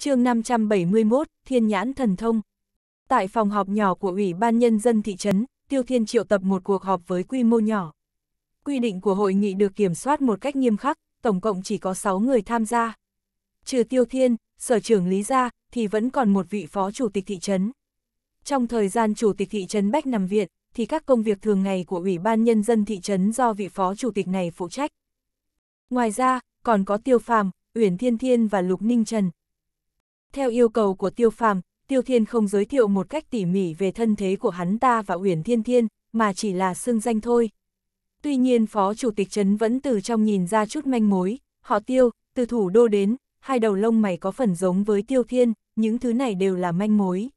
chương 571, Thiên Nhãn Thần Thông. Tại phòng họp nhỏ của Ủy ban Nhân dân thị trấn, Tiêu Thiên triệu tập một cuộc họp với quy mô nhỏ. Quy định của hội nghị được kiểm soát một cách nghiêm khắc, tổng cộng chỉ có 6 người tham gia. Trừ Tiêu Thiên, sở trưởng Lý Gia, thì vẫn còn một vị phó chủ tịch thị trấn. Trong thời gian chủ tịch thị trấn Bách nằm viện, thì các công việc thường ngày của Ủy ban Nhân dân thị trấn do vị phó chủ tịch này phụ trách. Ngoài ra, còn có Tiêu Phàm, Uyển Thiên Thiên và Lục Ninh Trần, theo yêu cầu của Tiêu Phàm, Tiêu Thiên không giới thiệu một cách tỉ mỉ về thân thế của hắn ta và Uyển Thiên Thiên, mà chỉ là xưng danh thôi. Tuy nhiên Phó Chủ tịch Trấn vẫn từ trong nhìn ra chút manh mối, họ Tiêu, từ thủ đô đến, hai đầu lông mày có phần giống với Tiêu Thiên, những thứ này đều là manh mối.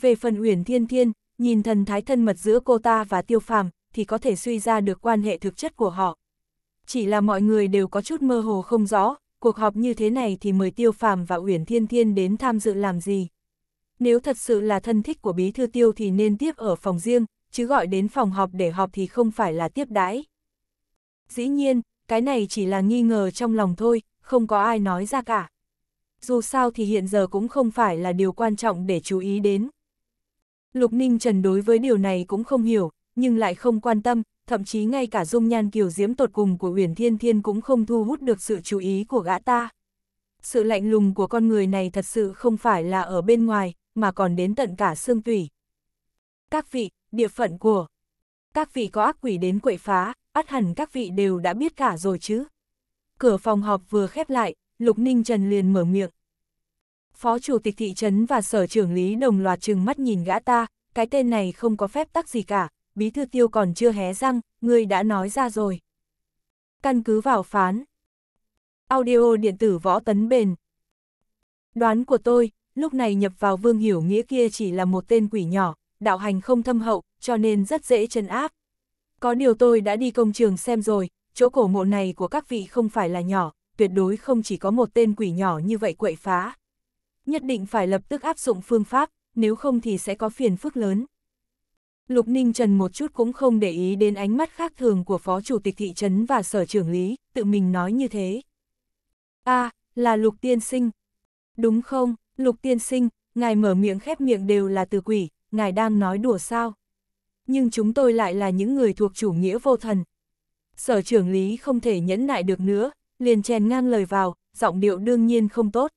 Về phần Uyển Thiên Thiên, nhìn thần thái thân mật giữa cô ta và Tiêu Phàm thì có thể suy ra được quan hệ thực chất của họ. Chỉ là mọi người đều có chút mơ hồ không rõ, cuộc họp như thế này thì mời Tiêu Phàm và Uyển Thiên Thiên đến tham dự làm gì? Nếu thật sự là thân thích của bí thư Tiêu thì nên tiếp ở phòng riêng, chứ gọi đến phòng họp để họp thì không phải là tiếp đãi. Dĩ nhiên, cái này chỉ là nghi ngờ trong lòng thôi, không có ai nói ra cả. Dù sao thì hiện giờ cũng không phải là điều quan trọng để chú ý đến. Lục Ninh Trần đối với điều này cũng không hiểu, nhưng lại không quan tâm, thậm chí ngay cả dung nhan kiều diễm tột cùng của uyển Thiên Thiên cũng không thu hút được sự chú ý của gã ta. Sự lạnh lùng của con người này thật sự không phải là ở bên ngoài, mà còn đến tận cả xương tủy. Các vị, địa phận của các vị có ác quỷ đến quậy phá, ắt hẳn các vị đều đã biết cả rồi chứ. Cửa phòng họp vừa khép lại, Lục Ninh Trần liền mở miệng. Phó chủ tịch thị trấn và sở trưởng lý đồng loạt trừng mắt nhìn gã ta, cái tên này không có phép tắc gì cả, bí thư tiêu còn chưa hé răng, ngươi đã nói ra rồi. Căn cứ vào phán. Audio điện tử võ tấn bền. Đoán của tôi, lúc này nhập vào vương hiểu nghĩa kia chỉ là một tên quỷ nhỏ, đạo hành không thâm hậu, cho nên rất dễ chân áp. Có điều tôi đã đi công trường xem rồi, chỗ cổ mộ này của các vị không phải là nhỏ, tuyệt đối không chỉ có một tên quỷ nhỏ như vậy quậy phá. Nhất định phải lập tức áp dụng phương pháp, nếu không thì sẽ có phiền phức lớn. Lục Ninh Trần một chút cũng không để ý đến ánh mắt khác thường của Phó Chủ tịch Thị trấn và Sở trưởng Lý, tự mình nói như thế. a à, là Lục Tiên Sinh. Đúng không, Lục Tiên Sinh, ngài mở miệng khép miệng đều là từ quỷ, ngài đang nói đùa sao. Nhưng chúng tôi lại là những người thuộc chủ nghĩa vô thần. Sở trưởng Lý không thể nhẫn nại được nữa, liền chèn ngang lời vào, giọng điệu đương nhiên không tốt.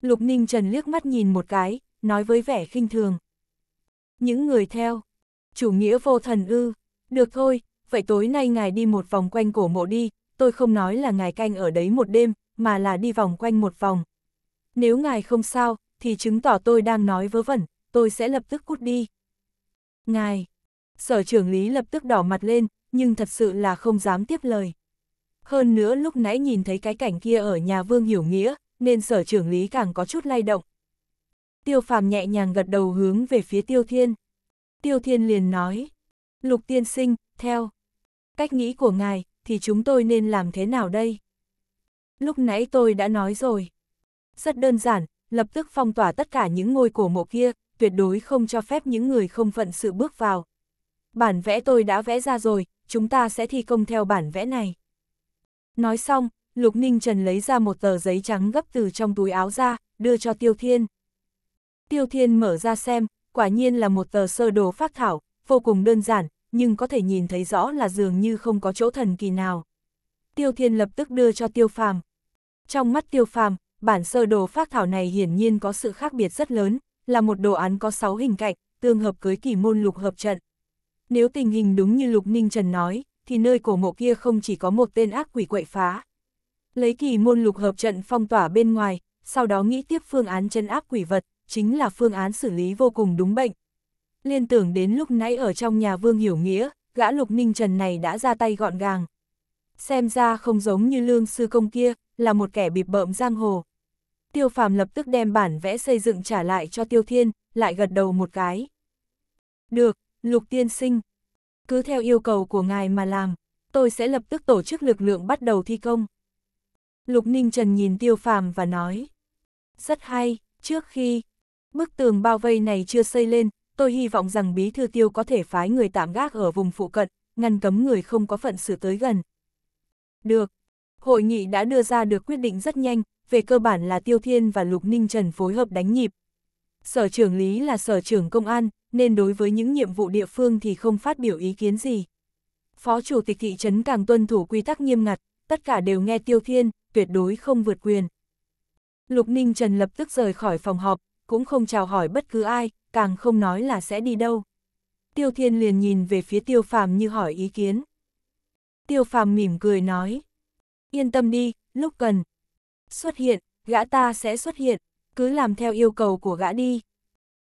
Lục Ninh Trần liếc mắt nhìn một cái, nói với vẻ khinh thường. Những người theo, Chủ nghĩa vô thần ư. Được thôi, vậy tối nay ngài đi một vòng quanh cổ mộ đi, tôi không nói là ngài canh ở đấy một đêm, mà là đi vòng quanh một vòng. Nếu ngài không sao, thì chứng tỏ tôi đang nói vớ vẩn, tôi sẽ lập tức cút đi. Ngài, sở trưởng lý lập tức đỏ mặt lên, nhưng thật sự là không dám tiếp lời. Hơn nữa lúc nãy nhìn thấy cái cảnh kia ở nhà Vương Hiểu Nghĩa, nên sở trưởng lý càng có chút lay động. Tiêu phàm nhẹ nhàng gật đầu hướng về phía tiêu thiên. Tiêu Thiên liền nói, Lục Tiên Sinh, theo cách nghĩ của ngài, thì chúng tôi nên làm thế nào đây? Lúc nãy tôi đã nói rồi. Rất đơn giản, lập tức phong tỏa tất cả những ngôi cổ mộ kia, tuyệt đối không cho phép những người không phận sự bước vào. Bản vẽ tôi đã vẽ ra rồi, chúng ta sẽ thi công theo bản vẽ này. Nói xong, Lục Ninh Trần lấy ra một tờ giấy trắng gấp từ trong túi áo ra, đưa cho Tiêu Thiên. Tiêu Thiên mở ra xem, quả nhiên là một tờ sơ đồ phát thảo, vô cùng đơn giản, nhưng có thể nhìn thấy rõ là dường như không có chỗ thần kỳ nào. Tiêu Thiên lập tức đưa cho Tiêu Phàm. Trong mắt Tiêu Phàm, bản sơ đồ phát thảo này hiển nhiên có sự khác biệt rất lớn, là một đồ án có 6 hình cạnh, tương hợp cưới kỳ môn lục hợp trận. Nếu tình hình đúng như Lục Ninh Trần nói, thì nơi cổ mộ kia không chỉ có một tên ác quỷ quậy phá. Lấy kỳ môn lục hợp trận phong tỏa bên ngoài, sau đó nghĩ tiếp phương án chân áp quỷ vật, chính là phương án xử lý vô cùng đúng bệnh. Liên tưởng đến lúc nãy ở trong nhà Vương Hiểu Nghĩa, gã Lục Ninh Trần này đã ra tay gọn gàng. Xem ra không giống như lương sư công kia, là một kẻ bịp bợm giang hồ. Tiêu phàm lập tức đem bản vẽ xây dựng trả lại cho Tiêu Thiên, lại gật đầu một cái. Được, Lục Tiên Sinh. Cứ theo yêu cầu của ngài mà làm, tôi sẽ lập tức tổ chức lực lượng bắt đầu thi công. Lục Ninh Trần nhìn Tiêu phàm và nói. Rất hay, trước khi, Bức tường bao vây này chưa xây lên, tôi hy vọng rằng bí thư tiêu có thể phái người tạm gác ở vùng phụ cận, ngăn cấm người không có phận sự tới gần. Được. Hội nghị đã đưa ra được quyết định rất nhanh, về cơ bản là Tiêu Thiên và Lục Ninh Trần phối hợp đánh nhịp. Sở trưởng Lý là sở trưởng công an, nên đối với những nhiệm vụ địa phương thì không phát biểu ý kiến gì. Phó chủ tịch thị trấn càng tuân thủ quy tắc nghiêm ngặt, tất cả đều nghe Tiêu Thiên, tuyệt đối không vượt quyền. Lục Ninh Trần lập tức rời khỏi phòng họp, cũng không chào hỏi bất cứ ai, càng không nói là sẽ đi đâu. Tiêu Thiên liền nhìn về phía Tiêu Phàm như hỏi ý kiến. Tiêu Phàm mỉm cười nói, yên tâm đi, lúc cần. Xuất hiện, gã ta sẽ xuất hiện, cứ làm theo yêu cầu của gã đi.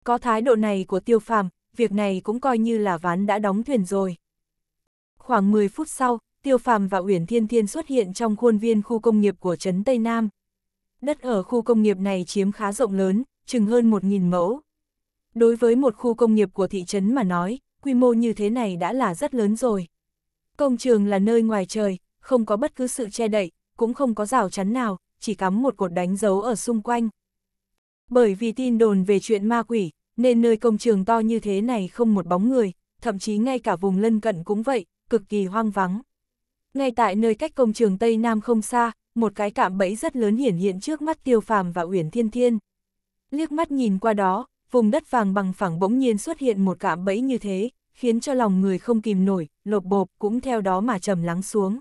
Có thái độ này của Tiêu Phàm, việc này cũng coi như là ván đã đóng thuyền rồi. Khoảng 10 phút sau, Tiêu Phàm và Uyển Thiên Thiên xuất hiện trong khuôn viên khu công nghiệp của trấn Tây Nam. Đất ở khu công nghiệp này chiếm khá rộng lớn, chừng hơn 1.000 mẫu. Đối với một khu công nghiệp của thị trấn mà nói, quy mô như thế này đã là rất lớn rồi. Công trường là nơi ngoài trời, không có bất cứ sự che đậy, cũng không có rào chắn nào, chỉ cắm một cột đánh dấu ở xung quanh. Bởi vì tin đồn về chuyện ma quỷ, nên nơi công trường to như thế này không một bóng người, thậm chí ngay cả vùng lân cận cũng vậy, cực kỳ hoang vắng. Ngay tại nơi cách công trường Tây Nam không xa, một cái cạm bẫy rất lớn hiển hiện trước mắt Tiêu Phàm và Uyển Thiên Thiên. Liếc mắt nhìn qua đó, vùng đất vàng bằng phẳng bỗng nhiên xuất hiện một cạm bẫy như thế, khiến cho lòng người không kìm nổi, lộp bộp cũng theo đó mà trầm lắng xuống.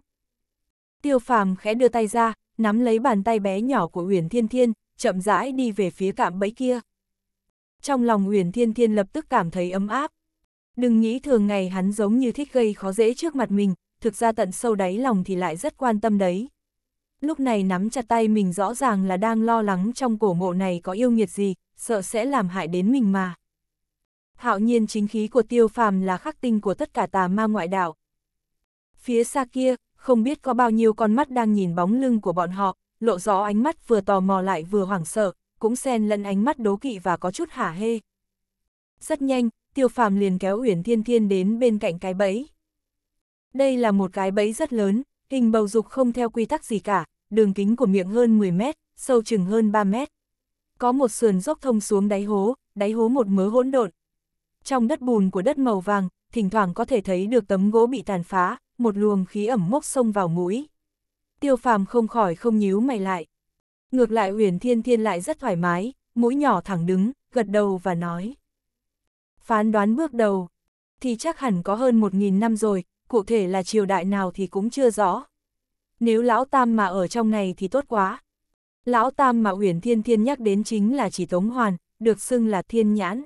Tiêu phàm khẽ đưa tay ra, nắm lấy bàn tay bé nhỏ của Uyển Thiên Thiên, chậm rãi đi về phía cạm bẫy kia. Trong lòng Uyển Thiên Thiên lập tức cảm thấy ấm áp. Đừng nghĩ thường ngày hắn giống như thích gây khó dễ trước mặt mình, thực ra tận sâu đáy lòng thì lại rất quan tâm đấy lúc này nắm chặt tay mình rõ ràng là đang lo lắng trong cổ mộ này có yêu nghiệt gì, sợ sẽ làm hại đến mình mà. Hạo nhiên chính khí của tiêu phàm là khắc tinh của tất cả tà ma ngoại đảo Phía xa kia, không biết có bao nhiêu con mắt đang nhìn bóng lưng của bọn họ, lộ rõ ánh mắt vừa tò mò lại vừa hoảng sợ, cũng xen lẫn ánh mắt đố kỵ và có chút hả hê. Rất nhanh, tiêu phàm liền kéo Uyển Thiên Thiên đến bên cạnh cái bẫy. Đây là một cái bẫy rất lớn, Hình bầu dục không theo quy tắc gì cả, đường kính của miệng hơn 10 mét, sâu chừng hơn 3 mét. Có một sườn dốc thông xuống đáy hố, đáy hố một mớ hỗn độn. Trong đất bùn của đất màu vàng, thỉnh thoảng có thể thấy được tấm gỗ bị tàn phá, một luồng khí ẩm mốc xông vào mũi. Tiêu phàm không khỏi không nhíu mày lại. Ngược lại huyền thiên thiên lại rất thoải mái, mũi nhỏ thẳng đứng, gật đầu và nói. Phán đoán bước đầu, thì chắc hẳn có hơn 1.000 năm rồi, cụ thể là triều đại nào thì cũng chưa rõ. Nếu Lão Tam mà ở trong này thì tốt quá. Lão Tam mà Uyển Thiên Thiên nhắc đến chính là chỉ Tống Hoàn, được xưng là Thiên Nhãn.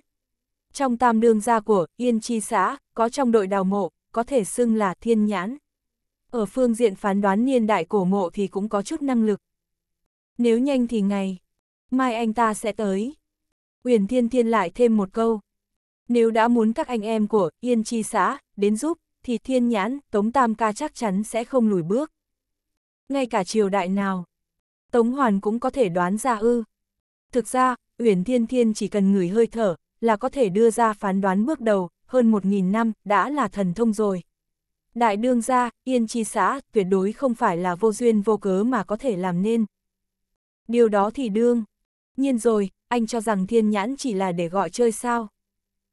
Trong tam đương gia của Yên Chi xã, có trong đội đào mộ, có thể xưng là Thiên Nhãn. Ở phương diện phán đoán niên đại cổ mộ thì cũng có chút năng lực. Nếu nhanh thì ngày, mai anh ta sẽ tới. Uyển Thiên Thiên lại thêm một câu. Nếu đã muốn các anh em của Yên Chi xã đến giúp thì thiên nhãn, Tống Tam Ca chắc chắn sẽ không lùi bước. Ngay cả triều đại nào, Tống Hoàn cũng có thể đoán ra ư. Thực ra, Uyển Thiên Thiên chỉ cần ngửi hơi thở, là có thể đưa ra phán đoán bước đầu, hơn một nghìn năm, đã là thần thông rồi. Đại đương gia, yên chi xã, tuyệt đối không phải là vô duyên vô cớ mà có thể làm nên. Điều đó thì đương. Nhiên rồi, anh cho rằng thiên nhãn chỉ là để gọi chơi sao.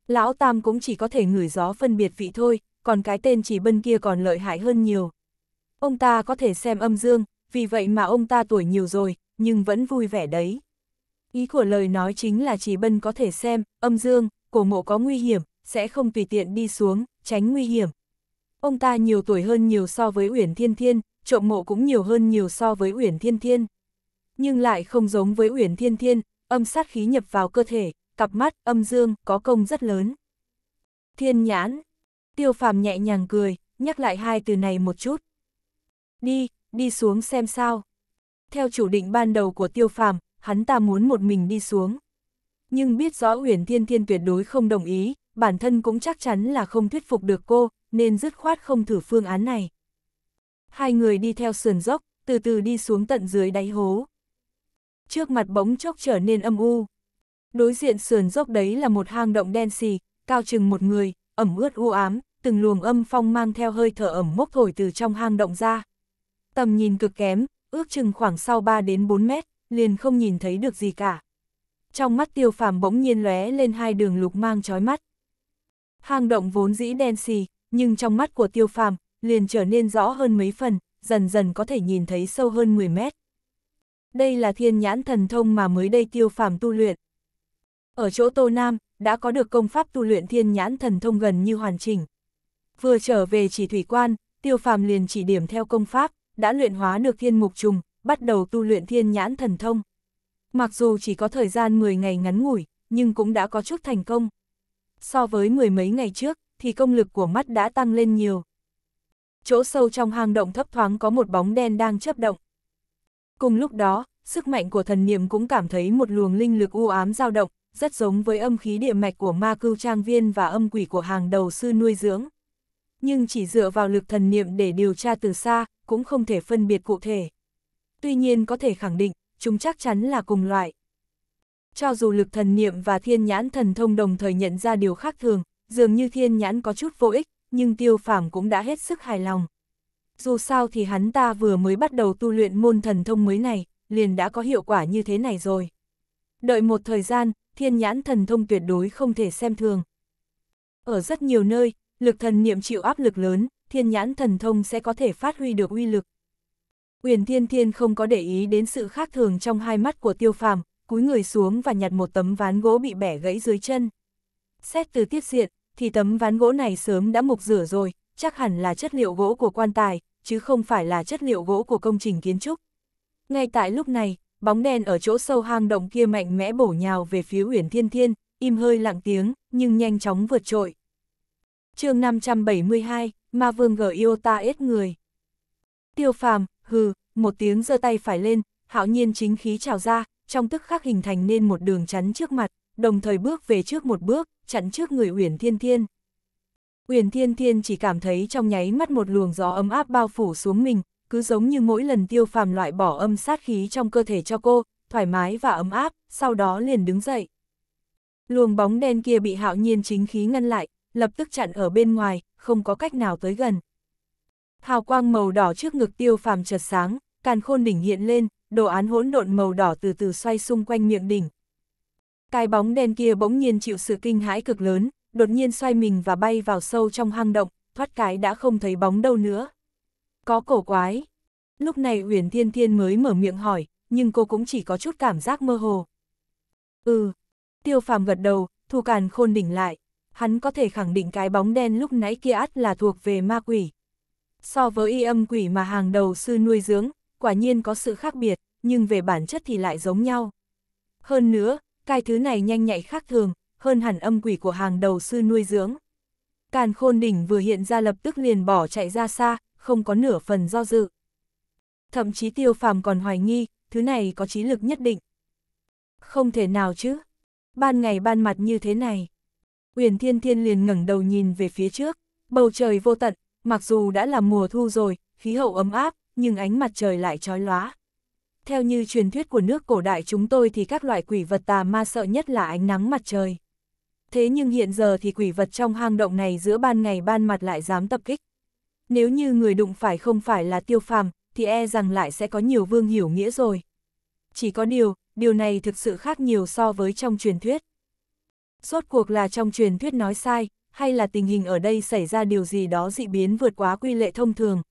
Lão Tam cũng chỉ có thể ngửi gió phân biệt vị thôi, còn cái tên chỉ bân kia còn lợi hại hơn nhiều. Ông ta có thể xem âm dương, vì vậy mà ông ta tuổi nhiều rồi, nhưng vẫn vui vẻ đấy. Ý của lời nói chính là chỉ bân có thể xem, âm dương, cổ mộ có nguy hiểm, sẽ không tùy tiện đi xuống, tránh nguy hiểm. Ông ta nhiều tuổi hơn nhiều so với Uyển Thiên Thiên, trộm mộ cũng nhiều hơn nhiều so với Uyển Thiên Thiên. Nhưng lại không giống với Uyển Thiên Thiên, âm sát khí nhập vào cơ thể, cặp mắt, âm dương, có công rất lớn. Thiên nhãn, tiêu phàm nhẹ nhàng cười, nhắc lại hai từ này một chút. Đi, đi xuống xem sao. Theo chủ định ban đầu của tiêu phàm, hắn ta muốn một mình đi xuống. Nhưng biết rõ Uyển Thiên Thiên tuyệt đối không đồng ý, bản thân cũng chắc chắn là không thuyết phục được cô, nên dứt khoát không thử phương án này. Hai người đi theo sườn dốc, từ từ đi xuống tận dưới đáy hố. Trước mặt bóng chốc trở nên âm u. Đối diện sườn dốc đấy là một hang động đen xì, cao chừng một người, ẩm ướt u ám, từng luồng âm phong mang theo hơi thở ẩm mốc thổi từ trong hang động ra. Tầm nhìn cực kém, ước chừng khoảng sau 3 đến 4 mét, liền không nhìn thấy được gì cả. Trong mắt tiêu phàm bỗng nhiên lóe lên hai đường lục mang chói mắt. Hang động vốn dĩ đen xì, nhưng trong mắt của tiêu phàm, liền trở nên rõ hơn mấy phần, dần dần có thể nhìn thấy sâu hơn 10 mét. Đây là thiên nhãn thần thông mà mới đây tiêu phàm tu luyện. Ở chỗ Tô Nam, đã có được công pháp tu luyện thiên nhãn thần thông gần như hoàn chỉnh. Vừa trở về chỉ thủy quan, tiêu phàm liền chỉ điểm theo công pháp, đã luyện hóa được thiên mục trùng, bắt đầu tu luyện thiên nhãn thần thông. Mặc dù chỉ có thời gian 10 ngày ngắn ngủi, nhưng cũng đã có chút thành công. So với mười mấy ngày trước, thì công lực của mắt đã tăng lên nhiều. Chỗ sâu trong hang động thấp thoáng có một bóng đen đang chấp động. Cùng lúc đó, sức mạnh của thần niệm cũng cảm thấy một luồng linh lực u ám dao động, rất giống với âm khí địa mạch của ma cưu trang viên và âm quỷ của hàng đầu sư nuôi dưỡng nhưng chỉ dựa vào lực thần niệm để điều tra từ xa, cũng không thể phân biệt cụ thể. Tuy nhiên có thể khẳng định, chúng chắc chắn là cùng loại. Cho dù lực thần niệm và thiên nhãn thần thông đồng thời nhận ra điều khác thường, dường như thiên nhãn có chút vô ích, nhưng tiêu phàm cũng đã hết sức hài lòng. Dù sao thì hắn ta vừa mới bắt đầu tu luyện môn thần thông mới này, liền đã có hiệu quả như thế này rồi. Đợi một thời gian, thiên nhãn thần thông tuyệt đối không thể xem thường. Ở rất nhiều nơi, lực thần niệm chịu áp lực lớn, thiên nhãn thần thông sẽ có thể phát huy được uy lực. Uyển Thiên Thiên không có để ý đến sự khác thường trong hai mắt của Tiêu Phàm, cúi người xuống và nhặt một tấm ván gỗ bị bẻ gãy dưới chân. Xét từ tiết diện, thì tấm ván gỗ này sớm đã mục rửa rồi, chắc hẳn là chất liệu gỗ của quan tài, chứ không phải là chất liệu gỗ của công trình kiến trúc. Ngay tại lúc này, bóng đen ở chỗ sâu hang động kia mạnh mẽ bổ nhào về phía Uyển Thiên Thiên, im hơi lặng tiếng, nhưng nhanh chóng vượt trội chương 572, Ma Vương gở yêu ta ết người. Tiêu phàm, hừ, một tiếng giơ tay phải lên, hạo nhiên chính khí trào ra, trong tức khắc hình thành nên một đường chắn trước mặt, đồng thời bước về trước một bước, chặn trước người Uyển Thiên Thiên. Uyển Thiên Thiên chỉ cảm thấy trong nháy mắt một luồng gió ấm áp bao phủ xuống mình, cứ giống như mỗi lần tiêu phàm loại bỏ âm sát khí trong cơ thể cho cô, thoải mái và ấm áp, sau đó liền đứng dậy. Luồng bóng đen kia bị hạo nhiên chính khí ngăn lại, lập tức chặn ở bên ngoài, không có cách nào tới gần. Hào quang màu đỏ trước ngực tiêu phàm chợt sáng, càn khôn đỉnh hiện lên, đồ án hỗn độn màu đỏ từ từ xoay xung quanh miệng đỉnh. Cái bóng đen kia bỗng nhiên chịu sự kinh hãi cực lớn, đột nhiên xoay mình và bay vào sâu trong hang động, thoát cái đã không thấy bóng đâu nữa. Có cổ quái. Lúc này Uyển Thiên Thiên mới mở miệng hỏi, nhưng cô cũng chỉ có chút cảm giác mơ hồ. Ừ. Tiêu phàm gật đầu, thu càn khôn đỉnh lại hắn có thể khẳng định cái bóng đen lúc nãy kia ắt là thuộc về ma quỷ. So với y âm quỷ mà hàng đầu sư nuôi dưỡng, quả nhiên có sự khác biệt, nhưng về bản chất thì lại giống nhau. Hơn nữa, cái thứ này nhanh nhạy khác thường, hơn hẳn âm quỷ của hàng đầu sư nuôi dưỡng. Càn khôn đỉnh vừa hiện ra lập tức liền bỏ chạy ra xa, không có nửa phần do dự. Thậm chí tiêu phàm còn hoài nghi, thứ này có trí lực nhất định. Không thể nào chứ. Ban ngày ban mặt như thế này, Uyển Thiên Thiên liền ngẩng đầu nhìn về phía trước, bầu trời vô tận, mặc dù đã là mùa thu rồi, khí hậu ấm áp, nhưng ánh mặt trời lại trói lóa. Theo như truyền thuyết của nước cổ đại chúng tôi thì các loại quỷ vật tà ma sợ nhất là ánh nắng mặt trời. Thế nhưng hiện giờ thì quỷ vật trong hang động này giữa ban ngày ban mặt lại dám tập kích. Nếu như người đụng phải không phải là tiêu phàm, thì e rằng lại sẽ có nhiều vương hiểu nghĩa rồi. Chỉ có điều, điều này thực sự khác nhiều so với trong truyền thuyết. Rốt cuộc là trong truyền thuyết nói sai, hay là tình hình ở đây xảy ra điều gì đó dị biến vượt quá quy lệ thông thường.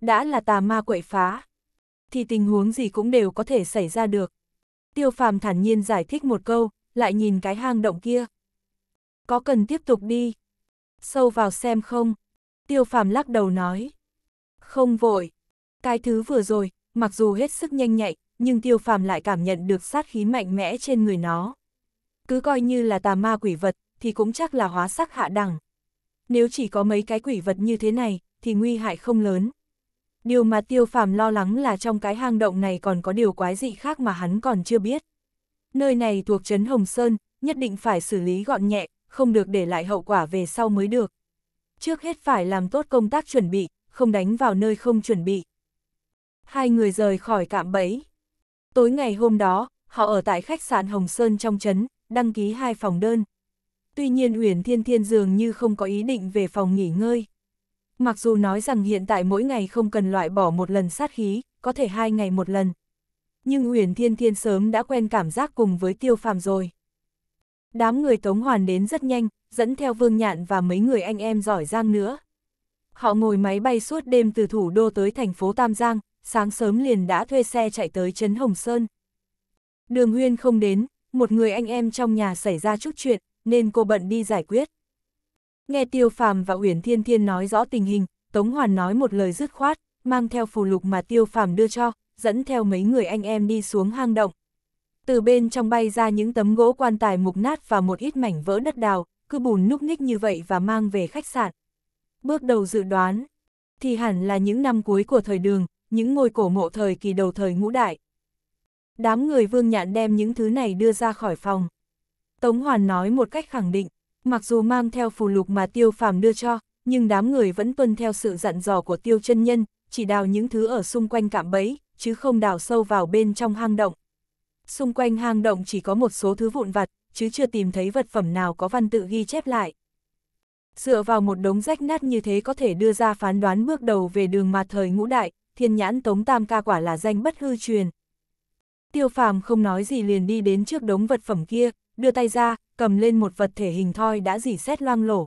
Đã là tà ma quậy phá, thì tình huống gì cũng đều có thể xảy ra được. Tiêu phàm thản nhiên giải thích một câu, lại nhìn cái hang động kia. Có cần tiếp tục đi? Sâu vào xem không? Tiêu phàm lắc đầu nói. Không vội. Cái thứ vừa rồi, mặc dù hết sức nhanh nhạy, nhưng tiêu phàm lại cảm nhận được sát khí mạnh mẽ trên người nó cứ coi như là tà ma quỷ vật, thì cũng chắc là hóa sắc hạ đẳng. Nếu chỉ có mấy cái quỷ vật như thế này, thì nguy hại không lớn. Điều mà tiêu phàm lo lắng là trong cái hang động này còn có điều quái dị khác mà hắn còn chưa biết. Nơi này thuộc trấn Hồng Sơn, nhất định phải xử lý gọn nhẹ, không được để lại hậu quả về sau mới được. Trước hết phải làm tốt công tác chuẩn bị, không đánh vào nơi không chuẩn bị. Hai người rời khỏi cạm bẫy. Tối ngày hôm đó, họ ở tại khách sạn Hồng Sơn trong trấn, đăng ký hai phòng đơn. Tuy nhiên Uyển Thiên Thiên dường như không có ý định về phòng nghỉ ngơi. Mặc dù nói rằng hiện tại mỗi ngày không cần loại bỏ một lần sát khí, có thể hai ngày một lần. Nhưng Uyển Thiên Thiên sớm đã quen cảm giác cùng với tiêu phàm rồi. Đám người Tống Hoàn đến rất nhanh, dẫn theo Vương Nhạn và mấy người anh em giỏi giang nữa. Họ ngồi máy bay suốt đêm từ thủ đô tới thành phố Tam Giang, sáng sớm liền đã thuê xe chạy tới Trấn Hồng Sơn. Đường Huyên không đến, một người anh em trong nhà xảy ra chút chuyện, nên cô bận đi giải quyết. Nghe Tiêu Phàm và Uyển Thiên Thiên nói rõ tình hình, Tống Hoàn nói một lời dứt khoát, mang theo phù lục mà Tiêu Phàm đưa cho, dẫn theo mấy người anh em đi xuống hang động. Từ bên trong bay ra những tấm gỗ quan tài mục nát và một ít mảnh vỡ đất đào, cứ bùn núc ních như vậy và mang về khách sạn. Bước đầu dự đoán, thì hẳn là những năm cuối của thời đường, những ngôi cổ mộ thời kỳ đầu thời ngũ đại, đám người vương nhạn đem những thứ này đưa ra khỏi phòng. Tống Hoàn nói một cách khẳng định, mặc dù mang theo phù lục mà tiêu phàm đưa cho, nhưng đám người vẫn tuân theo sự dặn dò của tiêu chân nhân, chỉ đào những thứ ở xung quanh cạm bẫy, chứ không đào sâu vào bên trong hang động. Xung quanh hang động chỉ có một số thứ vụn vặt, chứ chưa tìm thấy vật phẩm nào có văn tự ghi chép lại. Dựa vào một đống rách nát như thế có thể đưa ra phán đoán bước đầu về đường mà thời ngũ đại, thiên nhãn tống tam ca quả là danh bất hư truyền. Tiêu phàm không nói gì liền đi đến trước đống vật phẩm kia, đưa tay ra, cầm lên một vật thể hình thoi đã dỉ xét loang lổ.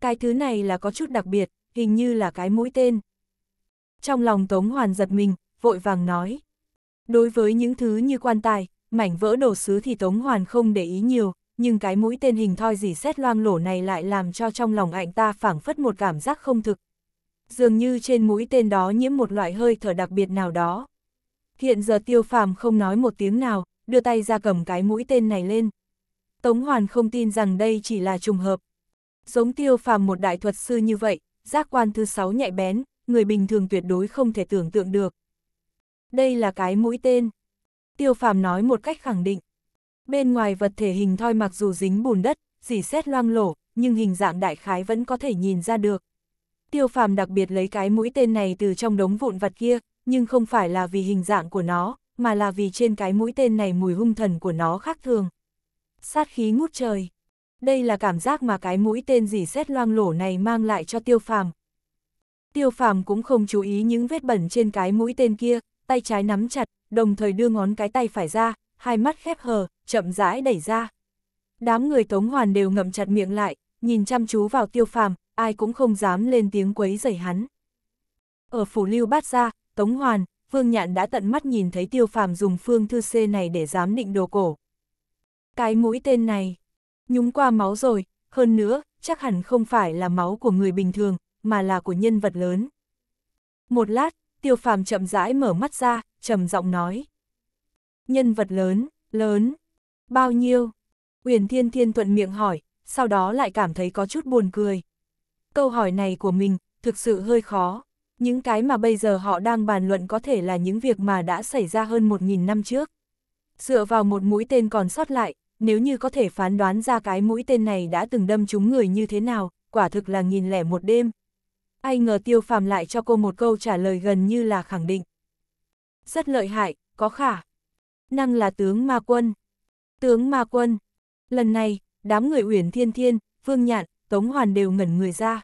Cái thứ này là có chút đặc biệt, hình như là cái mũi tên. Trong lòng Tống Hoàn giật mình, vội vàng nói. Đối với những thứ như quan tài, mảnh vỡ đồ sứ thì Tống Hoàn không để ý nhiều, nhưng cái mũi tên hình thoi dỉ xét loang lổ này lại làm cho trong lòng ảnh ta phảng phất một cảm giác không thực. Dường như trên mũi tên đó nhiễm một loại hơi thở đặc biệt nào đó. Hiện giờ tiêu phàm không nói một tiếng nào, đưa tay ra cầm cái mũi tên này lên. Tống Hoàn không tin rằng đây chỉ là trùng hợp. Giống tiêu phàm một đại thuật sư như vậy, giác quan thứ sáu nhạy bén, người bình thường tuyệt đối không thể tưởng tượng được. Đây là cái mũi tên. Tiêu phàm nói một cách khẳng định. Bên ngoài vật thể hình thoi mặc dù dính bùn đất, dỉ xét loang lổ, nhưng hình dạng đại khái vẫn có thể nhìn ra được. Tiêu phàm đặc biệt lấy cái mũi tên này từ trong đống vụn vật kia, nhưng không phải là vì hình dạng của nó, mà là vì trên cái mũi tên này mùi hung thần của nó khác thường. Sát khí ngút trời. Đây là cảm giác mà cái mũi tên dì xét loang lổ này mang lại cho tiêu phàm. Tiêu phàm cũng không chú ý những vết bẩn trên cái mũi tên kia, tay trái nắm chặt, đồng thời đưa ngón cái tay phải ra, hai mắt khép hờ, chậm rãi đẩy ra. Đám người Tống Hoàn đều ngậm chặt miệng lại, nhìn chăm chú vào tiêu phàm, ai cũng không dám lên tiếng quấy rầy hắn. Ở phủ lưu bát ra, Tống Hoàn, Vương Nhạn đã tận mắt nhìn thấy tiêu phàm dùng phương thư C này để giám định đồ cổ. Cái mũi tên này, nhúng qua máu rồi, hơn nữa, chắc hẳn không phải là máu của người bình thường, mà là của nhân vật lớn. Một lát, tiêu phàm chậm rãi mở mắt ra, trầm giọng nói. Nhân vật lớn, lớn, bao nhiêu? Uyển Thiên Thiên thuận miệng hỏi, sau đó lại cảm thấy có chút buồn cười. Câu hỏi này của mình, thực sự hơi khó. Những cái mà bây giờ họ đang bàn luận có thể là những việc mà đã xảy ra hơn 1.000 năm trước. Dựa vào một mũi tên còn sót lại, nếu như có thể phán đoán ra cái mũi tên này đã từng đâm trúng người như thế nào, quả thực là nghìn lẻ một đêm. Ai ngờ tiêu phàm lại cho cô một câu trả lời gần như là khẳng định. Rất lợi hại, có khả. Năng là tướng ma quân. Tướng ma quân. Lần này, đám người Uyển Thiên Thiên, Vương Nhạn, Tống Hoàn đều ngẩn người ra.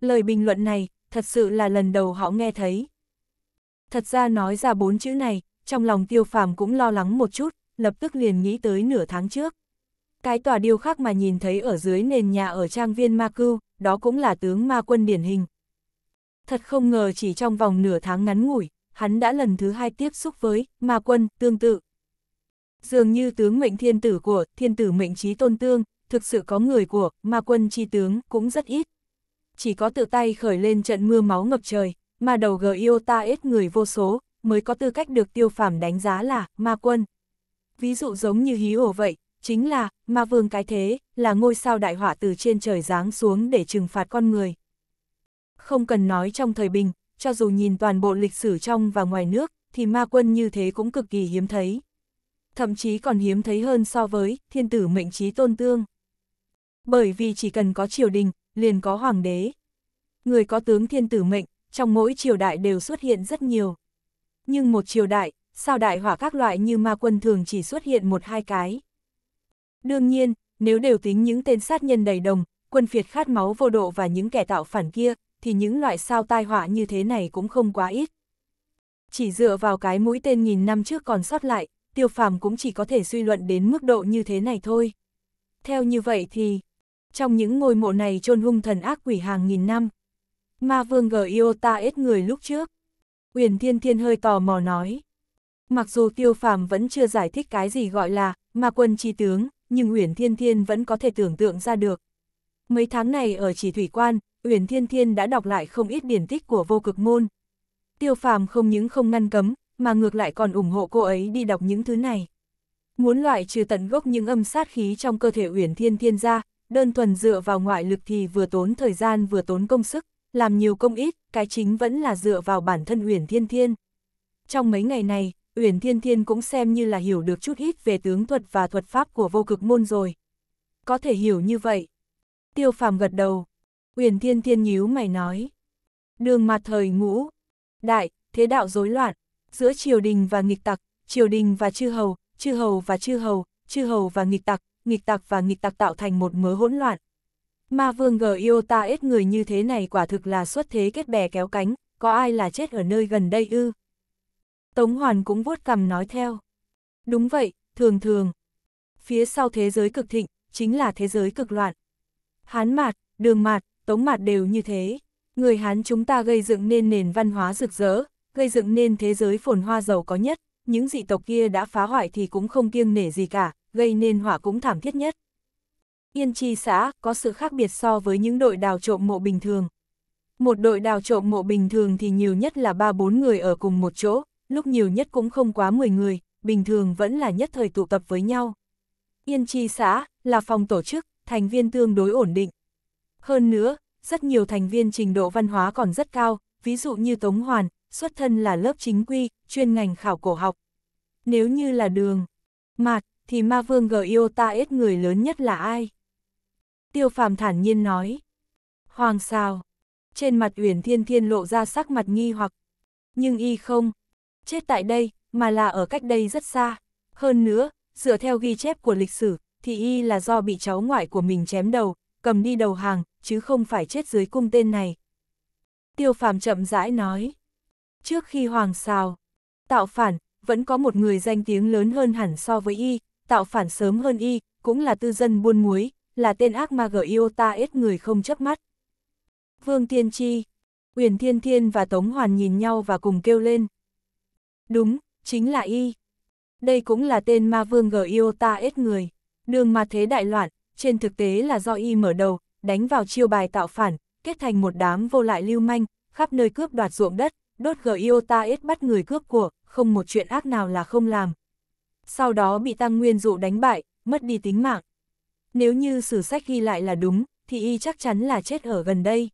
Lời bình luận này, thật sự là lần đầu họ nghe thấy. Thật ra nói ra bốn chữ này, trong lòng tiêu phàm cũng lo lắng một chút, lập tức liền nghĩ tới nửa tháng trước. Cái tòa điêu khắc mà nhìn thấy ở dưới nền nhà ở trang viên Ma Cưu, đó cũng là tướng ma quân điển hình. Thật không ngờ chỉ trong vòng nửa tháng ngắn ngủi, hắn đã lần thứ hai tiếp xúc với ma quân tương tự. Dường như tướng mệnh thiên tử của thiên tử mệnh trí tôn tương, thực sự có người của ma quân chi tướng cũng rất ít chỉ có tự tay khởi lên trận mưa máu ngập trời, mà đầu gờ yêu ta ít người vô số, mới có tư cách được tiêu phàm đánh giá là ma quân. Ví dụ giống như hí ổ vậy, chính là ma vương cái thế, là ngôi sao đại hỏa từ trên trời giáng xuống để trừng phạt con người. Không cần nói trong thời bình, cho dù nhìn toàn bộ lịch sử trong và ngoài nước, thì ma quân như thế cũng cực kỳ hiếm thấy. Thậm chí còn hiếm thấy hơn so với thiên tử mệnh trí tôn tương. Bởi vì chỉ cần có triều đình, liền có hoàng đế. Người có tướng thiên tử mệnh, trong mỗi triều đại đều xuất hiện rất nhiều. Nhưng một triều đại, sao đại hỏa các loại như ma quân thường chỉ xuất hiện một hai cái. Đương nhiên, nếu đều tính những tên sát nhân đầy đồng, quân phiệt khát máu vô độ và những kẻ tạo phản kia, thì những loại sao tai họa như thế này cũng không quá ít. Chỉ dựa vào cái mũi tên nghìn năm trước còn sót lại, tiêu phàm cũng chỉ có thể suy luận đến mức độ như thế này thôi. Theo như vậy thì, trong những ngôi mộ này chôn hung thần ác quỷ hàng nghìn năm. Ma vương gờ ta ết người lúc trước. Uyển Thiên Thiên hơi tò mò nói. Mặc dù tiêu phàm vẫn chưa giải thích cái gì gọi là ma quân chi tướng, nhưng Uyển Thiên Thiên vẫn có thể tưởng tượng ra được. Mấy tháng này ở chỉ thủy quan, Uyển Thiên Thiên đã đọc lại không ít điển tích của vô cực môn. Tiêu phàm không những không ngăn cấm, mà ngược lại còn ủng hộ cô ấy đi đọc những thứ này. Muốn loại trừ tận gốc những âm sát khí trong cơ thể Uyển Thiên Thiên ra, đơn thuần dựa vào ngoại lực thì vừa tốn thời gian vừa tốn công sức, làm nhiều công ít, cái chính vẫn là dựa vào bản thân Uyển Thiên Thiên. Trong mấy ngày này, Uyển Thiên Thiên cũng xem như là hiểu được chút ít về tướng thuật và thuật pháp của vô cực môn rồi. Có thể hiểu như vậy. Tiêu phàm gật đầu. Uyển Thiên Thiên nhíu mày nói. Đường mặt thời ngũ. Đại, thế đạo rối loạn. Giữa triều đình và nghịch tặc, triều đình và chư hầu, chư hầu và chư hầu, chư hầu và nghịch tặc, nghịch tặc và nghịch tặc tạo thành một mớ hỗn loạn. Ma vương gờ yêu ta ít người như thế này quả thực là xuất thế kết bè kéo cánh, có ai là chết ở nơi gần đây ư? Tống Hoàn cũng vuốt cằm nói theo. Đúng vậy, thường thường. Phía sau thế giới cực thịnh, chính là thế giới cực loạn. Hán mạt, đường mạt, tống mạt đều như thế. Người Hán chúng ta gây dựng nên nền văn hóa rực rỡ, gây dựng nên thế giới phồn hoa giàu có nhất, những dị tộc kia đã phá hoại thì cũng không kiêng nể gì cả, gây nên hỏa cũng thảm thiết nhất. Yên Chi xã có sự khác biệt so với những đội đào trộm mộ bình thường. Một đội đào trộm mộ bình thường thì nhiều nhất là 3-4 người ở cùng một chỗ, lúc nhiều nhất cũng không quá 10 người, bình thường vẫn là nhất thời tụ tập với nhau. Yên Chi xã là phòng tổ chức, thành viên tương đối ổn định. Hơn nữa, rất nhiều thành viên trình độ văn hóa còn rất cao, ví dụ như Tống Hoàn, xuất thân là lớp chính quy, chuyên ngành khảo cổ học. Nếu như là đường, mạt, thì ma vương Giota ít người lớn nhất là ai? Tiêu phàm thản nhiên nói. Hoàng sao? Trên mặt Uyển Thiên Thiên lộ ra sắc mặt nghi hoặc. Nhưng y không. Chết tại đây, mà là ở cách đây rất xa. Hơn nữa, dựa theo ghi chép của lịch sử, thì y là do bị cháu ngoại của mình chém đầu, cầm đi đầu hàng, chứ không phải chết dưới cung tên này. Tiêu phàm chậm rãi nói. Trước khi hoàng xào, tạo phản, vẫn có một người danh tiếng lớn hơn hẳn so với y, tạo phản sớm hơn y, cũng là tư dân buôn muối, là tên ác ma gở yêu ta ết người không chấp mắt. Vương Tiên Chi, Uyển Thiên Thiên và Tống Hoàn nhìn nhau và cùng kêu lên. Đúng, chính là y. Đây cũng là tên ma vương gở yêu ta ết người. Đường mà thế đại loạn, trên thực tế là do y mở đầu, đánh vào chiêu bài tạo phản, kết thành một đám vô lại lưu manh, khắp nơi cướp đoạt ruộng đất, đốt gở yêu ta ết bắt người cướp của, không một chuyện ác nào là không làm, sau đó bị Tăng Nguyên dụ đánh bại, mất đi tính mạng. Nếu như sử sách ghi lại là đúng, thì y chắc chắn là chết ở gần đây.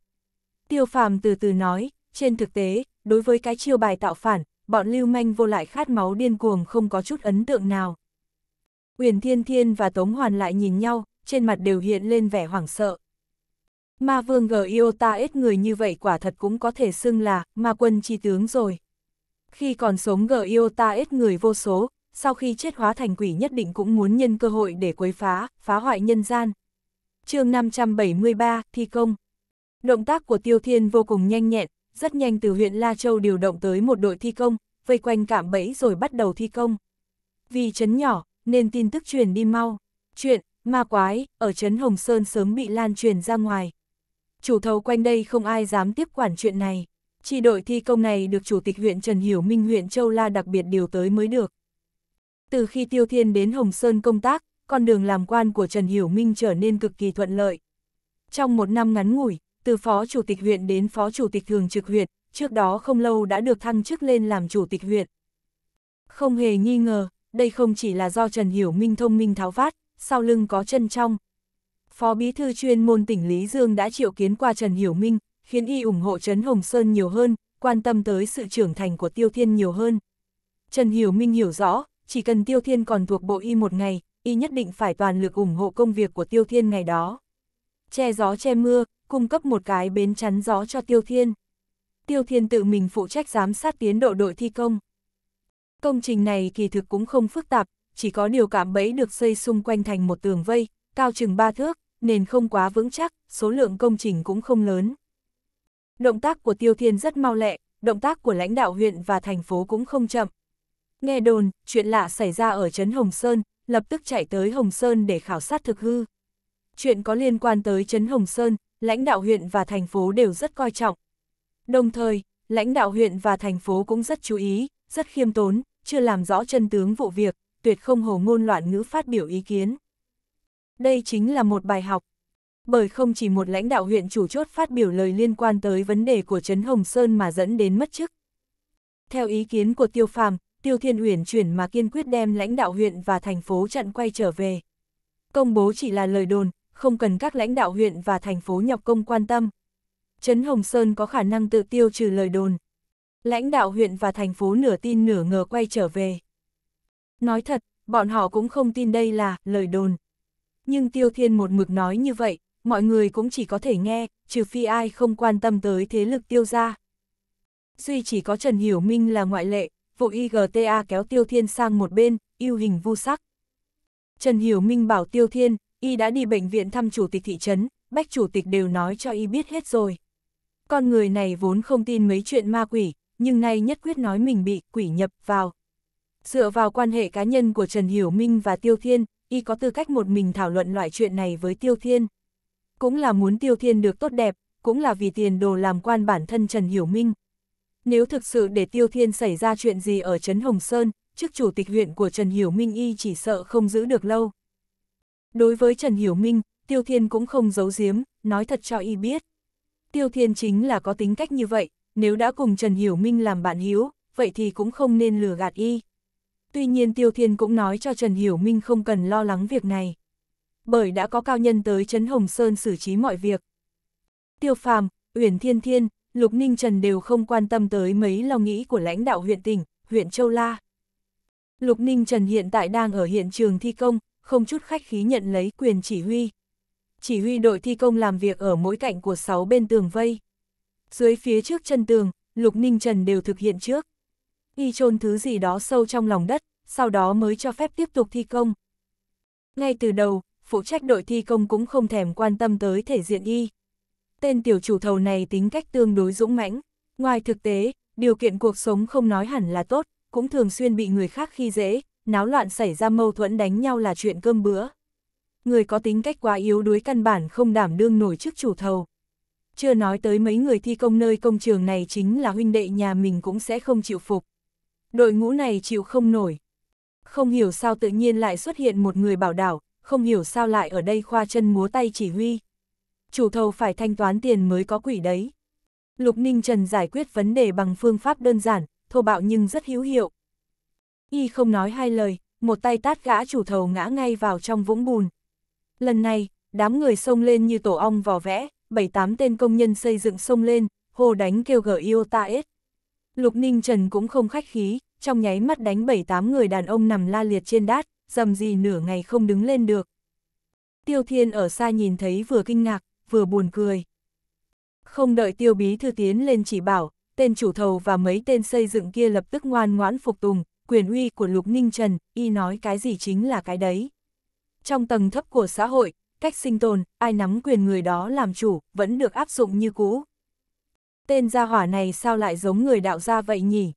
Tiêu phàm từ từ nói, trên thực tế, đối với cái chiêu bài tạo phản, bọn lưu manh vô lại khát máu điên cuồng không có chút ấn tượng nào. Uyển Thiên Thiên và Tống Hoàn lại nhìn nhau, trên mặt đều hiện lên vẻ hoảng sợ. Ma vương gờ yêu ta ít người như vậy quả thật cũng có thể xưng là ma quân chi tướng rồi. Khi còn sống gờ yêu ta ít người vô số, sau khi chết hóa thành quỷ nhất định cũng muốn nhân cơ hội để quấy phá, phá hoại nhân gian. chương 573, thi công. Động tác của Tiêu Thiên vô cùng nhanh nhẹn, rất nhanh từ huyện La Châu điều động tới một đội thi công, vây quanh cạm bẫy rồi bắt đầu thi công. Vì chấn nhỏ, nên tin tức truyền đi mau. Chuyện, ma quái, ở chấn Hồng Sơn sớm bị lan truyền ra ngoài. Chủ thầu quanh đây không ai dám tiếp quản chuyện này. Chỉ đội thi công này được Chủ tịch huyện Trần Hiểu Minh huyện Châu La đặc biệt điều tới mới được. Từ khi Tiêu Thiên đến Hồng Sơn công tác, con đường làm quan của Trần Hiểu Minh trở nên cực kỳ thuận lợi. Trong một năm ngắn ngủi, từ Phó Chủ tịch huyện đến Phó Chủ tịch Thường trực huyện, trước đó không lâu đã được thăng chức lên làm Chủ tịch huyện. Không hề nghi ngờ, đây không chỉ là do Trần Hiểu Minh thông minh tháo vát, sau lưng có chân trong. Phó Bí Thư chuyên môn tỉnh Lý Dương đã triệu kiến qua Trần Hiểu Minh, khiến y ủng hộ Trấn Hồng Sơn nhiều hơn, quan tâm tới sự trưởng thành của Tiêu Thiên nhiều hơn. Trần Hiểu Minh hiểu rõ, chỉ cần Tiêu Thiên còn thuộc bộ y một ngày, y nhất định phải toàn lực ủng hộ công việc của Tiêu Thiên ngày đó. Che gió che mưa, cung cấp một cái bến chắn gió cho Tiêu Thiên. Tiêu Thiên tự mình phụ trách giám sát tiến độ đội thi công. Công trình này kỳ thực cũng không phức tạp, chỉ có điều cảm bẫy được xây xung quanh thành một tường vây, cao chừng ba thước, nền không quá vững chắc, số lượng công trình cũng không lớn. Động tác của Tiêu Thiên rất mau lẹ, động tác của lãnh đạo huyện và thành phố cũng không chậm, Nghe đồn, chuyện lạ xảy ra ở Trấn Hồng Sơn, lập tức chạy tới Hồng Sơn để khảo sát thực hư. Chuyện có liên quan tới Trấn Hồng Sơn, lãnh đạo huyện và thành phố đều rất coi trọng. Đồng thời, lãnh đạo huyện và thành phố cũng rất chú ý, rất khiêm tốn, chưa làm rõ chân tướng vụ việc, tuyệt không hồ ngôn loạn ngữ phát biểu ý kiến. Đây chính là một bài học. Bởi không chỉ một lãnh đạo huyện chủ chốt phát biểu lời liên quan tới vấn đề của Trấn Hồng Sơn mà dẫn đến mất chức. Theo ý kiến của Tiêu Phàm, Tiêu Thiên Uyển chuyển mà kiên quyết đem lãnh đạo huyện và thành phố chặn quay trở về. Công bố chỉ là lời đồn, không cần các lãnh đạo huyện và thành phố nhọc công quan tâm. Trấn Hồng Sơn có khả năng tự tiêu trừ lời đồn. Lãnh đạo huyện và thành phố nửa tin nửa ngờ quay trở về. Nói thật, bọn họ cũng không tin đây là lời đồn. Nhưng Tiêu Thiên một mực nói như vậy, mọi người cũng chỉ có thể nghe, trừ phi ai không quan tâm tới thế lực tiêu gia. Duy chỉ có Trần Hiểu Minh là ngoại lệ, vụ IGTA kéo Tiêu Thiên sang một bên, yêu hình vu sắc. Trần Hiểu Minh bảo Tiêu Thiên, y đã đi bệnh viện thăm chủ tịch thị trấn, bách chủ tịch đều nói cho y biết hết rồi. Con người này vốn không tin mấy chuyện ma quỷ, nhưng nay nhất quyết nói mình bị quỷ nhập vào. Dựa vào quan hệ cá nhân của Trần Hiểu Minh và Tiêu Thiên, y có tư cách một mình thảo luận loại chuyện này với Tiêu Thiên. Cũng là muốn Tiêu Thiên được tốt đẹp, cũng là vì tiền đồ làm quan bản thân Trần Hiểu Minh, nếu thực sự để Tiêu Thiên xảy ra chuyện gì ở Trấn Hồng Sơn, chức chủ tịch huyện của Trần Hiểu Minh y chỉ sợ không giữ được lâu. Đối với Trần Hiểu Minh, Tiêu Thiên cũng không giấu giếm, nói thật cho y biết. Tiêu Thiên chính là có tính cách như vậy, nếu đã cùng Trần Hiểu Minh làm bạn hiếu, vậy thì cũng không nên lừa gạt y. Tuy nhiên Tiêu Thiên cũng nói cho Trần Hiểu Minh không cần lo lắng việc này. Bởi đã có cao nhân tới Trấn Hồng Sơn xử trí mọi việc. Tiêu Phàm, Uyển Thiên Thiên, Lục Ninh Trần đều không quan tâm tới mấy lo nghĩ của lãnh đạo huyện tỉnh, huyện Châu La. Lục Ninh Trần hiện tại đang ở hiện trường thi công, không chút khách khí nhận lấy quyền chỉ huy. Chỉ huy đội thi công làm việc ở mỗi cạnh của 6 bên tường vây. Dưới phía trước chân tường, Lục Ninh Trần đều thực hiện trước. Y chôn thứ gì đó sâu trong lòng đất, sau đó mới cho phép tiếp tục thi công. Ngay từ đầu, phụ trách đội thi công cũng không thèm quan tâm tới thể diện y, Tên tiểu chủ thầu này tính cách tương đối dũng mãnh. Ngoài thực tế, điều kiện cuộc sống không nói hẳn là tốt, cũng thường xuyên bị người khác khi dễ, náo loạn xảy ra mâu thuẫn đánh nhau là chuyện cơm bữa. Người có tính cách quá yếu đuối căn bản không đảm đương nổi chức chủ thầu. Chưa nói tới mấy người thi công nơi công trường này chính là huynh đệ nhà mình cũng sẽ không chịu phục. Đội ngũ này chịu không nổi. Không hiểu sao tự nhiên lại xuất hiện một người bảo đảo, không hiểu sao lại ở đây khoa chân múa tay chỉ huy, chủ thầu phải thanh toán tiền mới có quỷ đấy. Lục Ninh Trần giải quyết vấn đề bằng phương pháp đơn giản, thô bạo nhưng rất hữu hiệu. Y không nói hai lời, một tay tát gã chủ thầu ngã ngay vào trong vũng bùn. Lần này, đám người xông lên như tổ ong vò vẽ, bảy tám tên công nhân xây dựng xông lên, hô đánh kêu gở yêu ta ết. Lục Ninh Trần cũng không khách khí, trong nháy mắt đánh bảy tám người đàn ông nằm la liệt trên đát, dầm gì nửa ngày không đứng lên được. Tiêu Thiên ở xa nhìn thấy vừa kinh ngạc, vừa buồn cười. Không đợi tiêu bí thư tiến lên chỉ bảo, tên chủ thầu và mấy tên xây dựng kia lập tức ngoan ngoãn phục tùng, quyền uy của Lục Ninh Trần, y nói cái gì chính là cái đấy. Trong tầng thấp của xã hội, cách sinh tồn, ai nắm quyền người đó làm chủ, vẫn được áp dụng như cũ. Tên gia hỏa này sao lại giống người đạo gia vậy nhỉ?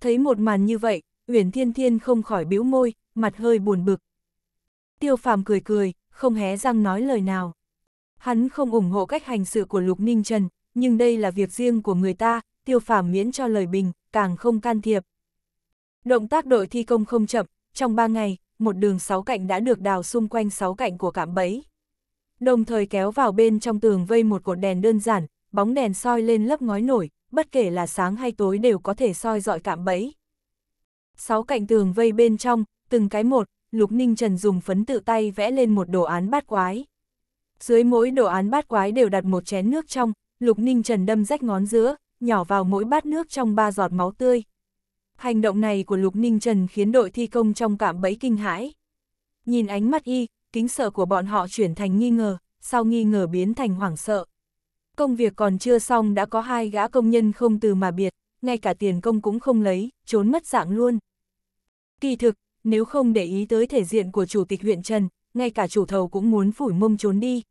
Thấy một màn như vậy, Uyển Thiên Thiên không khỏi bĩu môi, mặt hơi buồn bực. Tiêu Phàm cười cười, không hé răng nói lời nào. Hắn không ủng hộ cách hành sự của Lục Ninh Trần, nhưng đây là việc riêng của người ta, tiêu phàm miễn cho lời bình, càng không can thiệp. Động tác đội thi công không chậm, trong 3 ngày, một đường sáu cạnh đã được đào xung quanh sáu cạnh của cạm bẫy. Đồng thời kéo vào bên trong tường vây một cột đèn đơn giản, bóng đèn soi lên lớp ngói nổi, bất kể là sáng hay tối đều có thể soi dọi cạm bẫy. Sáu cạnh tường vây bên trong, từng cái một, Lục Ninh Trần dùng phấn tự tay vẽ lên một đồ án bát quái. Dưới mỗi đồ án bát quái đều đặt một chén nước trong, Lục Ninh Trần đâm rách ngón giữa, nhỏ vào mỗi bát nước trong ba giọt máu tươi. Hành động này của Lục Ninh Trần khiến đội thi công trong cảm bẫy kinh hãi. Nhìn ánh mắt y, kính sợ của bọn họ chuyển thành nghi ngờ, sau nghi ngờ biến thành hoảng sợ. Công việc còn chưa xong đã có hai gã công nhân không từ mà biệt, ngay cả tiền công cũng không lấy, trốn mất dạng luôn. Kỳ thực, nếu không để ý tới thể diện của chủ tịch huyện Trần, ngay cả chủ thầu cũng muốn phủi mông trốn đi.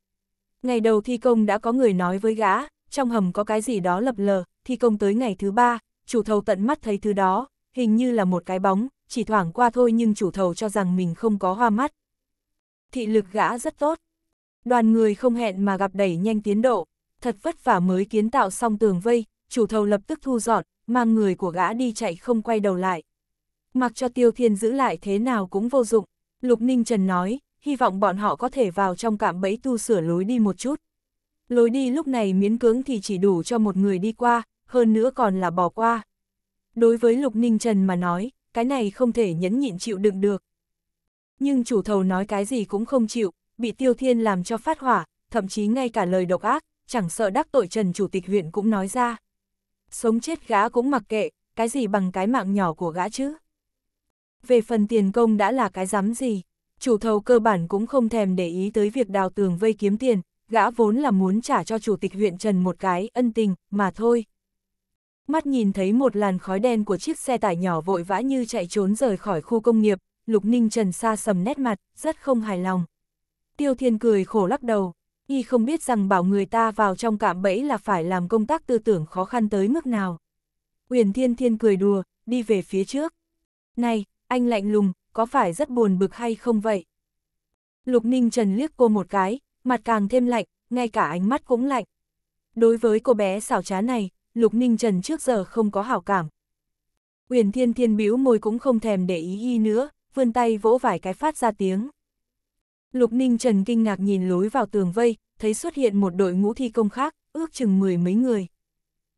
Ngày đầu thi công đã có người nói với gã, trong hầm có cái gì đó lập lờ, thi công tới ngày thứ ba, chủ thầu tận mắt thấy thứ đó, hình như là một cái bóng, chỉ thoảng qua thôi nhưng chủ thầu cho rằng mình không có hoa mắt. Thị lực gã rất tốt. Đoàn người không hẹn mà gặp đẩy nhanh tiến độ, thật vất vả mới kiến tạo xong tường vây, chủ thầu lập tức thu dọn, mang người của gã đi chạy không quay đầu lại. Mặc cho Tiêu Thiên giữ lại thế nào cũng vô dụng, Lục Ninh Trần nói, hy vọng bọn họ có thể vào trong cạm bẫy tu sửa lối đi một chút. Lối đi lúc này miễn cưỡng thì chỉ đủ cho một người đi qua, hơn nữa còn là bỏ qua. Đối với Lục Ninh Trần mà nói, cái này không thể nhẫn nhịn chịu đựng được. Nhưng chủ thầu nói cái gì cũng không chịu, bị Tiêu Thiên làm cho phát hỏa, thậm chí ngay cả lời độc ác, chẳng sợ đắc tội Trần Chủ tịch huyện cũng nói ra. Sống chết gã cũng mặc kệ, cái gì bằng cái mạng nhỏ của gã chứ. Về phần tiền công đã là cái dám gì? chủ thầu cơ bản cũng không thèm để ý tới việc đào tường vây kiếm tiền, gã vốn là muốn trả cho chủ tịch huyện Trần một cái ân tình, mà thôi. Mắt nhìn thấy một làn khói đen của chiếc xe tải nhỏ vội vã như chạy trốn rời khỏi khu công nghiệp, Lục Ninh Trần xa sầm nét mặt, rất không hài lòng. Tiêu Thiên cười khổ lắc đầu, y không biết rằng bảo người ta vào trong cạm bẫy là phải làm công tác tư tưởng khó khăn tới mức nào. Uyển Thiên Thiên cười đùa, đi về phía trước. Này, anh lạnh lùng, có phải rất buồn bực hay không vậy? Lục Ninh Trần liếc cô một cái, mặt càng thêm lạnh, ngay cả ánh mắt cũng lạnh. Đối với cô bé xảo trá này, Lục Ninh Trần trước giờ không có hảo cảm. Uyển Thiên Thiên bĩu môi cũng không thèm để ý y nữa, vươn tay vỗ vải cái phát ra tiếng. Lục Ninh Trần kinh ngạc nhìn lối vào tường vây, thấy xuất hiện một đội ngũ thi công khác, ước chừng mười mấy người.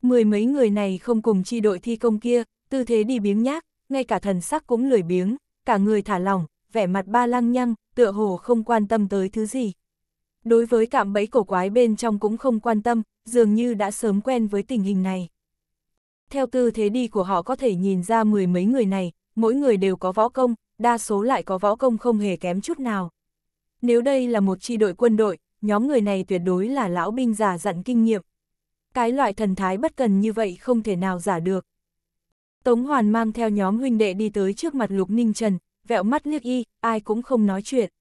Mười mấy người này không cùng chi đội thi công kia, tư thế đi biếng nhác, ngay cả thần sắc cũng lười biếng, cả người thả lỏng, vẻ mặt ba lăng nhăng, tựa hồ không quan tâm tới thứ gì. Đối với cạm bẫy cổ quái bên trong cũng không quan tâm, dường như đã sớm quen với tình hình này. Theo tư thế đi của họ có thể nhìn ra mười mấy người này, mỗi người đều có võ công, đa số lại có võ công không hề kém chút nào. Nếu đây là một chi đội quân đội, nhóm người này tuyệt đối là lão binh già dặn kinh nghiệm. Cái loại thần thái bất cần như vậy không thể nào giả được. Tống Hoàn mang theo nhóm huynh đệ đi tới trước mặt Lục Ninh Trần, vẹo mắt liếc y, ai cũng không nói chuyện.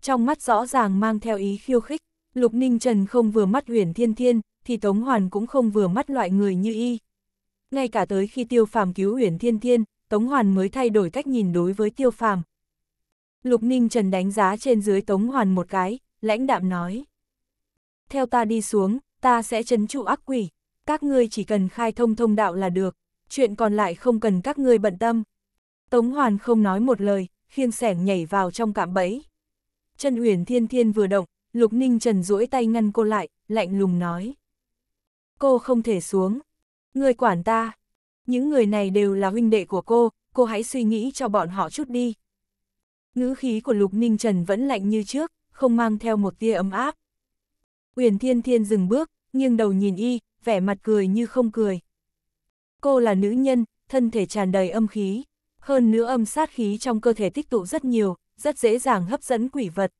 Trong mắt rõ ràng mang theo ý khiêu khích, Lục Ninh Trần không vừa mắt huyền thiên thiên, thì Tống Hoàn cũng không vừa mắt loại người như y. Ngay cả tới khi tiêu phàm cứu huyền thiên thiên, Tống Hoàn mới thay đổi cách nhìn đối với tiêu phàm. Lục Ninh Trần đánh giá trên dưới Tống Hoàn một cái, lãnh đạm nói. Theo ta đi xuống, ta sẽ chấn trụ ác quỷ, các ngươi chỉ cần khai thông thông đạo là được chuyện còn lại không cần các ngươi bận tâm. Tống Hoàn không nói một lời, khiêng sẻng nhảy vào trong cạm bẫy. Chân Uyển Thiên Thiên vừa động, Lục Ninh Trần duỗi tay ngăn cô lại, lạnh lùng nói. Cô không thể xuống. Người quản ta. Những người này đều là huynh đệ của cô, cô hãy suy nghĩ cho bọn họ chút đi. Ngữ khí của Lục Ninh Trần vẫn lạnh như trước, không mang theo một tia ấm áp. Uyển Thiên Thiên dừng bước, nghiêng đầu nhìn y, vẻ mặt cười như không cười. Cô là nữ nhân, thân thể tràn đầy âm khí, hơn nữa âm sát khí trong cơ thể tích tụ rất nhiều, rất dễ dàng hấp dẫn quỷ vật.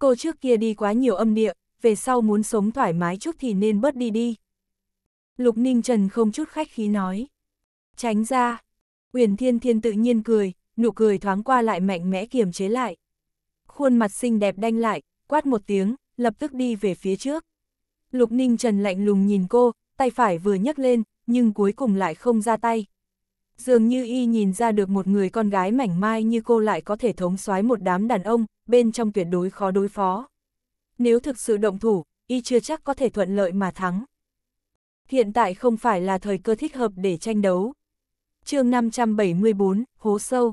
Cô trước kia đi quá nhiều âm địa, về sau muốn sống thoải mái chút thì nên bớt đi đi. Lục Ninh Trần không chút khách khí nói. Tránh ra. Uyển Thiên Thiên tự nhiên cười, nụ cười thoáng qua lại mạnh mẽ kiềm chế lại. Khuôn mặt xinh đẹp đanh lại, quát một tiếng, lập tức đi về phía trước. Lục Ninh Trần lạnh lùng nhìn cô, tay phải vừa nhấc lên, nhưng cuối cùng lại không ra tay. Dường như y nhìn ra được một người con gái mảnh mai như cô lại có thể thống soái một đám đàn ông, bên trong tuyệt đối khó đối phó. Nếu thực sự động thủ, y chưa chắc có thể thuận lợi mà thắng. Hiện tại không phải là thời cơ thích hợp để tranh đấu. chương 574, Hố Sâu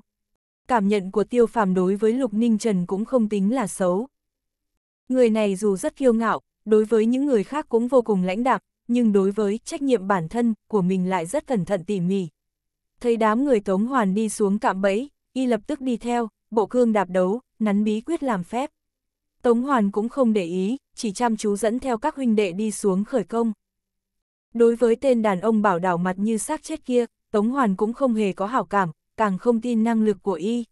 Cảm nhận của tiêu phàm đối với Lục Ninh Trần cũng không tính là xấu. Người này dù rất kiêu ngạo, đối với những người khác cũng vô cùng lãnh đạm, nhưng đối với trách nhiệm bản thân của mình lại rất cẩn thận tỉ mỉ. Thấy đám người Tống Hoàn đi xuống cạm bẫy, y lập tức đi theo, bộ cương đạp đấu, nắn bí quyết làm phép. Tống Hoàn cũng không để ý, chỉ chăm chú dẫn theo các huynh đệ đi xuống khởi công. Đối với tên đàn ông bảo đảo mặt như xác chết kia, Tống Hoàn cũng không hề có hảo cảm, càng không tin năng lực của y.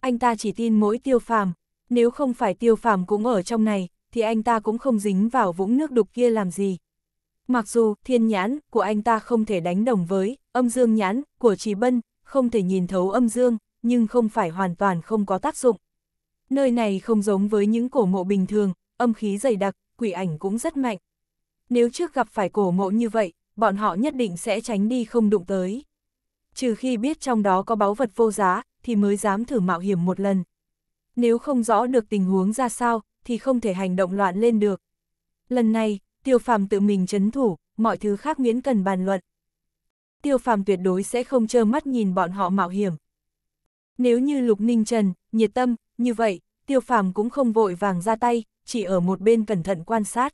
Anh ta chỉ tin mỗi tiêu phàm, nếu không phải tiêu phàm cũng ở trong này, thì anh ta cũng không dính vào vũng nước đục kia làm gì. Mặc dù thiên nhãn của anh ta không thể đánh đồng với âm dương nhãn của Trì Bân, không thể nhìn thấu âm dương, nhưng không phải hoàn toàn không có tác dụng. Nơi này không giống với những cổ mộ bình thường, âm khí dày đặc, quỷ ảnh cũng rất mạnh. Nếu trước gặp phải cổ mộ như vậy, bọn họ nhất định sẽ tránh đi không đụng tới. Trừ khi biết trong đó có báu vật vô giá, thì mới dám thử mạo hiểm một lần. Nếu không rõ được tình huống ra sao, thì không thể hành động loạn lên được. Lần này, tiêu phàm tự mình chấn thủ, mọi thứ khác miễn cần bàn luận. Tiêu phàm tuyệt đối sẽ không trơ mắt nhìn bọn họ mạo hiểm. Nếu như Lục Ninh Trần, nhiệt tâm, như vậy, tiêu phàm cũng không vội vàng ra tay, chỉ ở một bên cẩn thận quan sát.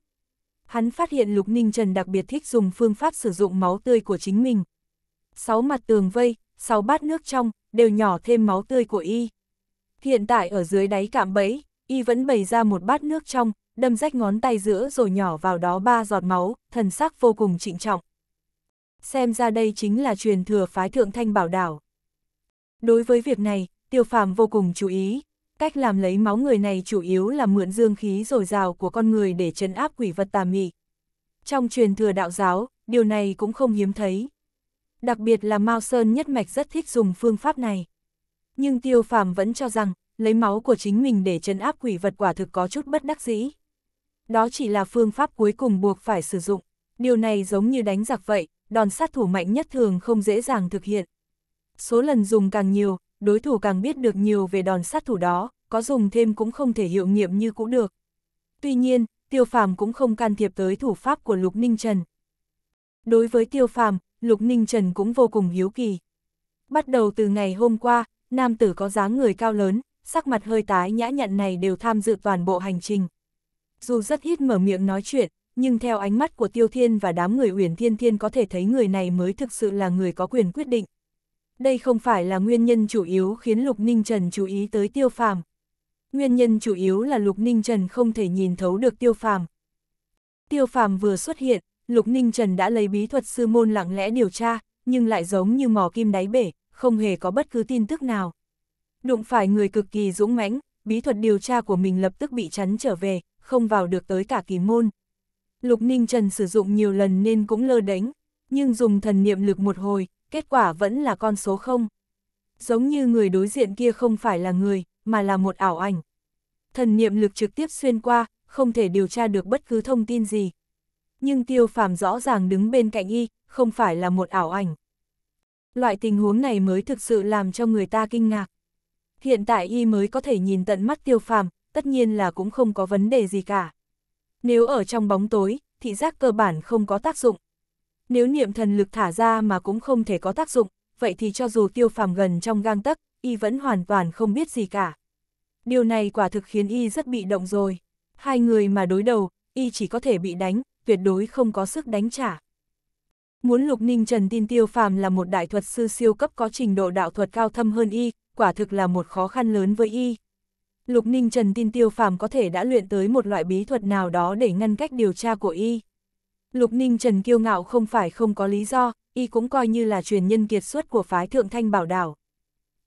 Hắn phát hiện Lục Ninh Trần đặc biệt thích dùng phương pháp sử dụng máu tươi của chính mình. Sáu mặt tường vây, sáu bát nước trong, đều nhỏ thêm máu tươi của y. Hiện tại ở dưới đáy cạm bẫy, y vẫn bày ra một bát nước trong, đâm rách ngón tay giữa rồi nhỏ vào đó ba giọt máu, thần sắc vô cùng trịnh trọng. Xem ra đây chính là truyền thừa phái thượng thanh bảo đảo. Đối với việc này, tiêu phàm vô cùng chú ý. Cách làm lấy máu người này chủ yếu là mượn dương khí dồi dào của con người để chấn áp quỷ vật tà mị. Trong truyền thừa đạo giáo, điều này cũng không hiếm thấy. Đặc biệt là Mao Sơn nhất mạch rất thích dùng phương pháp này. Nhưng tiêu phàm vẫn cho rằng, lấy máu của chính mình để chấn áp quỷ vật quả thực có chút bất đắc dĩ đó chỉ là phương pháp cuối cùng buộc phải sử dụng. Điều này giống như đánh giặc vậy, đòn sát thủ mạnh nhất thường không dễ dàng thực hiện. Số lần dùng càng nhiều, đối thủ càng biết được nhiều về đòn sát thủ đó, có dùng thêm cũng không thể hiệu nghiệm như cũ được. Tuy nhiên, Tiêu Phàm cũng không can thiệp tới thủ pháp của Lục Ninh Trần. Đối với Tiêu Phàm, Lục Ninh Trần cũng vô cùng hiếu kỳ. Bắt đầu từ ngày hôm qua, nam tử có dáng người cao lớn, sắc mặt hơi tái nhã nhặn này đều tham dự toàn bộ hành trình dù rất ít mở miệng nói chuyện, nhưng theo ánh mắt của Tiêu Thiên và đám người Uyển Thiên Thiên có thể thấy người này mới thực sự là người có quyền quyết định. Đây không phải là nguyên nhân chủ yếu khiến Lục Ninh Trần chú ý tới Tiêu Phàm. Nguyên nhân chủ yếu là Lục Ninh Trần không thể nhìn thấu được Tiêu Phàm. Tiêu Phàm vừa xuất hiện, Lục Ninh Trần đã lấy bí thuật sư môn lặng lẽ điều tra, nhưng lại giống như mò kim đáy bể, không hề có bất cứ tin tức nào. Đụng phải người cực kỳ dũng mãnh, bí thuật điều tra của mình lập tức bị chắn trở về, không vào được tới cả kỳ môn. Lục Ninh Trần sử dụng nhiều lần nên cũng lơ đánh, nhưng dùng thần niệm lực một hồi, kết quả vẫn là con số không Giống như người đối diện kia không phải là người, mà là một ảo ảnh. Thần niệm lực trực tiếp xuyên qua, không thể điều tra được bất cứ thông tin gì. Nhưng tiêu phàm rõ ràng đứng bên cạnh y, không phải là một ảo ảnh. Loại tình huống này mới thực sự làm cho người ta kinh ngạc. Hiện tại y mới có thể nhìn tận mắt tiêu phàm, tất nhiên là cũng không có vấn đề gì cả. Nếu ở trong bóng tối, thị giác cơ bản không có tác dụng. Nếu niệm thần lực thả ra mà cũng không thể có tác dụng, vậy thì cho dù tiêu phàm gần trong gang tấc, y vẫn hoàn toàn không biết gì cả. Điều này quả thực khiến y rất bị động rồi. Hai người mà đối đầu, y chỉ có thể bị đánh, tuyệt đối không có sức đánh trả. Muốn Lục Ninh Trần tin Tiêu Phàm là một đại thuật sư siêu cấp có trình độ đạo thuật cao thâm hơn y, quả thực là một khó khăn lớn với y. Lục Ninh Trần tin Tiêu Phàm có thể đã luyện tới một loại bí thuật nào đó để ngăn cách điều tra của y. Lục Ninh Trần kiêu ngạo không phải không có lý do, y cũng coi như là truyền nhân kiệt xuất của phái Thượng Thanh Bảo Đảo.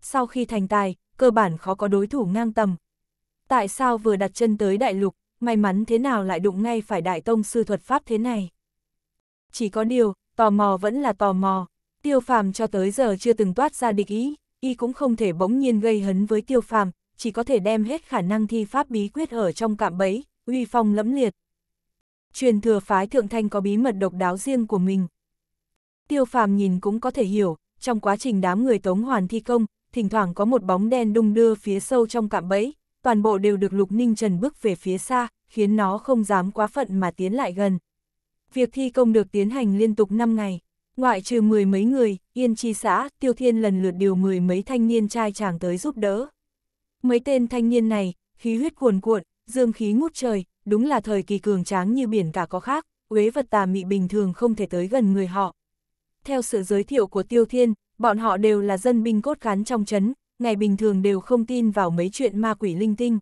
Sau khi thành tài, cơ bản khó có đối thủ ngang tầm. Tại sao vừa đặt chân tới đại lục, may mắn thế nào lại đụng ngay phải đại tông sư thuật pháp thế này? Chỉ có điều, tò mò vẫn là tò mò, Tiêu Phàm cho tới giờ chưa từng toát ra địch ý, y cũng không thể bỗng nhiên gây hấn với Tiêu Phàm, chỉ có thể đem hết khả năng thi pháp bí quyết ở trong cạm bẫy, uy phong lẫm liệt. Truyền thừa phái thượng thanh có bí mật độc đáo riêng của mình. Tiêu phàm nhìn cũng có thể hiểu, trong quá trình đám người tống hoàn thi công, thỉnh thoảng có một bóng đen đung đưa phía sâu trong cạm bẫy, toàn bộ đều được lục ninh trần bước về phía xa, khiến nó không dám quá phận mà tiến lại gần. Việc thi công được tiến hành liên tục 5 ngày, ngoại trừ mười mấy người, yên chi xã, tiêu thiên lần lượt điều mười mấy thanh niên trai chàng tới giúp đỡ. Mấy tên thanh niên này, khí huyết cuồn cuộn, dương khí ngút trời, đúng là thời kỳ cường tráng như biển cả có khác, uế vật tà mị bình thường không thể tới gần người họ. Theo sự giới thiệu của Tiêu Thiên, bọn họ đều là dân binh cốt cán trong chấn, ngày bình thường đều không tin vào mấy chuyện ma quỷ linh tinh.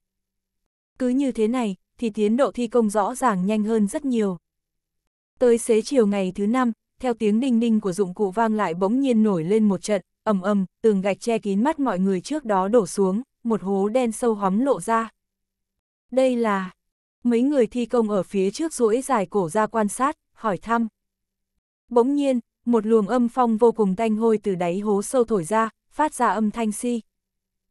Cứ như thế này, thì tiến độ thi công rõ ràng nhanh hơn rất nhiều. Tới xế chiều ngày thứ năm, theo tiếng đinh đinh của dụng cụ vang lại bỗng nhiên nổi lên một trận, ầm ầm, tường gạch che kín mắt mọi người trước đó đổ xuống một hố đen sâu hóm lộ ra. Đây là... Mấy người thi công ở phía trước rỗi dài cổ ra quan sát, hỏi thăm. Bỗng nhiên, một luồng âm phong vô cùng tanh hôi từ đáy hố sâu thổi ra, phát ra âm thanh si.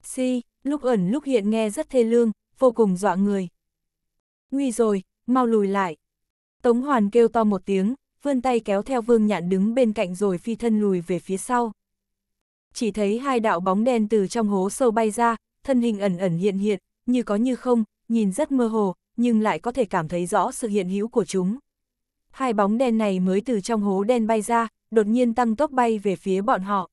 Si, lúc ẩn lúc hiện nghe rất thê lương, vô cùng dọa người. Nguy rồi, mau lùi lại. Tống Hoàn kêu to một tiếng, vươn tay kéo theo Vương Nhạn đứng bên cạnh rồi phi thân lùi về phía sau. Chỉ thấy hai đạo bóng đen từ trong hố sâu bay ra, thân hình ẩn ẩn hiện hiện, như có như không, nhìn rất mơ hồ, nhưng lại có thể cảm thấy rõ sự hiện hữu của chúng. Hai bóng đen này mới từ trong hố đen bay ra, đột nhiên tăng tốc bay về phía bọn họ.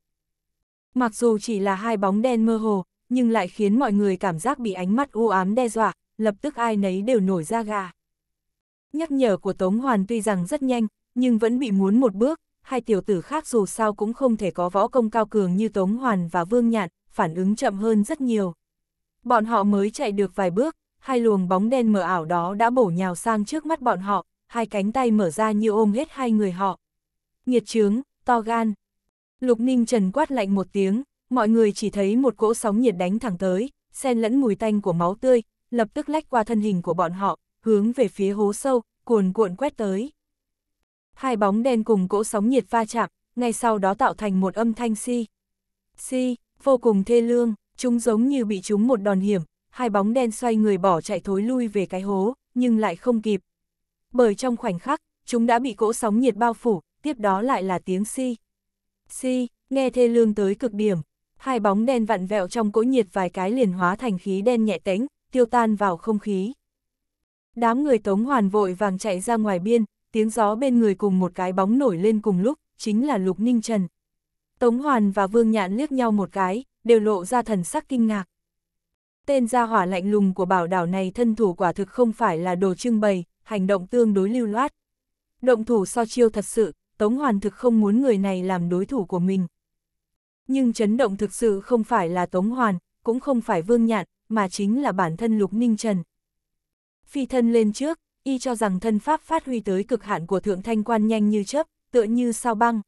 Mặc dù chỉ là hai bóng đen mơ hồ, nhưng lại khiến mọi người cảm giác bị ánh mắt u ám đe dọa, lập tức ai nấy đều nổi da gà. Nhắc nhở của Tống Hoàn tuy rằng rất nhanh, nhưng vẫn bị muốn một bước, hai tiểu tử khác dù sao cũng không thể có võ công cao cường như Tống Hoàn và Vương Nhạn, phản ứng chậm hơn rất nhiều. Bọn họ mới chạy được vài bước, hai luồng bóng đen mờ ảo đó đã bổ nhào sang trước mắt bọn họ, hai cánh tay mở ra như ôm hết hai người họ. nhiệt trướng, to gan. Lục Ninh Trần quát lạnh một tiếng, mọi người chỉ thấy một cỗ sóng nhiệt đánh thẳng tới, xen lẫn mùi tanh của máu tươi, lập tức lách qua thân hình của bọn họ, hướng về phía hố sâu, cuồn cuộn quét tới. Hai bóng đen cùng cỗ sóng nhiệt va chạm, ngay sau đó tạo thành một âm thanh si. Si, vô cùng thê lương, chúng giống như bị trúng một đòn hiểm, hai bóng đen xoay người bỏ chạy thối lui về cái hố, nhưng lại không kịp. Bởi trong khoảnh khắc, chúng đã bị cỗ sóng nhiệt bao phủ, tiếp đó lại là tiếng si. Si, nghe thê lương tới cực điểm, hai bóng đen vặn vẹo trong cỗ nhiệt vài cái liền hóa thành khí đen nhẹ tánh, tiêu tan vào không khí. Đám người tống hoàn vội vàng chạy ra ngoài biên, tiếng gió bên người cùng một cái bóng nổi lên cùng lúc, chính là Lục Ninh Trần. Tống Hoàn và Vương Nhạn liếc nhau một cái, đều lộ ra thần sắc kinh ngạc. Tên gia hỏa lạnh lùng của bảo đảo này thân thủ quả thực không phải là đồ trưng bày, hành động tương đối lưu loát. Động thủ so chiêu thật sự, Tống Hoàn thực không muốn người này làm đối thủ của mình. Nhưng chấn động thực sự không phải là Tống Hoàn, cũng không phải Vương Nhạn, mà chính là bản thân Lục Ninh Trần. Phi thân lên trước, y cho rằng thân pháp phát huy tới cực hạn của thượng thanh quan nhanh như chớp, tựa như sao băng,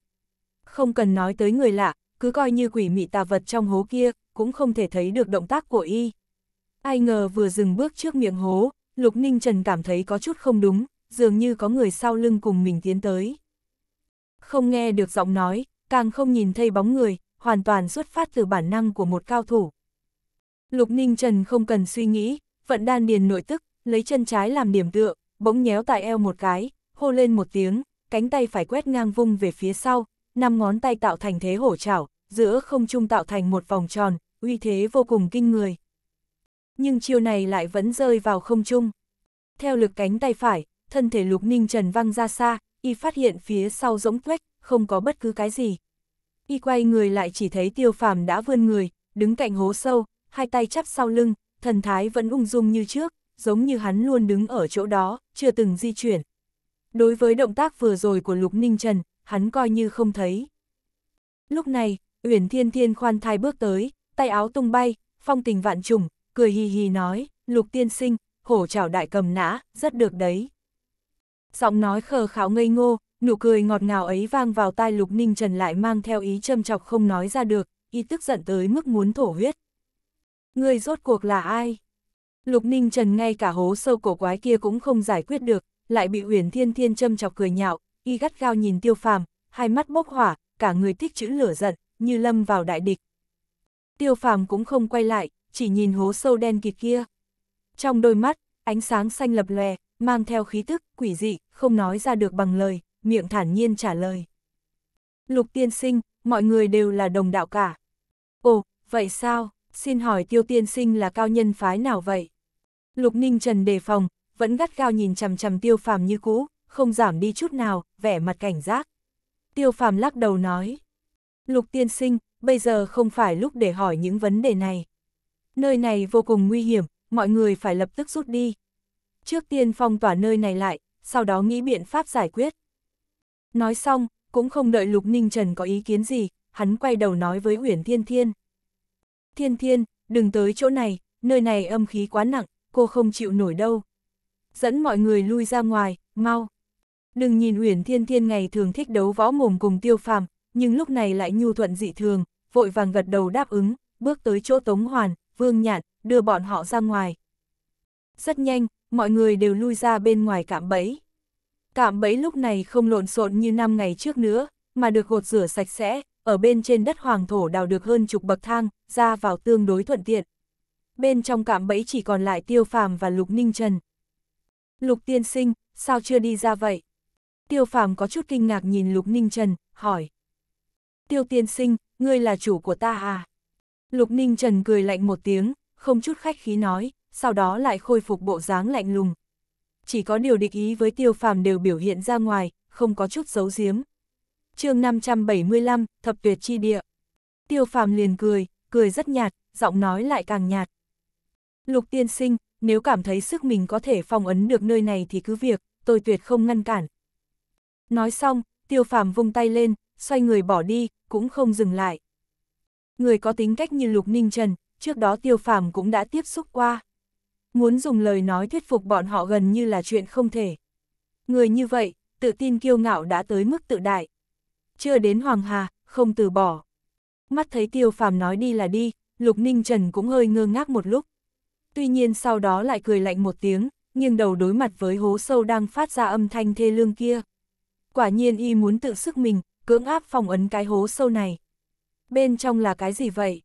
không cần nói tới người lạ, cứ coi như quỷ mị tà vật trong hố kia, cũng không thể thấy được động tác của y. Ai ngờ vừa dừng bước trước miệng hố, Lục Ninh Trần cảm thấy có chút không đúng, dường như có người sau lưng cùng mình tiến tới. Không nghe được giọng nói, càng không nhìn thấy bóng người, hoàn toàn xuất phát từ bản năng của một cao thủ. Lục Ninh Trần không cần suy nghĩ, vận đan điền nội tức, lấy chân trái làm điểm tựa, bỗng nhéo tại eo một cái, hô lên một tiếng, cánh tay phải quét ngang vung về phía sau, năm ngón tay tạo thành thế hổ chảo, giữa không trung tạo thành một vòng tròn, uy thế vô cùng kinh người. Nhưng chiêu này lại vẫn rơi vào không trung. Theo lực cánh tay phải, thân thể lục ninh trần văng ra xa, y phát hiện phía sau rỗng tuếch không có bất cứ cái gì. Y quay người lại chỉ thấy tiêu phàm đã vươn người, đứng cạnh hố sâu, hai tay chắp sau lưng, thần thái vẫn ung dung như trước, giống như hắn luôn đứng ở chỗ đó, chưa từng di chuyển. Đối với động tác vừa rồi của Lục Ninh Trần, hắn coi như không thấy. Lúc này, Uyển Thiên Thiên khoan thai bước tới, tay áo tung bay, phong tình vạn trùng, cười hì hì nói, lục tiên sinh, hổ chảo đại cầm nã, rất được đấy. Giọng nói khờ kháo ngây ngô, nụ cười ngọt ngào ấy vang vào tai lục ninh trần lại mang theo ý châm chọc không nói ra được, y tức giận tới mức muốn thổ huyết. Người rốt cuộc là ai? Lục ninh trần ngay cả hố sâu cổ quái kia cũng không giải quyết được, lại bị Uyển Thiên Thiên châm chọc cười nhạo, y gắt gao nhìn tiêu phàm, hai mắt bốc hỏa, cả người thích chữ lửa giận, như lâm vào đại địch. Tiêu phàm cũng không quay lại, chỉ nhìn hố sâu đen kịt kia. Trong đôi mắt, ánh sáng xanh lập lòe, mang theo khí tức, quỷ dị, không nói ra được bằng lời, miệng thản nhiên trả lời. Lục tiên sinh, mọi người đều là đồng đạo cả. Ồ, vậy sao, xin hỏi tiêu tiên sinh là cao nhân phái nào vậy? Lục Ninh Trần đề phòng, vẫn gắt gao nhìn chằm chằm tiêu phàm như cũ, không giảm đi chút nào, vẻ mặt cảnh giác. Tiêu phàm lắc đầu nói. Lục tiên sinh, bây giờ không phải lúc để hỏi những vấn đề này. Nơi này vô cùng nguy hiểm, mọi người phải lập tức rút đi. Trước tiên phong tỏa nơi này lại, sau đó nghĩ biện pháp giải quyết. Nói xong, cũng không đợi Lục Ninh Trần có ý kiến gì, hắn quay đầu nói với Uyển Thiên Thiên. Thiên Thiên, đừng tới chỗ này, nơi này âm khí quá nặng, cô không chịu nổi đâu. Dẫn mọi người lui ra ngoài, mau. Đừng nhìn Uyển Thiên Thiên ngày thường thích đấu võ mồm cùng Tiêu Phàm, nhưng lúc này lại nhu thuận dị thường, vội vàng gật đầu đáp ứng, bước tới chỗ Tống Hoàn, Vương Nhạn, đưa bọn họ ra ngoài. Rất nhanh, mọi người đều lui ra bên ngoài cạm bẫy. Cạm bẫy lúc này không lộn xộn như năm ngày trước nữa, mà được gột rửa sạch sẽ, ở bên trên đất hoàng thổ đào được hơn chục bậc thang, ra vào tương đối thuận tiện. Bên trong cạm bẫy chỉ còn lại Tiêu Phàm và Lục Ninh Trần. Lục tiên sinh, sao chưa đi ra vậy? Tiêu phàm có chút kinh ngạc nhìn Lục Ninh Trần, hỏi. Tiêu tiên sinh, ngươi là chủ của ta à? Lục Ninh Trần cười lạnh một tiếng, không chút khách khí nói, sau đó lại khôi phục bộ dáng lạnh lùng. Chỉ có điều địch ý với tiêu phàm đều biểu hiện ra ngoài, không có chút giấu giếm. chương 575, Thập Tuyệt Chi Địa. Tiêu phàm liền cười, cười rất nhạt, giọng nói lại càng nhạt. Lục tiên sinh, nếu cảm thấy sức mình có thể phong ấn được nơi này thì cứ việc, tôi tuyệt không ngăn cản, Nói xong, tiêu phàm vung tay lên, xoay người bỏ đi, cũng không dừng lại. Người có tính cách như Lục Ninh Trần, trước đó tiêu phàm cũng đã tiếp xúc qua. Muốn dùng lời nói thuyết phục bọn họ gần như là chuyện không thể. Người như vậy, tự tin kiêu ngạo đã tới mức tự đại. Chưa đến Hoàng Hà, không từ bỏ. Mắt thấy tiêu phàm nói đi là đi, Lục Ninh Trần cũng hơi ngơ ngác một lúc. Tuy nhiên sau đó lại cười lạnh một tiếng, nghiêng đầu đối mặt với hố sâu đang phát ra âm thanh thê lương kia quả nhiên y muốn tự sức mình, cưỡng áp phòng ấn cái hố sâu này. Bên trong là cái gì vậy?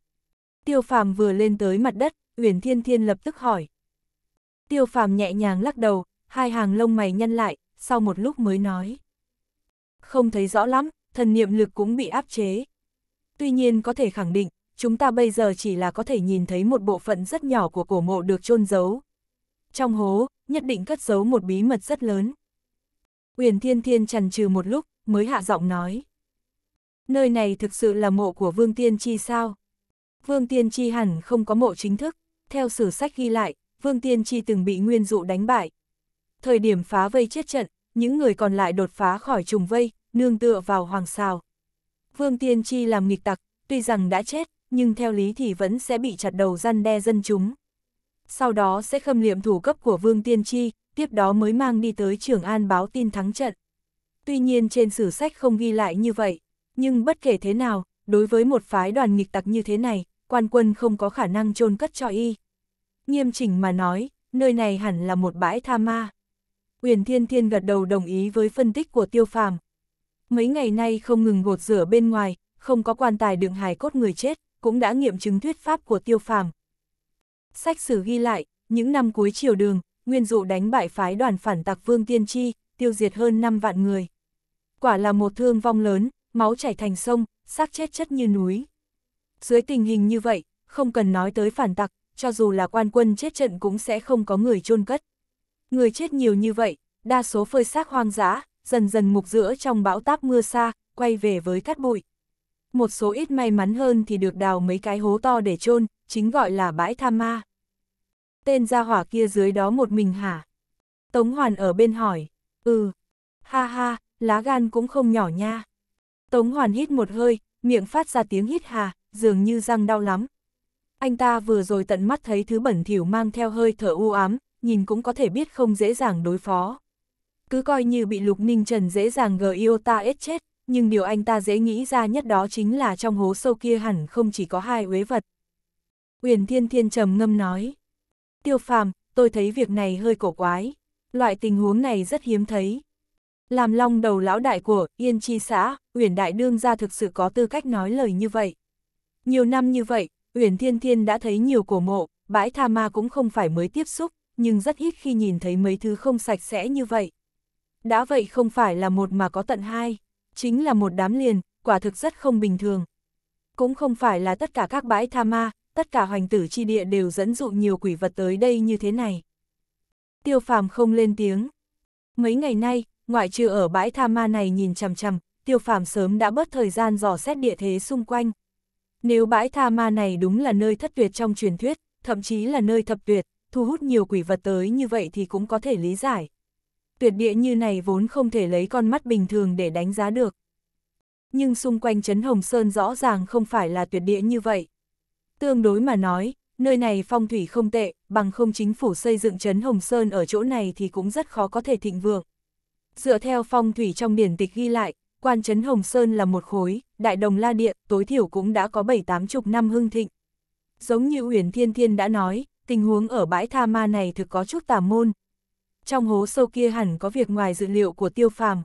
Tiêu phàm vừa lên tới mặt đất, Uyển Thiên Thiên lập tức hỏi. Tiêu phàm nhẹ nhàng lắc đầu, hai hàng lông mày nhăn lại, sau một lúc mới nói. Không thấy rõ lắm, thần niệm lực cũng bị áp chế. Tuy nhiên có thể khẳng định, chúng ta bây giờ chỉ là có thể nhìn thấy một bộ phận rất nhỏ của cổ mộ được chôn giấu. Trong hố, nhất định cất giấu một bí mật rất lớn. Uyển Thiên Thiên chần chừ một lúc, mới hạ giọng nói. Nơi này thực sự là mộ của Vương Tiên Chi sao? Vương Tiên Chi hẳn không có mộ chính thức, theo sử sách ghi lại, Vương Tiên Chi từng bị Nguyên Dụ đánh bại. Thời điểm phá vây chết trận, những người còn lại đột phá khỏi trùng vây, nương tựa vào hoàng sao. Vương Tiên Chi làm nghịch tặc, tuy rằng đã chết, nhưng theo lý thì vẫn sẽ bị chặt đầu răn đe dân chúng. Sau đó sẽ khâm liệm thủ cấp của Vương Tiên Chi, tiếp đó mới mang đi tới Trường An báo tin thắng trận. Tuy nhiên trên sử sách không ghi lại như vậy, nhưng bất kể thế nào, đối với một phái đoàn nghịch tặc như thế này, quan quân không có khả năng chôn cất cho y. Nghiêm chỉnh mà nói, nơi này hẳn là một bãi tha ma. Uyển Thiên Thiên gật đầu đồng ý với phân tích của Tiêu Phàm. Mấy ngày nay không ngừng gột rửa bên ngoài, không có quan tài đựng hài cốt người chết, cũng đã nghiệm chứng thuyết pháp của Tiêu Phàm. Sách sử ghi lại, những năm cuối triều đường, Nguyên Dụ đánh bại phái đoàn phản tặc Vương Tiên Chi, tiêu diệt hơn 5 vạn người. Quả là một thương vong lớn, máu chảy thành sông, xác chết chất như núi. Dưới tình hình như vậy, không cần nói tới phản tặc, cho dù là quan quân chết trận cũng sẽ không có người chôn cất. Người chết nhiều như vậy, đa số phơi xác hoang dã, dần dần mục giữa trong bão táp mưa xa, quay về với cát bụi. Một số ít may mắn hơn thì được đào mấy cái hố to để chôn, chính gọi là bãi tha ma tên gia hỏa kia dưới đó một mình hả? Tống Hoàn ở bên hỏi, ừ, ha ha, lá gan cũng không nhỏ nha. Tống Hoàn hít một hơi, miệng phát ra tiếng hít hà, dường như răng đau lắm. Anh ta vừa rồi tận mắt thấy thứ bẩn thỉu mang theo hơi thở u ám, nhìn cũng có thể biết không dễ dàng đối phó. Cứ coi như bị Lục Ninh Trần dễ dàng gờ yêu ta ết chết, nhưng điều anh ta dễ nghĩ ra nhất đó chính là trong hố sâu kia hẳn không chỉ có hai uế vật. Uyển Thiên Thiên trầm ngâm nói tiêu phàm, tôi thấy việc này hơi cổ quái. Loại tình huống này rất hiếm thấy. Làm long đầu lão đại của Yên Chi xã, Uyển Đại Đương gia thực sự có tư cách nói lời như vậy. Nhiều năm như vậy, Uyển Thiên Thiên đã thấy nhiều cổ mộ, bãi tha ma cũng không phải mới tiếp xúc, nhưng rất ít khi nhìn thấy mấy thứ không sạch sẽ như vậy. Đã vậy không phải là một mà có tận hai, chính là một đám liền, quả thực rất không bình thường. Cũng không phải là tất cả các bãi tha ma, tất cả hoành tử chi địa đều dẫn dụ nhiều quỷ vật tới đây như thế này. Tiêu phàm không lên tiếng. Mấy ngày nay, ngoại trừ ở bãi tha ma này nhìn chằm chằm, tiêu phàm sớm đã bớt thời gian dò xét địa thế xung quanh. Nếu bãi tha ma này đúng là nơi thất tuyệt trong truyền thuyết, thậm chí là nơi thập tuyệt, thu hút nhiều quỷ vật tới như vậy thì cũng có thể lý giải. Tuyệt địa như này vốn không thể lấy con mắt bình thường để đánh giá được. Nhưng xung quanh Trấn Hồng Sơn rõ ràng không phải là tuyệt địa như vậy. Tương đối mà nói, nơi này phong thủy không tệ, bằng không chính phủ xây dựng trấn Hồng Sơn ở chỗ này thì cũng rất khó có thể thịnh vượng. Dựa theo phong thủy trong biển tịch ghi lại, quan trấn Hồng Sơn là một khối, đại đồng la địa, tối thiểu cũng đã có bảy tám chục năm hưng thịnh. Giống như Uyển Thiên Thiên đã nói, tình huống ở bãi tha ma này thực có chút tà môn. Trong hố sâu kia hẳn có việc ngoài dự liệu của tiêu phàm.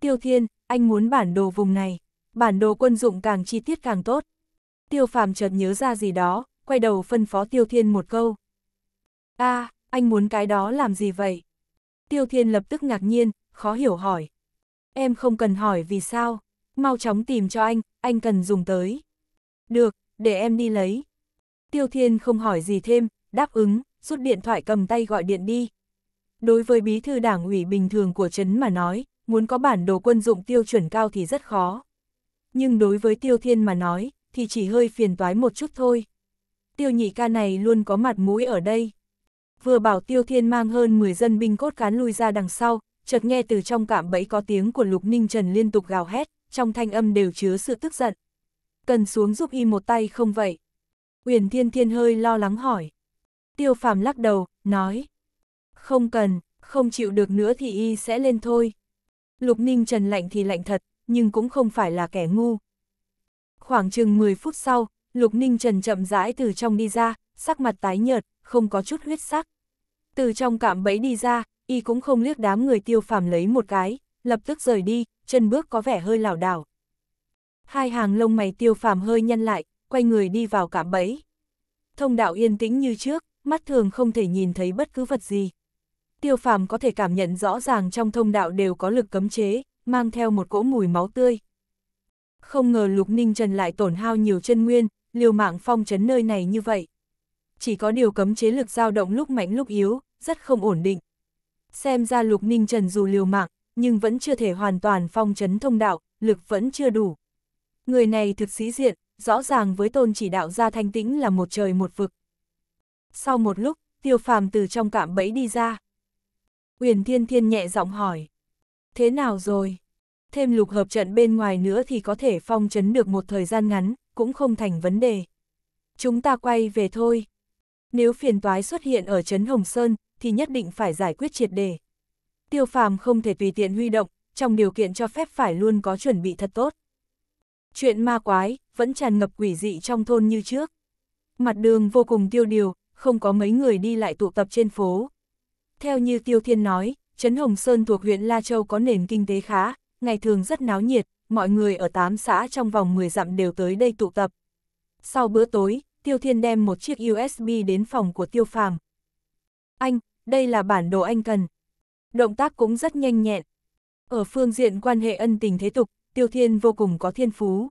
Tiêu Thiên, anh muốn bản đồ vùng này. Bản đồ quân dụng càng chi tiết càng tốt tiêu phàm chợt nhớ ra gì đó, quay đầu phân phó tiêu thiên một câu. a anh muốn cái đó làm gì vậy? Tiêu thiên lập tức ngạc nhiên, khó hiểu hỏi. Em không cần hỏi vì sao, mau chóng tìm cho anh, anh cần dùng tới. Được, để em đi lấy. Tiêu thiên không hỏi gì thêm, đáp ứng, rút điện thoại cầm tay gọi điện đi. Đối với bí thư đảng ủy bình thường của trấn mà nói, muốn có bản đồ quân dụng tiêu chuẩn cao thì rất khó. Nhưng đối với tiêu thiên mà nói, thì chỉ hơi phiền toái một chút thôi. Tiêu nhị ca này luôn có mặt mũi ở đây. Vừa bảo Tiêu Thiên mang hơn 10 dân binh cốt cán lui ra đằng sau, chợt nghe từ trong cạm bẫy có tiếng của Lục Ninh Trần liên tục gào hét, trong thanh âm đều chứa sự tức giận. Cần xuống giúp y một tay không vậy? Uyển Thiên Thiên hơi lo lắng hỏi. Tiêu Phàm lắc đầu, nói. Không cần, không chịu được nữa thì y sẽ lên thôi. Lục Ninh Trần lạnh thì lạnh thật, nhưng cũng không phải là kẻ ngu, Khoảng chừng 10 phút sau, Lục Ninh Trần chậm rãi từ trong đi ra, sắc mặt tái nhợt, không có chút huyết sắc. Từ trong cạm bẫy đi ra, y cũng không liếc đám người tiêu phàm lấy một cái, lập tức rời đi, chân bước có vẻ hơi lảo đảo. Hai hàng lông mày tiêu phàm hơi nhăn lại, quay người đi vào cạm bẫy. Thông đạo yên tĩnh như trước, mắt thường không thể nhìn thấy bất cứ vật gì. Tiêu phàm có thể cảm nhận rõ ràng trong thông đạo đều có lực cấm chế, mang theo một cỗ mùi máu tươi, không ngờ Lục Ninh Trần lại tổn hao nhiều chân nguyên, liều mạng phong trấn nơi này như vậy. Chỉ có điều cấm chế lực dao động lúc mạnh lúc yếu, rất không ổn định. Xem ra Lục Ninh Trần dù liều mạng, nhưng vẫn chưa thể hoàn toàn phong trấn thông đạo, lực vẫn chưa đủ. Người này thực sĩ diện, rõ ràng với tôn chỉ đạo ra thanh tĩnh là một trời một vực. Sau một lúc, tiêu phàm từ trong cạm bẫy đi ra. Uyển Thiên Thiên nhẹ giọng hỏi. Thế nào rồi? thêm lục hợp trận bên ngoài nữa thì có thể phong chấn được một thời gian ngắn, cũng không thành vấn đề. Chúng ta quay về thôi. Nếu phiền toái xuất hiện ở trấn Hồng Sơn, thì nhất định phải giải quyết triệt đề. Tiêu phàm không thể tùy tiện huy động, trong điều kiện cho phép phải luôn có chuẩn bị thật tốt. Chuyện ma quái, vẫn tràn ngập quỷ dị trong thôn như trước. Mặt đường vô cùng tiêu điều, không có mấy người đi lại tụ tập trên phố. Theo như Tiêu Thiên nói, Trấn Hồng Sơn thuộc huyện La Châu có nền kinh tế khá, ngày thường rất náo nhiệt, mọi người ở tám xã trong vòng 10 dặm đều tới đây tụ tập. Sau bữa tối, Tiêu Thiên đem một chiếc USB đến phòng của Tiêu Phàm. Anh, đây là bản đồ anh cần. Động tác cũng rất nhanh nhẹn. Ở phương diện quan hệ ân tình thế tục, Tiêu Thiên vô cùng có thiên phú.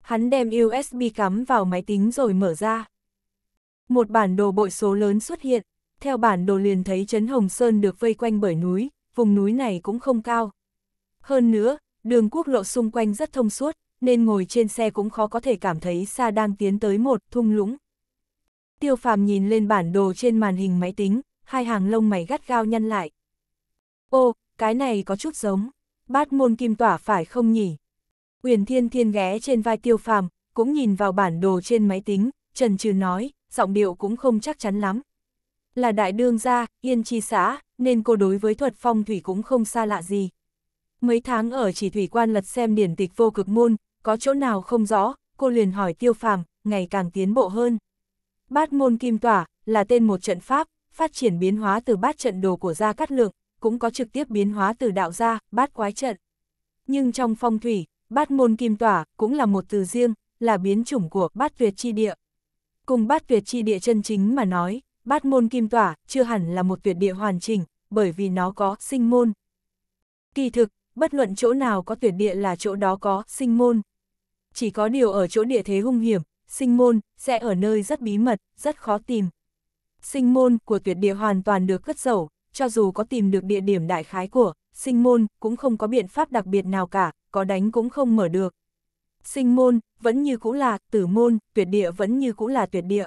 Hắn đem USB cắm vào máy tính rồi mở ra. Một bản đồ bội số lớn xuất hiện, theo bản đồ liền thấy Trấn Hồng Sơn được vây quanh bởi núi, vùng núi này cũng không cao. Hơn nữa, đường quốc lộ xung quanh rất thông suốt, nên ngồi trên xe cũng khó có thể cảm thấy xa đang tiến tới một thung lũng. Tiêu phàm nhìn lên bản đồ trên màn hình máy tính, hai hàng lông mày gắt gao nhăn lại. Ô, cái này có chút giống, bát môn kim tỏa phải không nhỉ? Uyển Thiên Thiên ghé trên vai tiêu phàm, cũng nhìn vào bản đồ trên máy tính, trần trừ nói, giọng điệu cũng không chắc chắn lắm. Là đại đương gia, yên chi xã, nên cô đối với thuật phong thủy cũng không xa lạ gì mấy tháng ở chỉ thủy quan lật xem điển tịch vô cực môn, có chỗ nào không rõ, cô liền hỏi tiêu phàm, ngày càng tiến bộ hơn. Bát môn kim tỏa, là tên một trận pháp, phát triển biến hóa từ bát trận đồ của Gia cắt Lượng, cũng có trực tiếp biến hóa từ đạo gia, bát quái trận. Nhưng trong phong thủy, bát môn kim tỏa cũng là một từ riêng, là biến chủng của bát tuyệt chi địa. Cùng bát tuyệt chi địa chân chính mà nói, bát môn kim tỏa chưa hẳn là một tuyệt địa hoàn chỉnh, bởi vì nó có sinh môn. Kỳ thực, bất luận chỗ nào có tuyệt địa là chỗ đó có sinh môn. Chỉ có điều ở chỗ địa thế hung hiểm, sinh môn sẽ ở nơi rất bí mật, rất khó tìm. Sinh môn của tuyệt địa hoàn toàn được cất giấu, cho dù có tìm được địa điểm đại khái của sinh môn cũng không có biện pháp đặc biệt nào cả, có đánh cũng không mở được. Sinh môn vẫn như cũ là tử môn, tuyệt địa vẫn như cũ là tuyệt địa.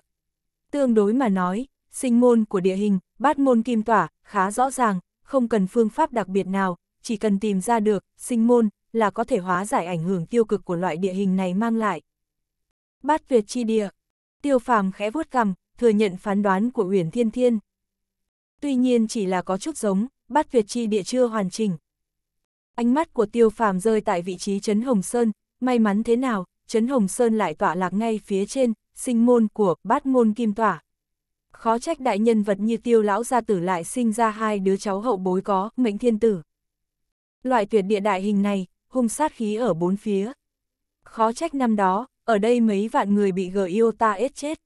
Tương đối mà nói, sinh môn của địa hình, bát môn kim tỏa, khá rõ ràng, không cần phương pháp đặc biệt nào, chỉ cần tìm ra được, sinh môn, là có thể hóa giải ảnh hưởng tiêu cực của loại địa hình này mang lại. Bát Việt chi địa, tiêu phàm khẽ vuốt cằm, thừa nhận phán đoán của Uyển Thiên Thiên. Tuy nhiên chỉ là có chút giống, bát Việt chi địa chưa hoàn chỉnh. Ánh mắt của tiêu phàm rơi tại vị trí Trấn Hồng Sơn, may mắn thế nào, Trấn Hồng Sơn lại tọa lạc ngay phía trên, sinh môn của bát môn kim tỏa. Khó trách đại nhân vật như tiêu lão gia tử lại sinh ra hai đứa cháu hậu bối có, mệnh thiên tử. Loại tuyệt địa đại hình này, hung sát khí ở bốn phía. Khó trách năm đó, ở đây mấy vạn người bị gờ Iota ết chết.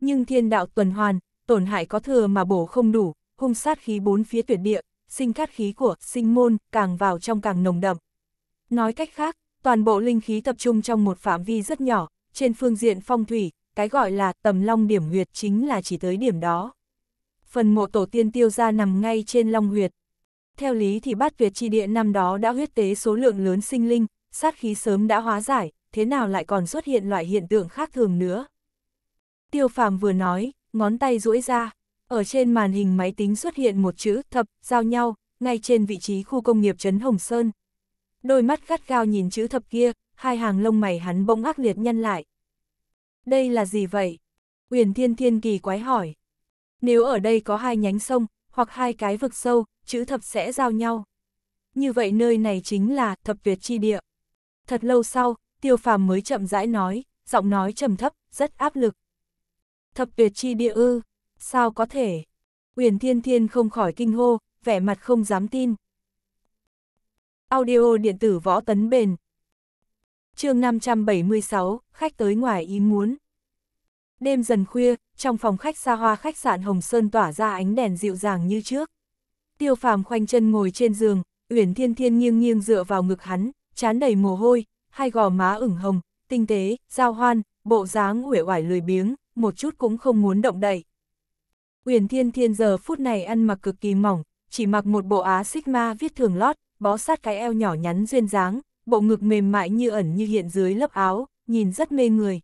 Nhưng thiên đạo tuần hoàn, tổn hại có thừa mà bổ không đủ, hung sát khí bốn phía tuyệt địa, sinh cát khí của sinh môn càng vào trong càng nồng đậm. Nói cách khác, toàn bộ linh khí tập trung trong một phạm vi rất nhỏ, trên phương diện phong thủy, cái gọi là tầm long điểm huyệt chính là chỉ tới điểm đó. Phần mộ tổ tiên tiêu ra nằm ngay trên long huyệt, theo lý thì bát Việt chi địa năm đó đã huyết tế số lượng lớn sinh linh, sát khí sớm đã hóa giải, thế nào lại còn xuất hiện loại hiện tượng khác thường nữa. Tiêu phàm vừa nói, ngón tay duỗi ra, ở trên màn hình máy tính xuất hiện một chữ thập, giao nhau, ngay trên vị trí khu công nghiệp Trấn Hồng Sơn. Đôi mắt gắt gao nhìn chữ thập kia, hai hàng lông mày hắn bỗng ác liệt nhân lại. Đây là gì vậy? Uyển Thiên Thiên kỳ quái hỏi. Nếu ở đây có hai nhánh sông, hoặc hai cái vực sâu, chữ thập sẽ giao nhau. Như vậy nơi này chính là thập Việt chi địa. Thật lâu sau, tiêu phàm mới chậm rãi nói, giọng nói trầm thấp, rất áp lực. Thập Việt chi địa ư, sao có thể? Uyển Thiên Thiên không khỏi kinh hô, vẻ mặt không dám tin. Audio điện tử võ tấn bền. chương 576, khách tới ngoài ý muốn. Đêm dần khuya, trong phòng khách xa hoa khách sạn Hồng Sơn tỏa ra ánh đèn dịu dàng như trước. Tiêu phàm khoanh chân ngồi trên giường, Uyển Thiên Thiên nghiêng nghiêng dựa vào ngực hắn, chán đầy mồ hôi, hai gò má ửng hồng, tinh tế, giao hoan, bộ dáng uể oải lười biếng, một chút cũng không muốn động đậy. Uyển Thiên Thiên giờ phút này ăn mặc cực kỳ mỏng, chỉ mặc một bộ áo sigma viết thường lót, bó sát cái eo nhỏ nhắn duyên dáng, bộ ngực mềm mại như ẩn như hiện dưới lớp áo, nhìn rất mê người.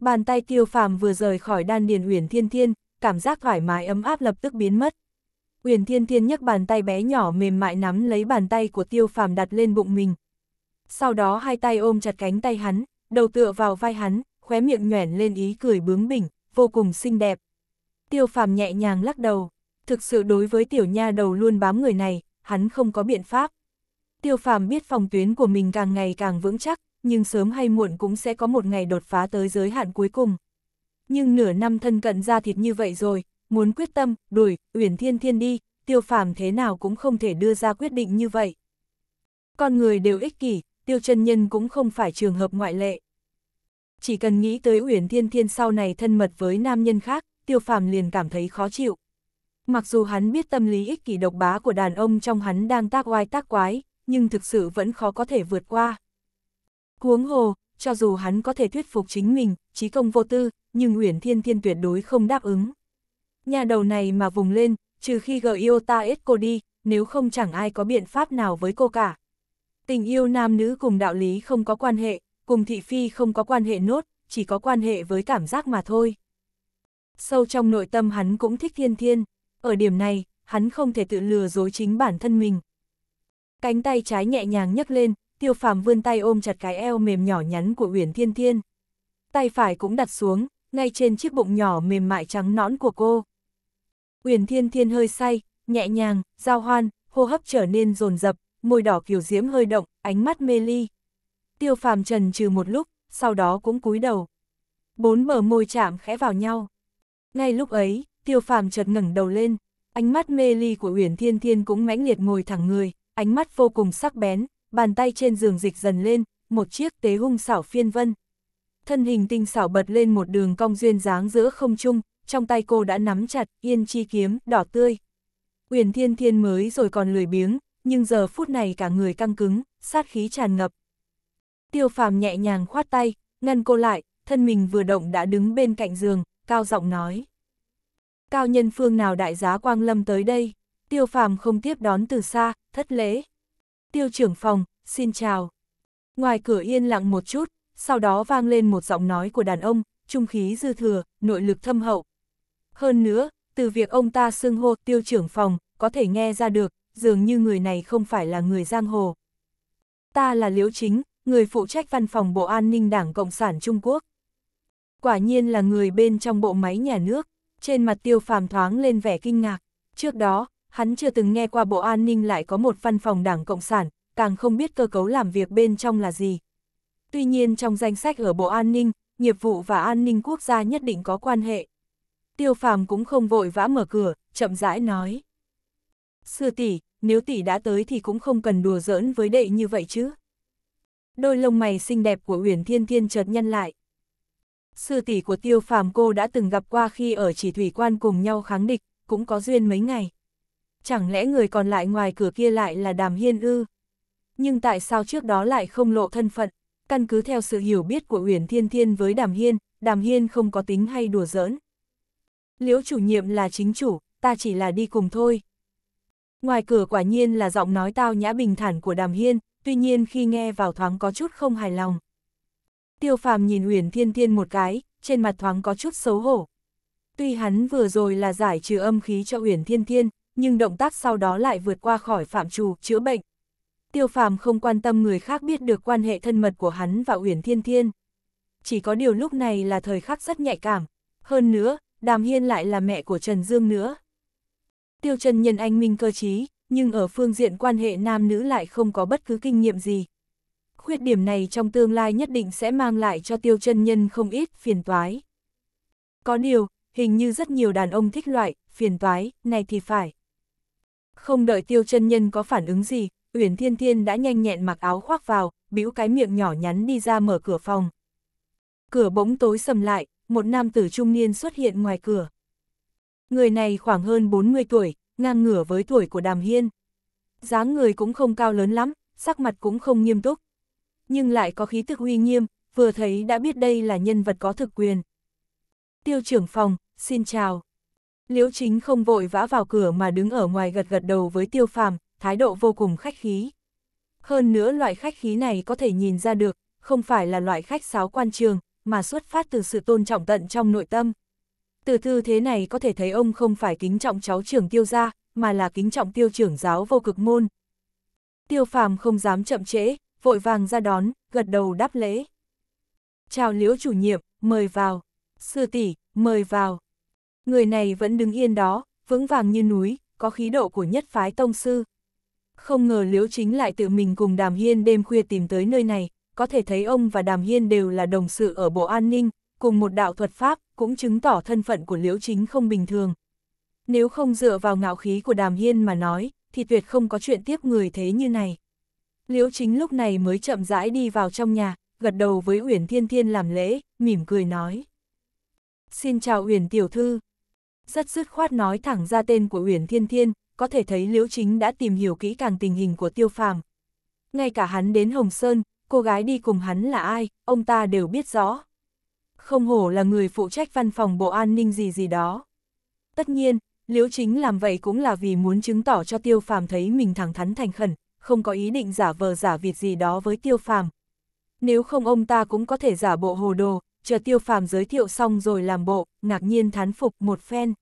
Bàn tay tiêu phàm vừa rời khỏi đan điền Uyển Thiên Thiên, cảm giác thoải mái ấm áp lập tức biến mất. Uyển Thiên Thiên nhấc bàn tay bé nhỏ mềm mại nắm lấy bàn tay của tiêu phàm đặt lên bụng mình. Sau đó hai tay ôm chặt cánh tay hắn, đầu tựa vào vai hắn, khóe miệng nhoẻn lên ý cười bướng bỉnh, vô cùng xinh đẹp. Tiêu phàm nhẹ nhàng lắc đầu, thực sự đối với tiểu nha đầu luôn bám người này, hắn không có biện pháp. Tiêu phàm biết phòng tuyến của mình càng ngày càng vững chắc, nhưng sớm hay muộn cũng sẽ có một ngày đột phá tới giới hạn cuối cùng. Nhưng nửa năm thân cận ra thịt như vậy rồi, muốn quyết tâm, đuổi, uyển thiên thiên đi, tiêu phàm thế nào cũng không thể đưa ra quyết định như vậy. Con người đều ích kỷ, tiêu chân nhân cũng không phải trường hợp ngoại lệ. Chỉ cần nghĩ tới uyển thiên thiên sau này thân mật với nam nhân khác, tiêu phàm liền cảm thấy khó chịu. Mặc dù hắn biết tâm lý ích kỷ độc bá của đàn ông trong hắn đang tác oai tác quái, nhưng thực sự vẫn khó có thể vượt qua. Huống hồ, cho dù hắn có thể thuyết phục chính mình, trí công vô tư, nhưng Nguyễn Thiên Thiên tuyệt đối không đáp ứng. Nhà đầu này mà vùng lên, trừ khi gợi yêu ta ết cô đi, nếu không chẳng ai có biện pháp nào với cô cả. Tình yêu nam nữ cùng đạo lý không có quan hệ, cùng thị phi không có quan hệ nốt, chỉ có quan hệ với cảm giác mà thôi. Sâu trong nội tâm hắn cũng thích thiên thiên, ở điểm này, hắn không thể tự lừa dối chính bản thân mình. Cánh tay trái nhẹ nhàng nhấc lên, tiêu phàm vươn tay ôm chặt cái eo mềm nhỏ nhắn của Uyển Thiên Thiên. Tay phải cũng đặt xuống, ngay trên chiếc bụng nhỏ mềm mại trắng nõn của cô. Uyển Thiên Thiên hơi say, nhẹ nhàng, giao hoan, hô hấp trở nên rồn rập, môi đỏ kiểu diễm hơi động, ánh mắt mê ly. Tiêu phàm trần trừ một lúc, sau đó cũng cúi đầu. Bốn bờ môi chạm khẽ vào nhau. Ngay lúc ấy, tiêu phàm chợt ngẩng đầu lên, ánh mắt mê ly của Uyển Thiên Thiên cũng mãnh liệt ngồi thẳng người, ánh mắt vô cùng sắc bén, bàn tay trên giường dịch dần lên, một chiếc tế hung xảo phiên vân. Thân hình tinh xảo bật lên một đường cong duyên dáng giữa không trung, trong tay cô đã nắm chặt yên chi kiếm đỏ tươi. Uyển Thiên Thiên mới rồi còn lười biếng, nhưng giờ phút này cả người căng cứng, sát khí tràn ngập. Tiêu Phàm nhẹ nhàng khoát tay, ngăn cô lại, thân mình vừa động đã đứng bên cạnh giường, cao giọng nói: "Cao nhân phương nào đại giá quang lâm tới đây?" Tiêu Phàm không tiếp đón từ xa, thất lễ tiêu trưởng phòng, xin chào. Ngoài cửa yên lặng một chút, sau đó vang lên một giọng nói của đàn ông, trung khí dư thừa, nội lực thâm hậu. Hơn nữa, từ việc ông ta xưng hô tiêu trưởng phòng, có thể nghe ra được, dường như người này không phải là người giang hồ. Ta là Liễu Chính, người phụ trách văn phòng Bộ An ninh Đảng Cộng sản Trung Quốc. Quả nhiên là người bên trong bộ máy nhà nước, trên mặt tiêu phàm thoáng lên vẻ kinh ngạc. Trước đó, hắn chưa từng nghe qua Bộ An ninh lại có một văn phòng Đảng Cộng sản, càng không biết cơ cấu làm việc bên trong là gì. Tuy nhiên trong danh sách ở Bộ An ninh, nghiệp vụ và an ninh quốc gia nhất định có quan hệ. Tiêu phàm cũng không vội vã mở cửa, chậm rãi nói. Sư tỷ, nếu tỷ đã tới thì cũng không cần đùa giỡn với đệ như vậy chứ. Đôi lông mày xinh đẹp của Uyển Thiên Thiên chợt nhân lại. Sư tỷ của Tiêu Phàm cô đã từng gặp qua khi ở chỉ thủy quan cùng nhau kháng địch, cũng có duyên mấy ngày chẳng lẽ người còn lại ngoài cửa kia lại là đàm hiên ư? Nhưng tại sao trước đó lại không lộ thân phận? Căn cứ theo sự hiểu biết của Uyển Thiên Thiên với Đàm Hiên, Đàm Hiên không có tính hay đùa giỡn. Liễu chủ nhiệm là chính chủ, ta chỉ là đi cùng thôi. Ngoài cửa quả nhiên là giọng nói tao nhã bình thản của Đàm Hiên, tuy nhiên khi nghe vào thoáng có chút không hài lòng. Tiêu phàm nhìn Uyển Thiên Thiên một cái, trên mặt thoáng có chút xấu hổ. Tuy hắn vừa rồi là giải trừ âm khí cho Uyển Thiên Thiên, nhưng động tác sau đó lại vượt qua khỏi phạm trù, chữa bệnh. Tiêu phàm không quan tâm người khác biết được quan hệ thân mật của hắn và Uyển Thiên Thiên. Chỉ có điều lúc này là thời khắc rất nhạy cảm. Hơn nữa, Đàm Hiên lại là mẹ của Trần Dương nữa. Tiêu Trần nhân anh minh cơ trí, nhưng ở phương diện quan hệ nam nữ lại không có bất cứ kinh nghiệm gì. Khuyết điểm này trong tương lai nhất định sẽ mang lại cho tiêu Trần nhân không ít phiền toái. Có điều, hình như rất nhiều đàn ông thích loại, phiền toái, này thì phải. Không đợi tiêu chân nhân có phản ứng gì, Uyển Thiên Thiên đã nhanh nhẹn mặc áo khoác vào, bĩu cái miệng nhỏ nhắn đi ra mở cửa phòng. Cửa bỗng tối sầm lại, một nam tử trung niên xuất hiện ngoài cửa. Người này khoảng hơn 40 tuổi, ngang ngửa với tuổi của Đàm Hiên. dáng người cũng không cao lớn lắm, sắc mặt cũng không nghiêm túc. Nhưng lại có khí tức uy nghiêm, vừa thấy đã biết đây là nhân vật có thực quyền. Tiêu trưởng phòng, xin chào. Liễu chính không vội vã vào cửa mà đứng ở ngoài gật gật đầu với tiêu phàm, thái độ vô cùng khách khí. Hơn nữa loại khách khí này có thể nhìn ra được, không phải là loại khách sáo quan trường, mà xuất phát từ sự tôn trọng tận trong nội tâm. Từ thư thế này có thể thấy ông không phải kính trọng cháu trưởng tiêu gia, mà là kính trọng tiêu trưởng giáo vô cực môn. Tiêu phàm không dám chậm trễ, vội vàng ra đón, gật đầu đáp lễ. Chào liễu chủ nhiệm, mời vào. Sư tỷ, mời vào. Người này vẫn đứng yên đó, vững vàng như núi, có khí độ của nhất phái tông sư. Không ngờ Liễu Chính lại tự mình cùng Đàm Hiên đêm khuya tìm tới nơi này, có thể thấy ông và Đàm Hiên đều là đồng sự ở Bộ An ninh, cùng một đạo thuật pháp, cũng chứng tỏ thân phận của Liễu Chính không bình thường. Nếu không dựa vào ngạo khí của Đàm Hiên mà nói, thì tuyệt không có chuyện tiếp người thế như này. Liễu Chính lúc này mới chậm rãi đi vào trong nhà, gật đầu với Uyển Thiên Thiên làm lễ, mỉm cười nói. Xin chào Uyển Tiểu Thư, rất dứt khoát nói thẳng ra tên của Uyển Thiên Thiên, có thể thấy Liễu Chính đã tìm hiểu kỹ càng tình hình của Tiêu Phàm. Ngay cả hắn đến Hồng Sơn, cô gái đi cùng hắn là ai, ông ta đều biết rõ. Không hổ là người phụ trách văn phòng bộ an ninh gì gì đó. Tất nhiên, Liễu Chính làm vậy cũng là vì muốn chứng tỏ cho Tiêu Phàm thấy mình thẳng thắn thành khẩn, không có ý định giả vờ giả vịt gì đó với Tiêu Phàm. Nếu không ông ta cũng có thể giả bộ hồ đồ, chờ tiêu phàm giới thiệu xong rồi làm bộ, ngạc nhiên thán phục một phen.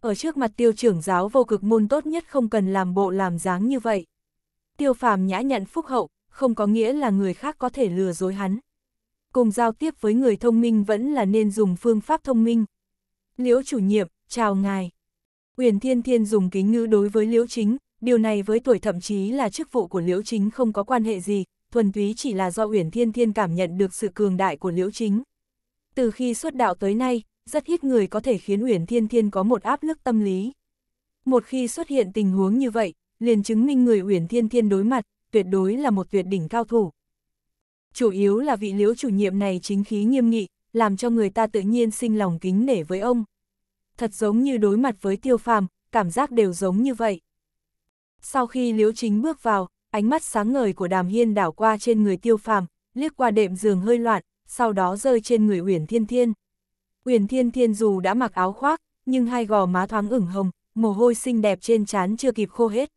Ở trước mặt tiêu trưởng giáo vô cực môn tốt nhất không cần làm bộ làm dáng như vậy. Tiêu phàm nhã nhận phúc hậu, không có nghĩa là người khác có thể lừa dối hắn. Cùng giao tiếp với người thông minh vẫn là nên dùng phương pháp thông minh. Liễu chủ nhiệm, chào ngài. Uyển Thiên Thiên dùng kính ngữ đối với Liễu Chính, điều này với tuổi thậm chí là chức vụ của Liễu Chính không có quan hệ gì, thuần túy chỉ là do Uyển Thiên Thiên cảm nhận được sự cường đại của Liễu Chính. Từ khi xuất đạo tới nay, rất ít người có thể khiến Uyển Thiên Thiên có một áp lực tâm lý. Một khi xuất hiện tình huống như vậy, liền chứng minh người Uyển Thiên Thiên đối mặt, tuyệt đối là một tuyệt đỉnh cao thủ. Chủ yếu là vị liễu chủ nhiệm này chính khí nghiêm nghị, làm cho người ta tự nhiên sinh lòng kính nể với ông. Thật giống như đối mặt với tiêu phàm, cảm giác đều giống như vậy. Sau khi liễu chính bước vào, ánh mắt sáng ngời của đàm hiên đảo qua trên người tiêu phàm, liếc qua đệm giường hơi loạn, sau đó rơi trên người Uyển Thiên Thiên. Uyển Thiên Thiên dù đã mặc áo khoác, nhưng hai gò má thoáng ửng hồng, mồ hôi xinh đẹp trên trán chưa kịp khô hết.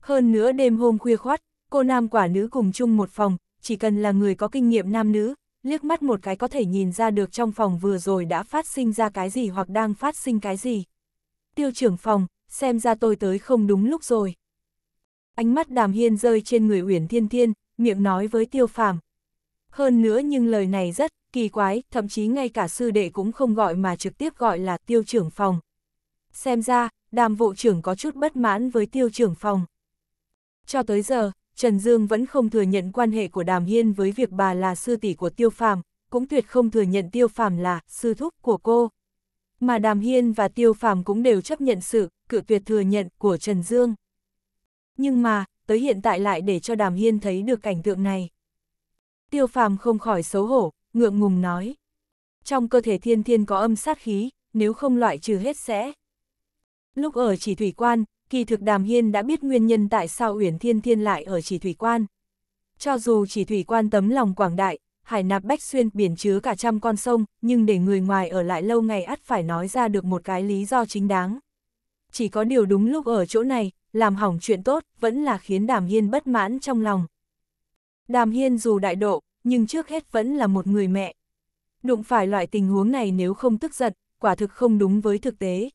Hơn nữa đêm hôm khuya khoát, cô nam quả nữ cùng chung một phòng, chỉ cần là người có kinh nghiệm nam nữ, liếc mắt một cái có thể nhìn ra được trong phòng vừa rồi đã phát sinh ra cái gì hoặc đang phát sinh cái gì. Tiêu trưởng phòng, xem ra tôi tới không đúng lúc rồi. Ánh mắt đàm hiên rơi trên người Uyển Thiên Thiên, miệng nói với tiêu phàm. Hơn nữa nhưng lời này rất kỳ quái, thậm chí ngay cả sư đệ cũng không gọi mà trực tiếp gọi là tiêu trưởng phòng. Xem ra, đàm vụ trưởng có chút bất mãn với tiêu trưởng phòng. Cho tới giờ, Trần Dương vẫn không thừa nhận quan hệ của đàm hiên với việc bà là sư tỷ của tiêu phàm, cũng tuyệt không thừa nhận tiêu phàm là sư thúc của cô. Mà đàm hiên và tiêu phàm cũng đều chấp nhận sự cự tuyệt thừa nhận của Trần Dương. Nhưng mà, tới hiện tại lại để cho Đàm Hiên thấy được cảnh tượng này. Tiêu phàm không khỏi xấu hổ, ngượng ngùng nói. Trong cơ thể thiên thiên có âm sát khí, nếu không loại trừ hết sẽ. Lúc ở chỉ thủy quan, kỳ thực Đàm Hiên đã biết nguyên nhân tại sao Uyển Thiên Thiên lại ở chỉ thủy quan. Cho dù chỉ thủy quan tấm lòng quảng đại, hải nạp bách xuyên biển chứa cả trăm con sông, nhưng để người ngoài ở lại lâu ngày ắt phải nói ra được một cái lý do chính đáng. Chỉ có điều đúng lúc ở chỗ này, làm hỏng chuyện tốt, vẫn là khiến Đàm Hiên bất mãn trong lòng. Đàm Hiên dù đại độ, nhưng trước hết vẫn là một người mẹ. Đụng phải loại tình huống này nếu không tức giận, quả thực không đúng với thực tế.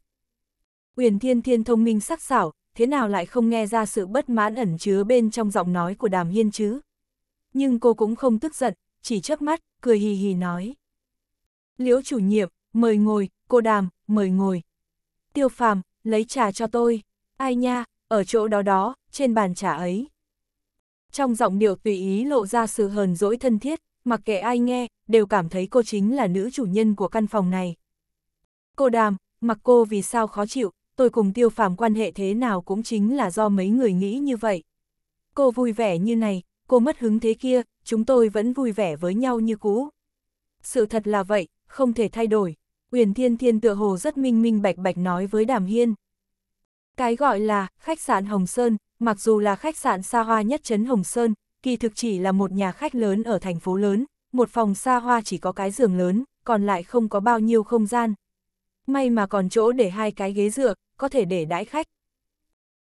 Uyển Thiên Thiên thông minh sắc sảo, thế nào lại không nghe ra sự bất mãn ẩn chứa bên trong giọng nói của Đàm Hiên chứ? Nhưng cô cũng không tức giận, chỉ chớp mắt, cười hì hì nói. Liễu chủ nhiệm, mời ngồi, cô Đàm, mời ngồi. Tiêu Phàm, lấy trà cho tôi. Ai nha, ở chỗ đó đó, trên bàn trà ấy. Trong giọng điệu tùy ý lộ ra sự hờn dỗi thân thiết, mặc kệ ai nghe, đều cảm thấy cô chính là nữ chủ nhân của căn phòng này. Cô đàm, mặc cô vì sao khó chịu, tôi cùng tiêu phàm quan hệ thế nào cũng chính là do mấy người nghĩ như vậy. Cô vui vẻ như này, cô mất hứng thế kia, chúng tôi vẫn vui vẻ với nhau như cũ. Sự thật là vậy, không thể thay đổi. Uyển Thiên Thiên tựa hồ rất minh minh bạch bạch nói với Đàm Hiên. Cái gọi là khách sạn Hồng Sơn, mặc dù là khách sạn xa hoa nhất trấn Hồng Sơn, kỳ thực chỉ là một nhà khách lớn ở thành phố lớn, một phòng xa hoa chỉ có cái giường lớn, còn lại không có bao nhiêu không gian. May mà còn chỗ để hai cái ghế dựa, có thể để đãi khách.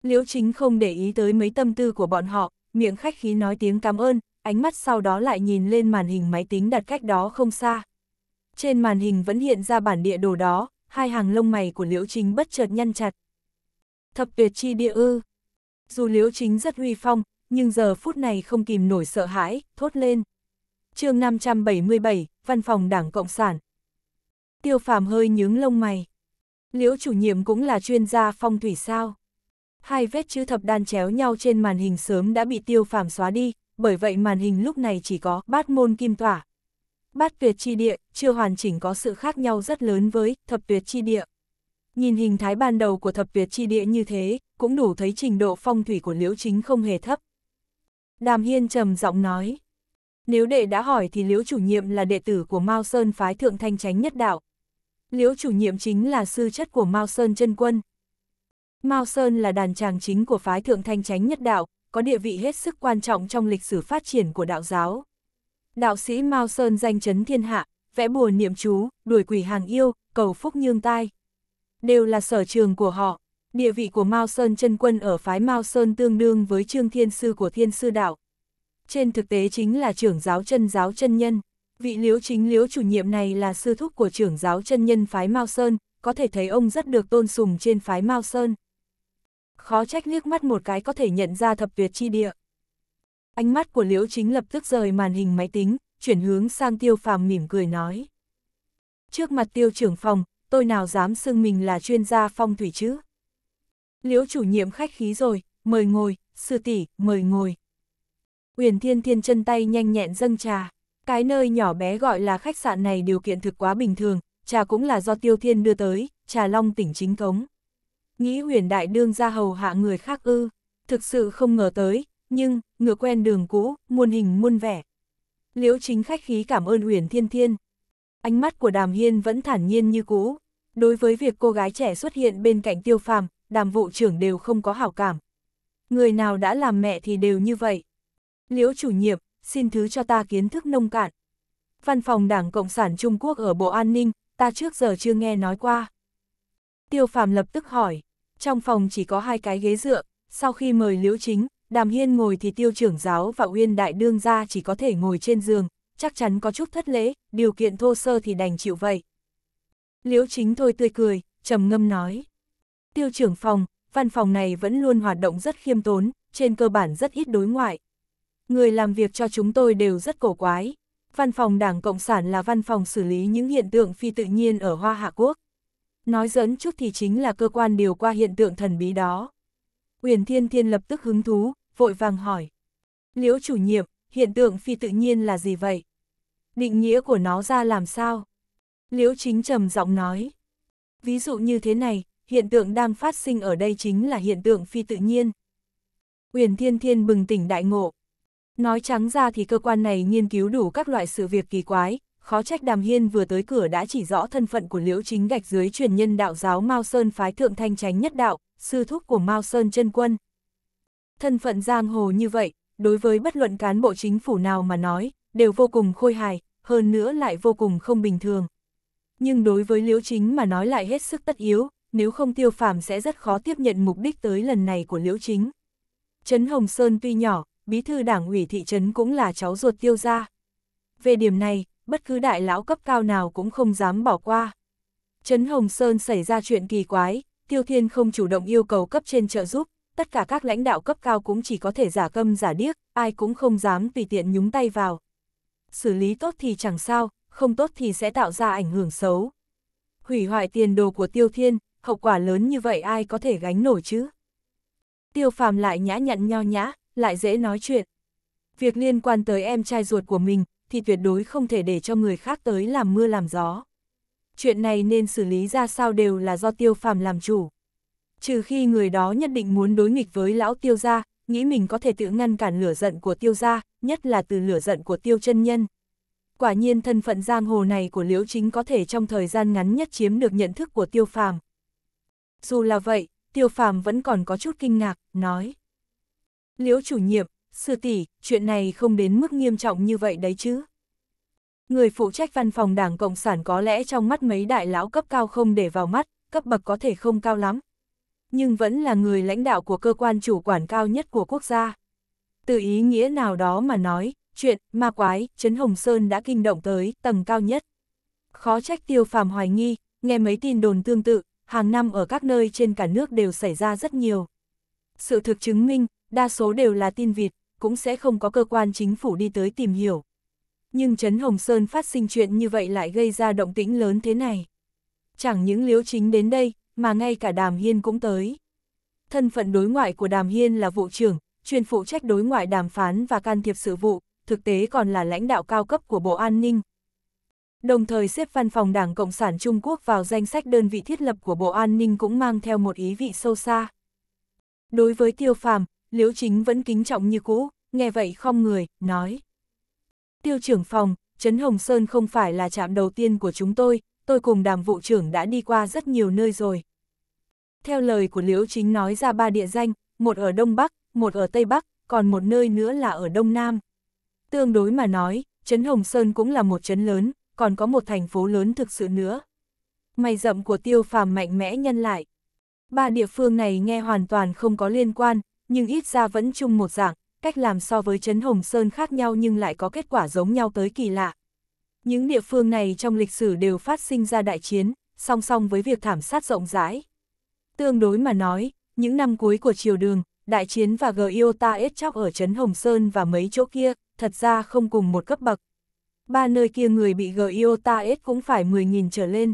Liễu chính không để ý tới mấy tâm tư của bọn họ, miệng khách khí nói tiếng cảm ơn, ánh mắt sau đó lại nhìn lên màn hình máy tính đặt cách đó không xa. Trên màn hình vẫn hiện ra bản địa đồ đó, hai hàng lông mày của Liễu Chính bất chợt nhăn chặt, Thập tuyệt chi địa ư. Dù liễu chính rất huy phong, nhưng giờ phút này không kìm nổi sợ hãi, thốt lên. chương 577, Văn phòng Đảng Cộng sản. Tiêu phàm hơi nhướng lông mày. Liễu chủ nhiệm cũng là chuyên gia phong thủy sao. Hai vết chữ thập đan chéo nhau trên màn hình sớm đã bị tiêu phàm xóa đi, bởi vậy màn hình lúc này chỉ có bát môn kim tỏa. Bát tuyệt chi địa, chưa hoàn chỉnh có sự khác nhau rất lớn với thập tuyệt chi địa. Nhìn hình thái ban đầu của thập Việt chi địa như thế, cũng đủ thấy trình độ phong thủy của Liễu Chính không hề thấp. Đàm Hiên trầm giọng nói. Nếu đệ đã hỏi thì Liễu chủ nhiệm là đệ tử của Mao Sơn phái thượng thanh chánh nhất đạo. Liễu chủ nhiệm chính là sư chất của Mao Sơn chân quân. Mao Sơn là đàn tràng chính của phái thượng thanh chánh nhất đạo, có địa vị hết sức quan trọng trong lịch sử phát triển của đạo giáo. Đạo sĩ Mao Sơn danh chấn thiên hạ, vẽ bùa niệm chú, đuổi quỷ hàng yêu, cầu phúc nhương tai đều là sở trường của họ. Địa vị của Mao Sơn chân quân ở phái Mao Sơn tương đương với Trương Thiên Sư của Thiên Sư Đạo. Trên thực tế chính là trưởng giáo chân giáo chân nhân. Vị liếu chính liếu chủ nhiệm này là sư thúc của trưởng giáo chân nhân phái Mao Sơn, có thể thấy ông rất được tôn sùng trên phái Mao Sơn. Khó trách liếc mắt một cái có thể nhận ra thập tuyệt chi địa. Ánh mắt của liễu chính lập tức rời màn hình máy tính, chuyển hướng sang tiêu phàm mỉm cười nói. Trước mặt tiêu trưởng phòng, tôi nào dám xưng mình là chuyên gia phong thủy chứ. Liễu chủ nhiệm khách khí rồi, mời ngồi, sư tỷ, mời ngồi. Uyển Thiên Thiên chân tay nhanh nhẹn dâng trà. Cái nơi nhỏ bé gọi là khách sạn này điều kiện thực quá bình thường, trà cũng là do Tiêu Thiên đưa tới, trà long tỉnh chính cống. Nghĩ huyền đại đương ra hầu hạ người khác ư, thực sự không ngờ tới, nhưng, ngựa quen đường cũ, muôn hình muôn vẻ. Liễu chính khách khí cảm ơn huyền thiên thiên, Ánh mắt của Đàm Hiên vẫn thản nhiên như cũ. Đối với việc cô gái trẻ xuất hiện bên cạnh tiêu phàm, đàm vụ trưởng đều không có hảo cảm. Người nào đã làm mẹ thì đều như vậy. Liễu chủ nhiệm, xin thứ cho ta kiến thức nông cạn. Văn phòng Đảng Cộng sản Trung Quốc ở Bộ An ninh, ta trước giờ chưa nghe nói qua. Tiêu phàm lập tức hỏi, trong phòng chỉ có hai cái ghế dựa, sau khi mời Liễu Chính, Đàm Hiên ngồi thì tiêu trưởng giáo và Uyên Đại Đương ra chỉ có thể ngồi trên giường, chắc chắn có chút thất lễ, điều kiện thô sơ thì đành chịu vậy. Liễu chính thôi tươi cười, trầm ngâm nói. Tiêu trưởng phòng, văn phòng này vẫn luôn hoạt động rất khiêm tốn, trên cơ bản rất ít đối ngoại. Người làm việc cho chúng tôi đều rất cổ quái. Văn phòng Đảng Cộng sản là văn phòng xử lý những hiện tượng phi tự nhiên ở Hoa Hạ Quốc. Nói dẫn chút thì chính là cơ quan điều qua hiện tượng thần bí đó. Uyển Thiên Thiên lập tức hứng thú, vội vàng hỏi. Liễu chủ nhiệm, hiện tượng phi tự nhiên là gì vậy? Định nghĩa của nó ra làm sao? Liễu chính trầm giọng nói. Ví dụ như thế này, hiện tượng đang phát sinh ở đây chính là hiện tượng phi tự nhiên. Uyển Thiên Thiên bừng tỉnh đại ngộ. Nói trắng ra thì cơ quan này nghiên cứu đủ các loại sự việc kỳ quái, khó trách Đàm Hiên vừa tới cửa đã chỉ rõ thân phận của Liễu Chính gạch dưới truyền nhân đạo giáo Mao Sơn phái thượng thanh tránh nhất đạo, sư thúc của Mao Sơn chân quân. Thân phận giang hồ như vậy, đối với bất luận cán bộ chính phủ nào mà nói, đều vô cùng khôi hài, hơn nữa lại vô cùng không bình thường. Nhưng đối với liễu chính mà nói lại hết sức tất yếu, nếu không tiêu phàm sẽ rất khó tiếp nhận mục đích tới lần này của liễu chính. Trấn Hồng Sơn tuy nhỏ, bí thư đảng ủy thị trấn cũng là cháu ruột tiêu gia. Về điểm này, bất cứ đại lão cấp cao nào cũng không dám bỏ qua. Trấn Hồng Sơn xảy ra chuyện kỳ quái, Tiêu Thiên không chủ động yêu cầu cấp trên trợ giúp, tất cả các lãnh đạo cấp cao cũng chỉ có thể giả câm giả điếc, ai cũng không dám tùy tiện nhúng tay vào. Xử lý tốt thì chẳng sao, không tốt thì sẽ tạo ra ảnh hưởng xấu. Hủy hoại tiền đồ của tiêu thiên, hậu quả lớn như vậy ai có thể gánh nổi chứ? Tiêu phàm lại nhã nhặn nho nhã, lại dễ nói chuyện. Việc liên quan tới em trai ruột của mình, thì tuyệt đối không thể để cho người khác tới làm mưa làm gió. Chuyện này nên xử lý ra sao đều là do tiêu phàm làm chủ. Trừ khi người đó nhất định muốn đối nghịch với lão tiêu gia, nghĩ mình có thể tự ngăn cản lửa giận của tiêu gia, nhất là từ lửa giận của tiêu chân nhân. Quả nhiên thân phận giang hồ này của Liễu Chính có thể trong thời gian ngắn nhất chiếm được nhận thức của tiêu phàm. Dù là vậy, tiêu phàm vẫn còn có chút kinh ngạc, nói. Liễu chủ nhiệm, sư tỷ, chuyện này không đến mức nghiêm trọng như vậy đấy chứ. Người phụ trách văn phòng Đảng Cộng sản có lẽ trong mắt mấy đại lão cấp cao không để vào mắt, cấp bậc có thể không cao lắm, nhưng vẫn là người lãnh đạo của cơ quan chủ quản cao nhất của quốc gia. Từ ý nghĩa nào đó mà nói, chuyện ma quái, Trấn Hồng Sơn đã kinh động tới tầng cao nhất. Khó trách tiêu phàm hoài nghi, nghe mấy tin đồn tương tự, hàng năm ở các nơi trên cả nước đều xảy ra rất nhiều. Sự thực chứng minh, đa số đều là tin vịt, cũng sẽ không có cơ quan chính phủ đi tới tìm hiểu. Nhưng Trấn Hồng Sơn phát sinh chuyện như vậy lại gây ra động tĩnh lớn thế này. Chẳng những liếu chính đến đây, mà ngay cả Đàm Hiên cũng tới. Thân phận đối ngoại của Đàm Hiên là vụ trưởng, chuyên phụ trách đối ngoại đàm phán và can thiệp sự vụ, thực tế còn là lãnh đạo cao cấp của Bộ An ninh. Đồng thời xếp văn phòng Đảng Cộng sản Trung Quốc vào danh sách đơn vị thiết lập của Bộ An ninh cũng mang theo một ý vị sâu xa. Đối với Tiêu Phàm, Liễu Chính vẫn kính trọng như cũ, nghe vậy không người, nói. Tiêu trưởng phòng, Trấn Hồng Sơn không phải là trạm đầu tiên của chúng tôi, tôi cùng đàm vụ trưởng đã đi qua rất nhiều nơi rồi. Theo lời của Liễu Chính nói ra ba địa danh, một ở Đông Bắc, một ở Tây Bắc, còn một nơi nữa là ở Đông Nam. Tương đối mà nói, Trấn Hồng Sơn cũng là một trấn lớn, còn có một thành phố lớn thực sự nữa. Mày rậm của tiêu phàm mạnh mẽ nhân lại. Ba địa phương này nghe hoàn toàn không có liên quan, nhưng ít ra vẫn chung một dạng, cách làm so với Trấn Hồng Sơn khác nhau nhưng lại có kết quả giống nhau tới kỳ lạ. Những địa phương này trong lịch sử đều phát sinh ra đại chiến, song song với việc thảm sát rộng rãi. Tương đối mà nói, những năm cuối của triều đường, đại chiến và Giota ết chóc ở Trấn Hồng Sơn và mấy chỗ kia, thật ra không cùng một cấp bậc. Ba nơi kia người bị Giota ết cũng phải 10.000 trở lên.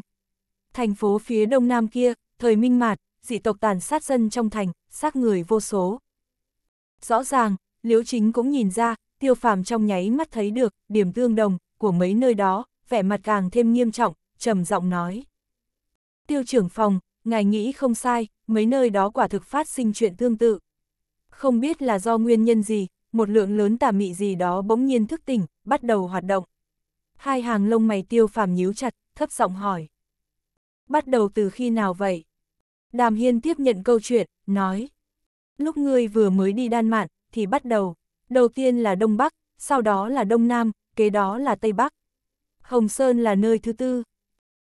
Thành phố phía đông nam kia, thời minh mạt, dị tộc tàn sát dân trong thành, sát người vô số. Rõ ràng, Liễu Chính cũng nhìn ra, tiêu phàm trong nháy mắt thấy được, điểm tương đồng, của mấy nơi đó, vẻ mặt càng thêm nghiêm trọng, trầm giọng nói. Tiêu trưởng phòng, ngài nghĩ không sai, mấy nơi đó quả thực phát sinh chuyện tương tự. Không biết là do nguyên nhân gì, một lượng lớn tà mị gì đó bỗng nhiên thức tỉnh, bắt đầu hoạt động. Hai hàng lông mày tiêu phàm nhíu chặt, thấp giọng hỏi. Bắt đầu từ khi nào vậy? Đàm Hiên tiếp nhận câu chuyện, nói. Lúc ngươi vừa mới đi đan mạn, thì bắt đầu. Đầu tiên là Đông Bắc, sau đó là Đông Nam, kế đó là Tây Bắc. Hồng Sơn là nơi thứ tư.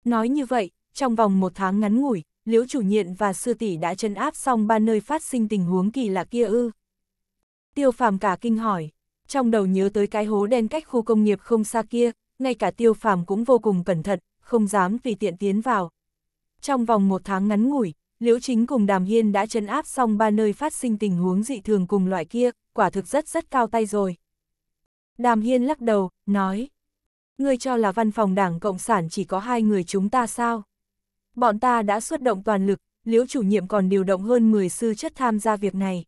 Nói như vậy, trong vòng một tháng ngắn ngủi, liễu chủ nhiệm và sư tỷ đã chân áp xong ba nơi phát sinh tình huống kỳ lạ kia ư. Tiêu phàm cả kinh hỏi, trong đầu nhớ tới cái hố đen cách khu công nghiệp không xa kia, ngay cả tiêu phàm cũng vô cùng cẩn thận, không dám vì tiện tiến vào. Trong vòng một tháng ngắn ngủi, Liễu Chính cùng Đàm Hiên đã chấn áp xong ba nơi phát sinh tình huống dị thường cùng loại kia, quả thực rất rất cao tay rồi. Đàm Hiên lắc đầu, nói, ngươi cho là văn phòng đảng Cộng sản chỉ có hai người chúng ta sao? bọn ta đã xuất động toàn lực, liễu chủ nhiệm còn điều động hơn 10 sư chất tham gia việc này.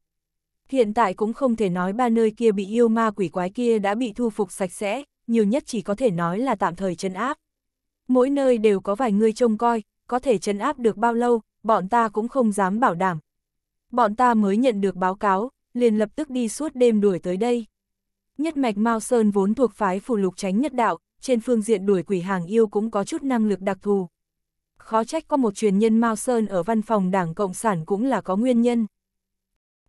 Hiện tại cũng không thể nói ba nơi kia bị yêu ma quỷ quái kia đã bị thu phục sạch sẽ, nhiều nhất chỉ có thể nói là tạm thời chấn áp. Mỗi nơi đều có vài người trông coi, có thể chấn áp được bao lâu, bọn ta cũng không dám bảo đảm. Bọn ta mới nhận được báo cáo, liền lập tức đi suốt đêm đuổi tới đây. Nhất mạch Mao Sơn vốn thuộc phái phù lục tránh nhất đạo, trên phương diện đuổi quỷ hàng yêu cũng có chút năng lực đặc thù, khó trách có một truyền nhân Mao Sơn ở văn phòng Đảng Cộng sản cũng là có nguyên nhân.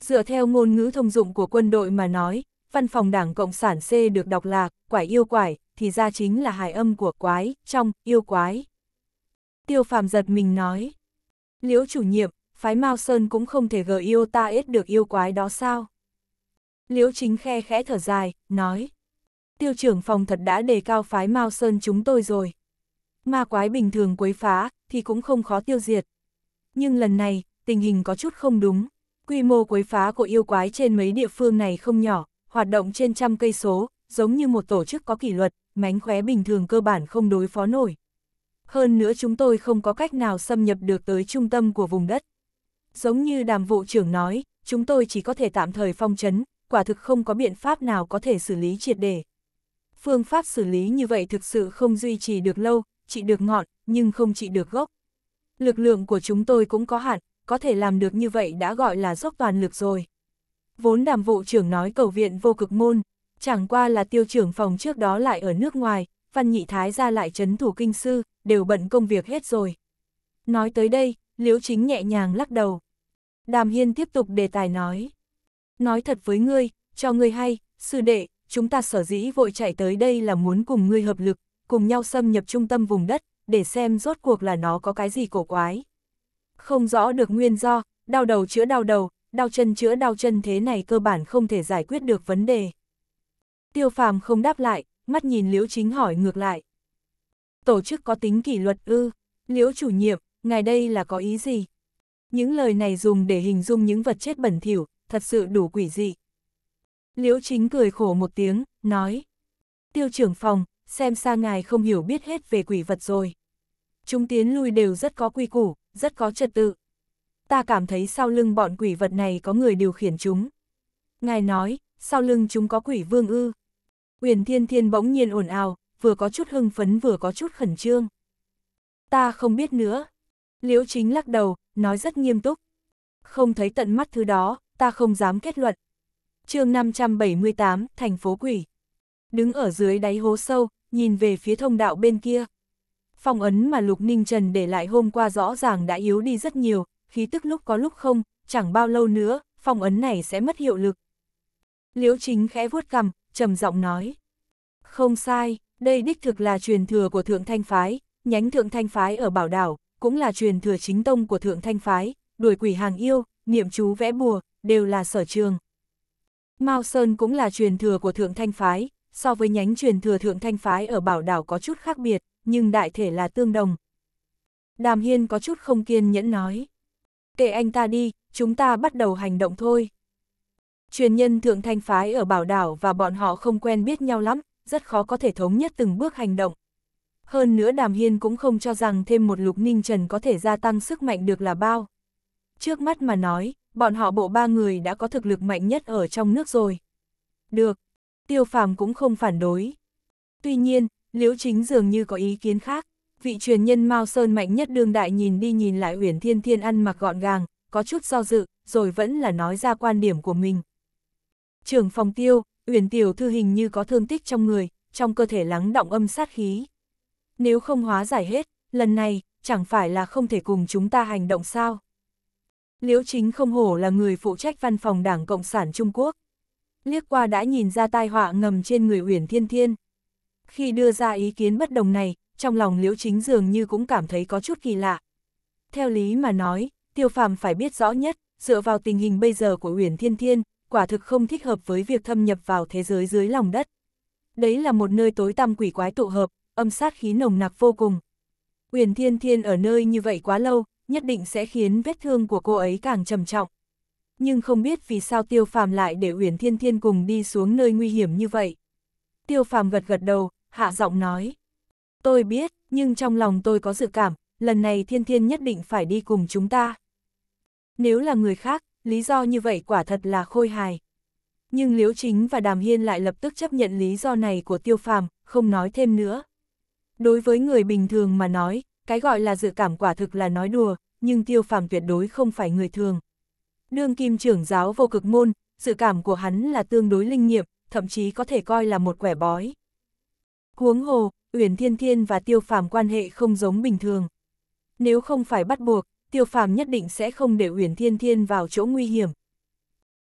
Dựa theo ngôn ngữ thông dụng của quân đội mà nói, văn phòng Đảng Cộng sản C được đọc là quải yêu quải, thì ra chính là hài âm của quái, trong, yêu quái. Tiêu Phạm giật mình nói, liễu chủ nhiệm, phái Mao Sơn cũng không thể gờ yêu ta ít được yêu quái đó sao? Liễu chính khe khẽ thở dài, nói, tiêu trưởng phòng thật đã đề cao phái Mao Sơn chúng tôi rồi. Ma quái bình thường quấy phá, thì cũng không khó tiêu diệt. Nhưng lần này, tình hình có chút không đúng. Quy mô quấy phá của yêu quái trên mấy địa phương này không nhỏ, hoạt động trên trăm cây số, giống như một tổ chức có kỷ luật, mánh khóe bình thường cơ bản không đối phó nổi. Hơn nữa chúng tôi không có cách nào xâm nhập được tới trung tâm của vùng đất. Giống như đàm vụ trưởng nói, chúng tôi chỉ có thể tạm thời phong trấn, quả thực không có biện pháp nào có thể xử lý triệt để. Phương pháp xử lý như vậy thực sự không duy trì được lâu, trị được ngọn, nhưng không trị được gốc. Lực lượng của chúng tôi cũng có hạn, có thể làm được như vậy đã gọi là dốc toàn lực rồi. Vốn đàm vụ trưởng nói cầu viện vô cực môn, chẳng qua là tiêu trưởng phòng trước đó lại ở nước ngoài, văn nhị thái ra lại chấn thủ kinh sư, đều bận công việc hết rồi. Nói tới đây, liễu chính nhẹ nhàng lắc đầu. Đàm hiên tiếp tục đề tài nói. Nói thật với ngươi, cho ngươi hay, sư đệ, chúng ta sở dĩ vội chạy tới đây là muốn cùng ngươi hợp lực, cùng nhau xâm nhập trung tâm vùng đất, để xem rốt cuộc là nó có cái gì cổ quái. Không rõ được nguyên do, đau đầu chữa đau đầu, đau chân chữa đau chân thế này cơ bản không thể giải quyết được vấn đề. Tiêu phàm không đáp lại, mắt nhìn Liễu Chính hỏi ngược lại. Tổ chức có tính kỷ luật ư, Liễu chủ nhiệm, ngài đây là có ý gì? Những lời này dùng để hình dung những vật chết bẩn thỉu, thật sự đủ quỷ dị. Liễu Chính cười khổ một tiếng, nói. Tiêu trưởng phòng, xem ra ngài không hiểu biết hết về quỷ vật rồi. Chúng tiến lui đều rất có quy củ, rất có trật tự. Ta cảm thấy sau lưng bọn quỷ vật này có người điều khiển chúng. Ngài nói, sau lưng chúng có quỷ vương ư. quyền Thiên Thiên bỗng nhiên ồn ào, vừa có chút hưng phấn vừa có chút khẩn trương. Ta không biết nữa. Liễu Chính lắc đầu, nói rất nghiêm túc. Không thấy tận mắt thứ đó, ta không dám kết luận. chương 578, thành phố quỷ. Đứng ở dưới đáy hố sâu, nhìn về phía thông đạo bên kia. Phong ấn mà Lục Ninh Trần để lại hôm qua rõ ràng đã yếu đi rất nhiều, khí tức lúc có lúc không, chẳng bao lâu nữa, phong ấn này sẽ mất hiệu lực. Liễu Chính khẽ vuốt cằm, trầm giọng nói. Không sai, đây đích thực là truyền thừa của Thượng Thanh Phái, nhánh Thượng Thanh Phái ở Bảo Đảo, cũng là truyền thừa chính tông của Thượng Thanh Phái, đuổi quỷ hàng yêu, niệm chú vẽ bùa, đều là sở trường. Mao Sơn cũng là truyền thừa của Thượng Thanh Phái, so với nhánh truyền thừa thượng thanh phái ở bảo đảo có chút khác biệt, nhưng đại thể là tương đồng. Đàm Hiên có chút không kiên nhẫn nói. Kệ anh ta đi, chúng ta bắt đầu hành động thôi. Truyền nhân thượng thanh phái ở bảo đảo và bọn họ không quen biết nhau lắm, rất khó có thể thống nhất từng bước hành động. Hơn nữa Đàm Hiên cũng không cho rằng thêm một lục ninh trần có thể gia tăng sức mạnh được là bao. Trước mắt mà nói, bọn họ bộ ba người đã có thực lực mạnh nhất ở trong nước rồi. Được, tiêu phàm cũng không phản đối. Tuy nhiên, Liễu Chính dường như có ý kiến khác, vị truyền nhân Mao Sơn mạnh nhất đương đại nhìn đi nhìn lại Uyển Thiên Thiên ăn mặc gọn gàng, có chút do dự, rồi vẫn là nói ra quan điểm của mình. Trưởng phòng tiêu, Uyển tiểu thư hình như có thương tích trong người, trong cơ thể lắng động âm sát khí. Nếu không hóa giải hết, lần này chẳng phải là không thể cùng chúng ta hành động sao? Liễu Chính không hổ là người phụ trách văn phòng Đảng Cộng sản Trung Quốc liếc qua đã nhìn ra tai họa ngầm trên người Huyền Thiên Thiên. Khi đưa ra ý kiến bất đồng này, trong lòng Liễu Chính dường như cũng cảm thấy có chút kỳ lạ. Theo lý mà nói, Tiêu Phàm phải biết rõ nhất, dựa vào tình hình bây giờ của Huyền Thiên Thiên, quả thực không thích hợp với việc thâm nhập vào thế giới dưới lòng đất. Đấy là một nơi tối tăm quỷ quái tụ hợp, âm sát khí nồng nặc vô cùng. Huyền Thiên Thiên ở nơi như vậy quá lâu, nhất định sẽ khiến vết thương của cô ấy càng trầm trọng nhưng không biết vì sao Tiêu Phàm lại để Uyển Thiên Thiên cùng đi xuống nơi nguy hiểm như vậy. Tiêu Phàm gật gật đầu, hạ giọng nói. Tôi biết, nhưng trong lòng tôi có dự cảm, lần này Thiên Thiên nhất định phải đi cùng chúng ta. Nếu là người khác, lý do như vậy quả thật là khôi hài. Nhưng Liễu Chính và Đàm Hiên lại lập tức chấp nhận lý do này của Tiêu Phàm, không nói thêm nữa. Đối với người bình thường mà nói, cái gọi là dự cảm quả thực là nói đùa, nhưng Tiêu Phàm tuyệt đối không phải người thường. Đương kim trưởng giáo vô cực môn, sự cảm của hắn là tương đối linh nghiệm, thậm chí có thể coi là một quẻ bói. Huống hồ, Uyển Thiên Thiên và Tiêu Phàm quan hệ không giống bình thường. Nếu không phải bắt buộc, Tiêu Phàm nhất định sẽ không để Uyển Thiên Thiên vào chỗ nguy hiểm.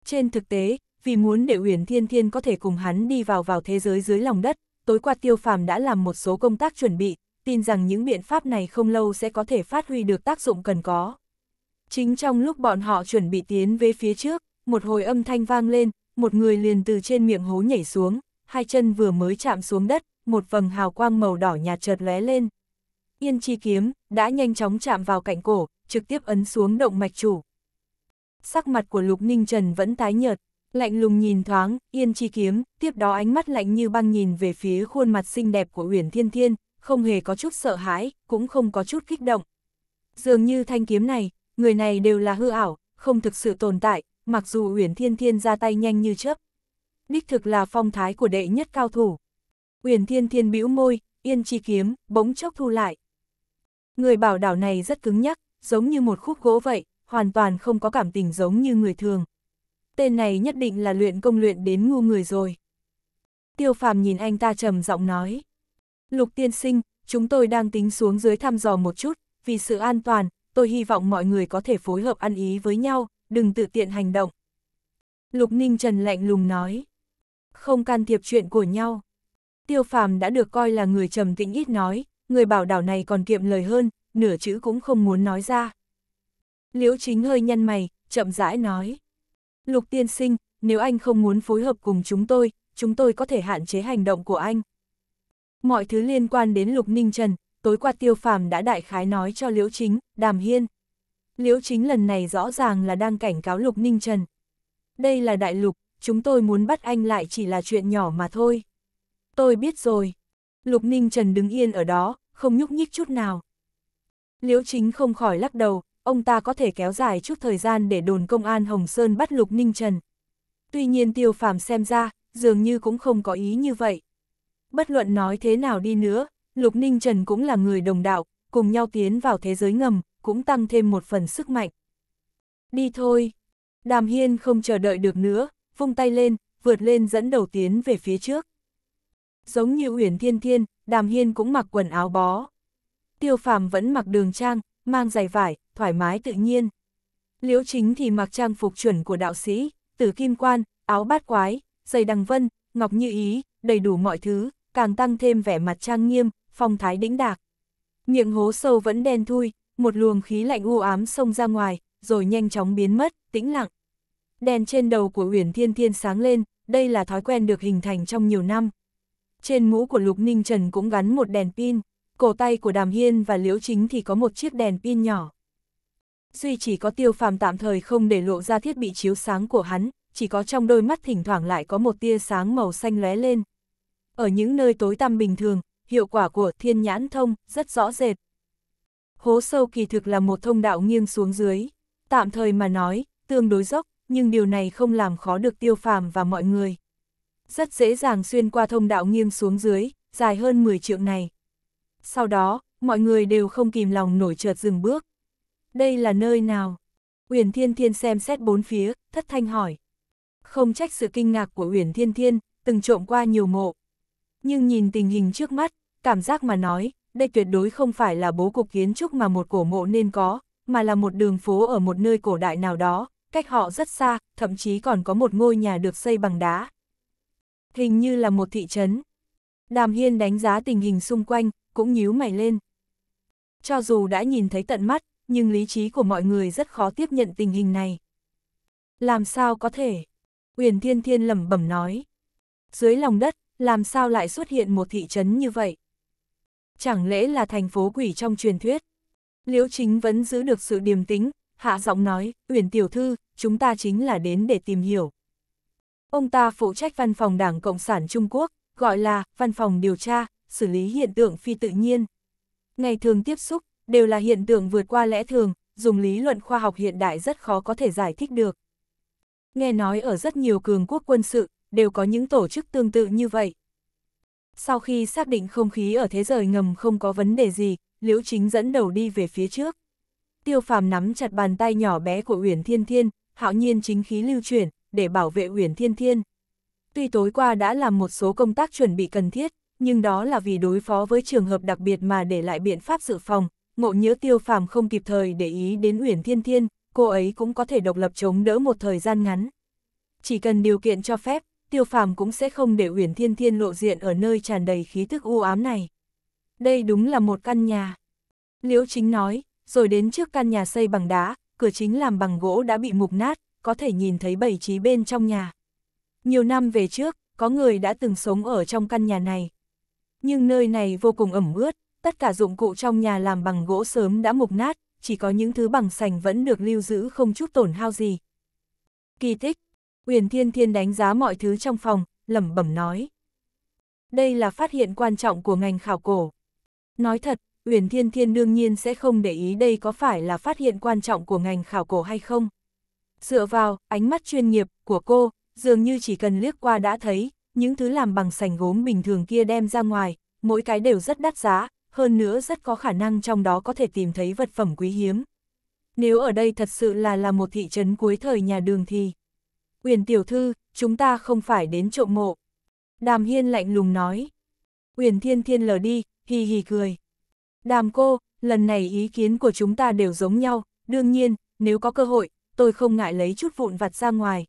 Trên thực tế, vì muốn để Uyển Thiên Thiên có thể cùng hắn đi vào vào thế giới dưới lòng đất, tối qua Tiêu Phàm đã làm một số công tác chuẩn bị, tin rằng những biện pháp này không lâu sẽ có thể phát huy được tác dụng cần có. Chính trong lúc bọn họ chuẩn bị tiến về phía trước, một hồi âm thanh vang lên, một người liền từ trên miệng hố nhảy xuống, hai chân vừa mới chạm xuống đất, một vầng hào quang màu đỏ nhạt chợt lóe lên. Yên chi kiếm đã nhanh chóng chạm vào cạnh cổ, trực tiếp ấn xuống động mạch chủ. Sắc mặt của Lục Ninh Trần vẫn tái nhợt, lạnh lùng nhìn thoáng, yên chi kiếm, tiếp đó ánh mắt lạnh như băng nhìn về phía khuôn mặt xinh đẹp của Uyển Thiên Thiên, không hề có chút sợ hãi, cũng không có chút kích động. Dường như thanh kiếm này, người này đều là hư ảo, không thực sự tồn tại, mặc dù Uyển Thiên Thiên ra tay nhanh như chớp. Đích thực là phong thái của đệ nhất cao thủ. Uyển Thiên Thiên bĩu môi, yên chi kiếm, bỗng chốc thu lại. Người bảo đảo này rất cứng nhắc, giống như một khúc gỗ vậy, hoàn toàn không có cảm tình giống như người thường. Tên này nhất định là luyện công luyện đến ngu người rồi. Tiêu phàm nhìn anh ta trầm giọng nói. Lục tiên sinh, chúng tôi đang tính xuống dưới thăm dò một chút, vì sự an toàn, tôi hy vọng mọi người có thể phối hợp ăn ý với nhau, đừng tự tiện hành động. Lục Ninh Trần lạnh lùng nói. Không can thiệp chuyện của nhau. Tiêu phàm đã được coi là người trầm tĩnh ít nói, người bảo đảo này còn kiệm lời hơn, nửa chữ cũng không muốn nói ra. Liễu chính hơi nhăn mày, chậm rãi nói. Lục tiên sinh, nếu anh không muốn phối hợp cùng chúng tôi, chúng tôi có thể hạn chế hành động của anh. Mọi thứ liên quan đến Lục Ninh Trần, tối qua tiêu phàm đã đại khái nói cho Liễu Chính, Đàm Hiên. Liễu Chính lần này rõ ràng là đang cảnh cáo Lục Ninh Trần. Đây là đại lục, chúng tôi muốn bắt anh lại chỉ là chuyện nhỏ mà thôi. Tôi biết rồi. Lục Ninh Trần đứng yên ở đó, không nhúc nhích chút nào. Liễu Chính không khỏi lắc đầu, ông ta có thể kéo dài chút thời gian để đồn công an Hồng Sơn bắt Lục Ninh Trần. Tuy nhiên tiêu phàm xem ra, dường như cũng không có ý như vậy. Bất luận nói thế nào đi nữa, Lục Ninh Trần cũng là người đồng đạo, cùng nhau tiến vào thế giới ngầm, cũng tăng thêm một phần sức mạnh. Đi thôi. Đàm Hiên không chờ đợi được nữa, vung tay lên, vượt lên dẫn đầu tiến về phía trước. Giống như Uyển Thiên Thiên, Đàm Hiên cũng mặc quần áo bó. Tiêu Phàm vẫn mặc đường trang, mang giày vải, thoải mái tự nhiên. Liễu Chính thì mặc trang phục chuẩn của đạo sĩ, tử kim quan, áo bát quái, giày đằng vân, ngọc như ý, đầy đủ mọi thứ, càng tăng thêm vẻ mặt trang nghiêm, phong thái đĩnh đạc. Miệng hố sâu vẫn đen thui, một luồng khí lạnh u ám xông ra ngoài, rồi nhanh chóng biến mất, tĩnh lặng. Đèn trên đầu của Uyển Thiên Thiên sáng lên, đây là thói quen được hình thành trong nhiều năm. Trên mũ của Lục Ninh Trần cũng gắn một đèn pin, cổ tay của Đàm Hiên và Liễu Chính thì có một chiếc đèn pin nhỏ. Duy chỉ có tiêu phàm tạm thời không để lộ ra thiết bị chiếu sáng của hắn, chỉ có trong đôi mắt thỉnh thoảng lại có một tia sáng màu xanh lóe lên. Ở những nơi tối tăm bình thường, hiệu quả của thiên nhãn thông rất rõ rệt. Hố sâu kỳ thực là một thông đạo nghiêng xuống dưới, tạm thời mà nói, tương đối dốc, nhưng điều này không làm khó được tiêu phàm và mọi người. Rất dễ dàng xuyên qua thông đạo nghiêng xuống dưới, dài hơn 10 triệu này. Sau đó, mọi người đều không kìm lòng nổi chợt dừng bước. Đây là nơi nào? Uyển Thiên Thiên xem xét bốn phía, thất thanh hỏi. Không trách sự kinh ngạc của Uyển Thiên Thiên, từng trộm qua nhiều mộ. Nhưng nhìn tình hình trước mắt, cảm giác mà nói, đây tuyệt đối không phải là bố cục kiến trúc mà một cổ mộ nên có, mà là một đường phố ở một nơi cổ đại nào đó, cách họ rất xa, thậm chí còn có một ngôi nhà được xây bằng đá. Hình như là một thị trấn. Đàm Hiên đánh giá tình hình xung quanh, cũng nhíu mày lên. Cho dù đã nhìn thấy tận mắt, nhưng lý trí của mọi người rất khó tiếp nhận tình hình này. Làm sao có thể? Uyển Thiên Thiên lẩm bẩm nói. Dưới lòng đất, làm sao lại xuất hiện một thị trấn như vậy? chẳng lẽ là thành phố quỷ trong truyền thuyết. Liễu chính vẫn giữ được sự điềm tĩnh, hạ giọng nói, Uyển tiểu thư, chúng ta chính là đến để tìm hiểu. Ông ta phụ trách văn phòng Đảng Cộng sản Trung Quốc, gọi là văn phòng điều tra, xử lý hiện tượng phi tự nhiên. Ngày thường tiếp xúc, đều là hiện tượng vượt qua lẽ thường, dùng lý luận khoa học hiện đại rất khó có thể giải thích được. Nghe nói ở rất nhiều cường quốc quân sự, đều có những tổ chức tương tự như vậy. Sau khi xác định không khí ở thế giới ngầm không có vấn đề gì, Liễu Chính dẫn đầu đi về phía trước. Tiêu Phàm nắm chặt bàn tay nhỏ bé của Uyển Thiên Thiên, hạo nhiên chính khí lưu chuyển, để bảo vệ Uyển Thiên Thiên. Tuy tối qua đã làm một số công tác chuẩn bị cần thiết, nhưng đó là vì đối phó với trường hợp đặc biệt mà để lại biện pháp dự phòng, ngộ nhớ Tiêu Phàm không kịp thời để ý đến Uyển Thiên Thiên, cô ấy cũng có thể độc lập chống đỡ một thời gian ngắn. Chỉ cần điều kiện cho phép, tiêu phàm cũng sẽ không để Uyển Thiên Thiên lộ diện ở nơi tràn đầy khí thức u ám này. Đây đúng là một căn nhà. Liễu chính nói, rồi đến trước căn nhà xây bằng đá, cửa chính làm bằng gỗ đã bị mục nát, có thể nhìn thấy bầy trí bên trong nhà. Nhiều năm về trước, có người đã từng sống ở trong căn nhà này. Nhưng nơi này vô cùng ẩm ướt, tất cả dụng cụ trong nhà làm bằng gỗ sớm đã mục nát, chỉ có những thứ bằng sành vẫn được lưu giữ không chút tổn hao gì. Kỳ tích, Uyển Thiên Thiên đánh giá mọi thứ trong phòng, lẩm bẩm nói. Đây là phát hiện quan trọng của ngành khảo cổ. Nói thật, Uyển Thiên Thiên đương nhiên sẽ không để ý đây có phải là phát hiện quan trọng của ngành khảo cổ hay không. Dựa vào ánh mắt chuyên nghiệp của cô, dường như chỉ cần liếc qua đã thấy, những thứ làm bằng sành gốm bình thường kia đem ra ngoài, mỗi cái đều rất đắt giá, hơn nữa rất có khả năng trong đó có thể tìm thấy vật phẩm quý hiếm. Nếu ở đây thật sự là là một thị trấn cuối thời nhà đường thì... Uyển tiểu thư, chúng ta không phải đến trộm mộ. Đàm hiên lạnh lùng nói. Uyển thiên thiên lờ đi, hì hì cười. Đàm cô, lần này ý kiến của chúng ta đều giống nhau, đương nhiên, nếu có cơ hội, tôi không ngại lấy chút vụn vặt ra ngoài.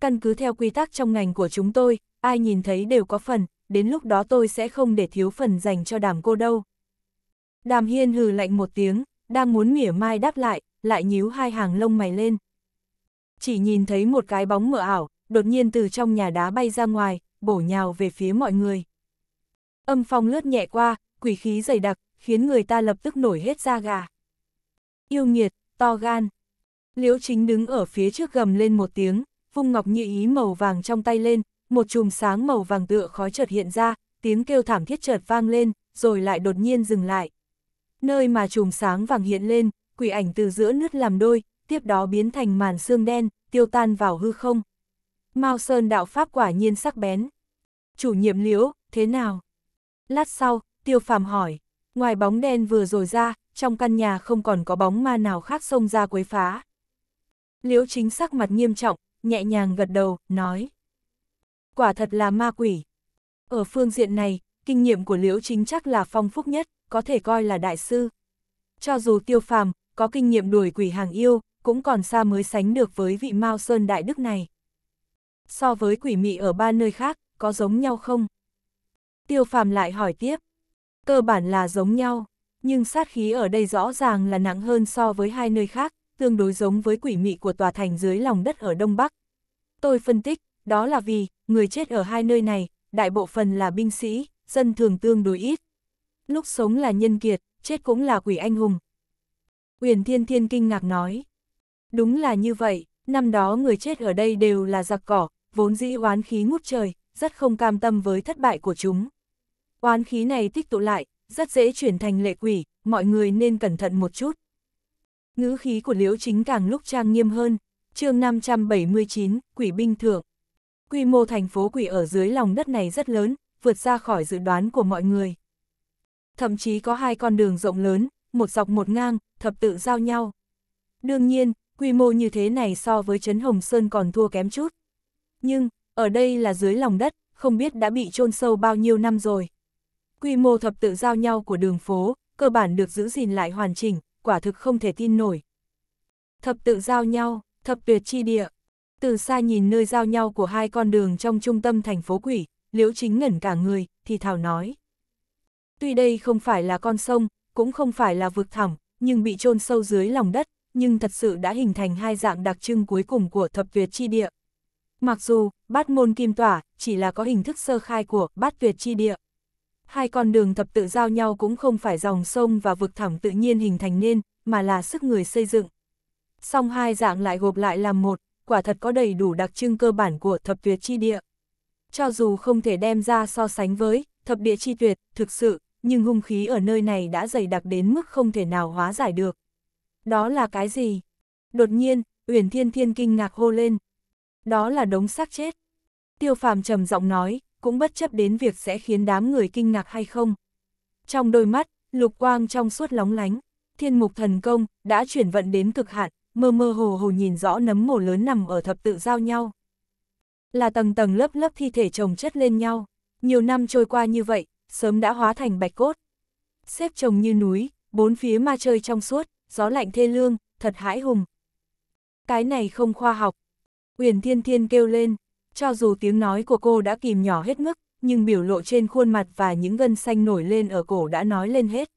Căn cứ theo quy tắc trong ngành của chúng tôi, ai nhìn thấy đều có phần, đến lúc đó tôi sẽ không để thiếu phần dành cho đàm cô đâu. Đàm hiên hừ lạnh một tiếng, đang muốn mỉa mai đáp lại, lại nhíu hai hàng lông mày lên chỉ nhìn thấy một cái bóng mờ ảo, đột nhiên từ trong nhà đá bay ra ngoài, bổ nhào về phía mọi người. Âm phong lướt nhẹ qua, quỷ khí dày đặc, khiến người ta lập tức nổi hết da gà. Yêu nghiệt, to gan. Liễu chính đứng ở phía trước gầm lên một tiếng, vung ngọc như ý màu vàng trong tay lên, một chùm sáng màu vàng tựa khói chợt hiện ra, tiếng kêu thảm thiết chợt vang lên, rồi lại đột nhiên dừng lại. Nơi mà chùm sáng vàng hiện lên, quỷ ảnh từ giữa nứt làm đôi, tiếp đó biến thành màn xương đen, tiêu tan vào hư không. Mao Sơn đạo pháp quả nhiên sắc bén. Chủ nhiệm liễu, thế nào? Lát sau, tiêu phàm hỏi, ngoài bóng đen vừa rồi ra, trong căn nhà không còn có bóng ma nào khác xông ra quấy phá. Liễu chính sắc mặt nghiêm trọng, nhẹ nhàng gật đầu, nói. Quả thật là ma quỷ. Ở phương diện này, kinh nghiệm của Liễu chính chắc là phong phúc nhất, có thể coi là đại sư. Cho dù tiêu phàm, có kinh nghiệm đuổi quỷ hàng yêu, cũng còn xa mới sánh được với vị Mao Sơn Đại Đức này. So với quỷ mị ở ba nơi khác, có giống nhau không? Tiêu phàm lại hỏi tiếp. Cơ bản là giống nhau, nhưng sát khí ở đây rõ ràng là nặng hơn so với hai nơi khác, tương đối giống với quỷ mị của tòa thành dưới lòng đất ở Đông Bắc. Tôi phân tích, đó là vì, người chết ở hai nơi này, đại bộ phần là binh sĩ, dân thường tương đối ít. Lúc sống là nhân kiệt, chết cũng là quỷ anh hùng. Uyển Thiên Thiên kinh ngạc nói. Đúng là như vậy, năm đó người chết ở đây đều là giặc cỏ, vốn dĩ oán khí ngút trời, rất không cam tâm với thất bại của chúng. Oán khí này tích tụ lại, rất dễ chuyển thành lệ quỷ, mọi người nên cẩn thận một chút. Ngữ khí của Liễu Chính càng lúc trang nghiêm hơn, chương 579, Quỷ Binh Thượng. Quy mô thành phố quỷ ở dưới lòng đất này rất lớn, vượt ra khỏi dự đoán của mọi người. Thậm chí có hai con đường rộng lớn, một dọc một ngang, thập tự giao nhau. Đương nhiên, quy mô như thế này so với Trấn Hồng Sơn còn thua kém chút. Nhưng, ở đây là dưới lòng đất, không biết đã bị chôn sâu bao nhiêu năm rồi. Quy mô thập tự giao nhau của đường phố, cơ bản được giữ gìn lại hoàn chỉnh, quả thực không thể tin nổi. Thập tự giao nhau, thập tuyệt chi địa. Từ xa nhìn nơi giao nhau của hai con đường trong trung tâm thành phố quỷ, liễu chính ngẩn cả người, thì thảo nói. Tuy đây không phải là con sông, cũng không phải là vực thẳm, nhưng bị chôn sâu dưới lòng đất, nhưng thật sự đã hình thành hai dạng đặc trưng cuối cùng của thập tuyệt chi địa. Mặc dù, bát môn kim tỏa chỉ là có hình thức sơ khai của bát tuyệt chi địa. Hai con đường thập tự giao nhau cũng không phải dòng sông và vực thẳm tự nhiên hình thành nên, mà là sức người xây dựng. Song hai dạng lại gộp lại làm một, quả thật có đầy đủ đặc trưng cơ bản của thập tuyệt chi địa. Cho dù không thể đem ra so sánh với thập địa chi tuyệt, thực sự, nhưng hung khí ở nơi này đã dày đặc đến mức không thể nào hóa giải được. Đó là cái gì? Đột nhiên, Uyển Thiên Thiên kinh ngạc hô lên. Đó là đống xác chết. Tiêu phàm trầm giọng nói, cũng bất chấp đến việc sẽ khiến đám người kinh ngạc hay không. Trong đôi mắt, lục quang trong suốt lóng lánh, thiên mục thần công đã chuyển vận đến cực hạn, mơ mơ hồ hồ nhìn rõ nấm mồ lớn nằm ở thập tự giao nhau. Là tầng tầng lớp lớp thi thể chồng chất lên nhau, nhiều năm trôi qua như vậy, sớm đã hóa thành bạch cốt. Xếp chồng như núi, bốn phía ma chơi trong suốt gió lạnh thê lương, thật hãi hùng. Cái này không khoa học. Uyển Thiên Thiên kêu lên, cho dù tiếng nói của cô đã kìm nhỏ hết mức, nhưng biểu lộ trên khuôn mặt và những gân xanh nổi lên ở cổ đã nói lên hết.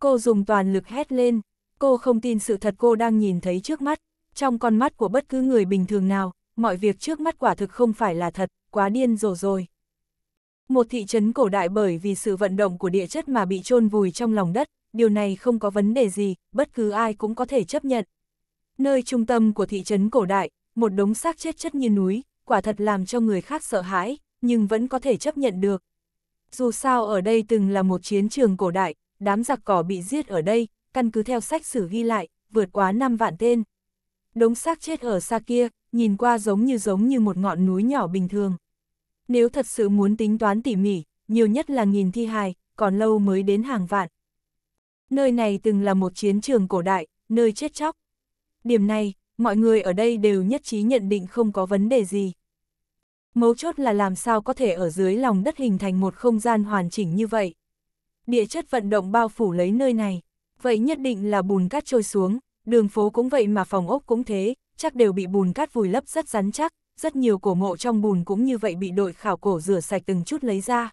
Cô dùng toàn lực hét lên, cô không tin sự thật cô đang nhìn thấy trước mắt, trong con mắt của bất cứ người bình thường nào, mọi việc trước mắt quả thực không phải là thật, quá điên rồ rồi. Một thị trấn cổ đại bởi vì sự vận động của địa chất mà bị chôn vùi trong lòng đất, điều này không có vấn đề gì, bất cứ ai cũng có thể chấp nhận. Nơi trung tâm của thị trấn cổ đại, một đống xác chết chất như núi, quả thật làm cho người khác sợ hãi, nhưng vẫn có thể chấp nhận được. Dù sao ở đây từng là một chiến trường cổ đại, đám giặc cỏ bị giết ở đây, căn cứ theo sách sử ghi lại, vượt quá 5 vạn tên. Đống xác chết ở xa kia, nhìn qua giống như giống như một ngọn núi nhỏ bình thường. Nếu thật sự muốn tính toán tỉ mỉ, nhiều nhất là nghìn thi hài, còn lâu mới đến hàng vạn, nơi này từng là một chiến trường cổ đại, nơi chết chóc. Điểm này, mọi người ở đây đều nhất trí nhận định không có vấn đề gì. Mấu chốt là làm sao có thể ở dưới lòng đất hình thành một không gian hoàn chỉnh như vậy. Địa chất vận động bao phủ lấy nơi này, vậy nhất định là bùn cát trôi xuống, đường phố cũng vậy mà phòng ốc cũng thế, chắc đều bị bùn cát vùi lấp rất rắn chắc, rất nhiều cổ mộ trong bùn cũng như vậy bị đội khảo cổ rửa sạch từng chút lấy ra.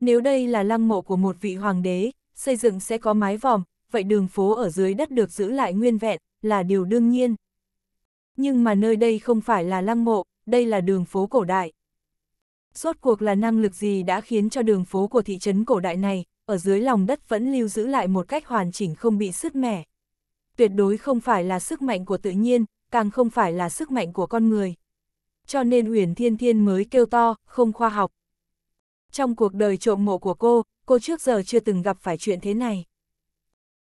Nếu đây là lăng mộ của một vị hoàng đế, xây dựng sẽ có mái vòm, vậy đường phố ở dưới đất được giữ lại nguyên vẹn, là điều đương nhiên. Nhưng mà nơi đây không phải là lăng mộ, đây là đường phố cổ đại. Rốt cuộc là năng lực gì đã khiến cho đường phố của thị trấn cổ đại này, ở dưới lòng đất vẫn lưu giữ lại một cách hoàn chỉnh không bị sứt mẻ. Tuyệt đối không phải là sức mạnh của tự nhiên, càng không phải là sức mạnh của con người. Cho nên Uyển Thiên Thiên mới kêu to, không khoa học. Trong cuộc đời trộm mộ của cô, cô trước giờ chưa từng gặp phải chuyện thế này.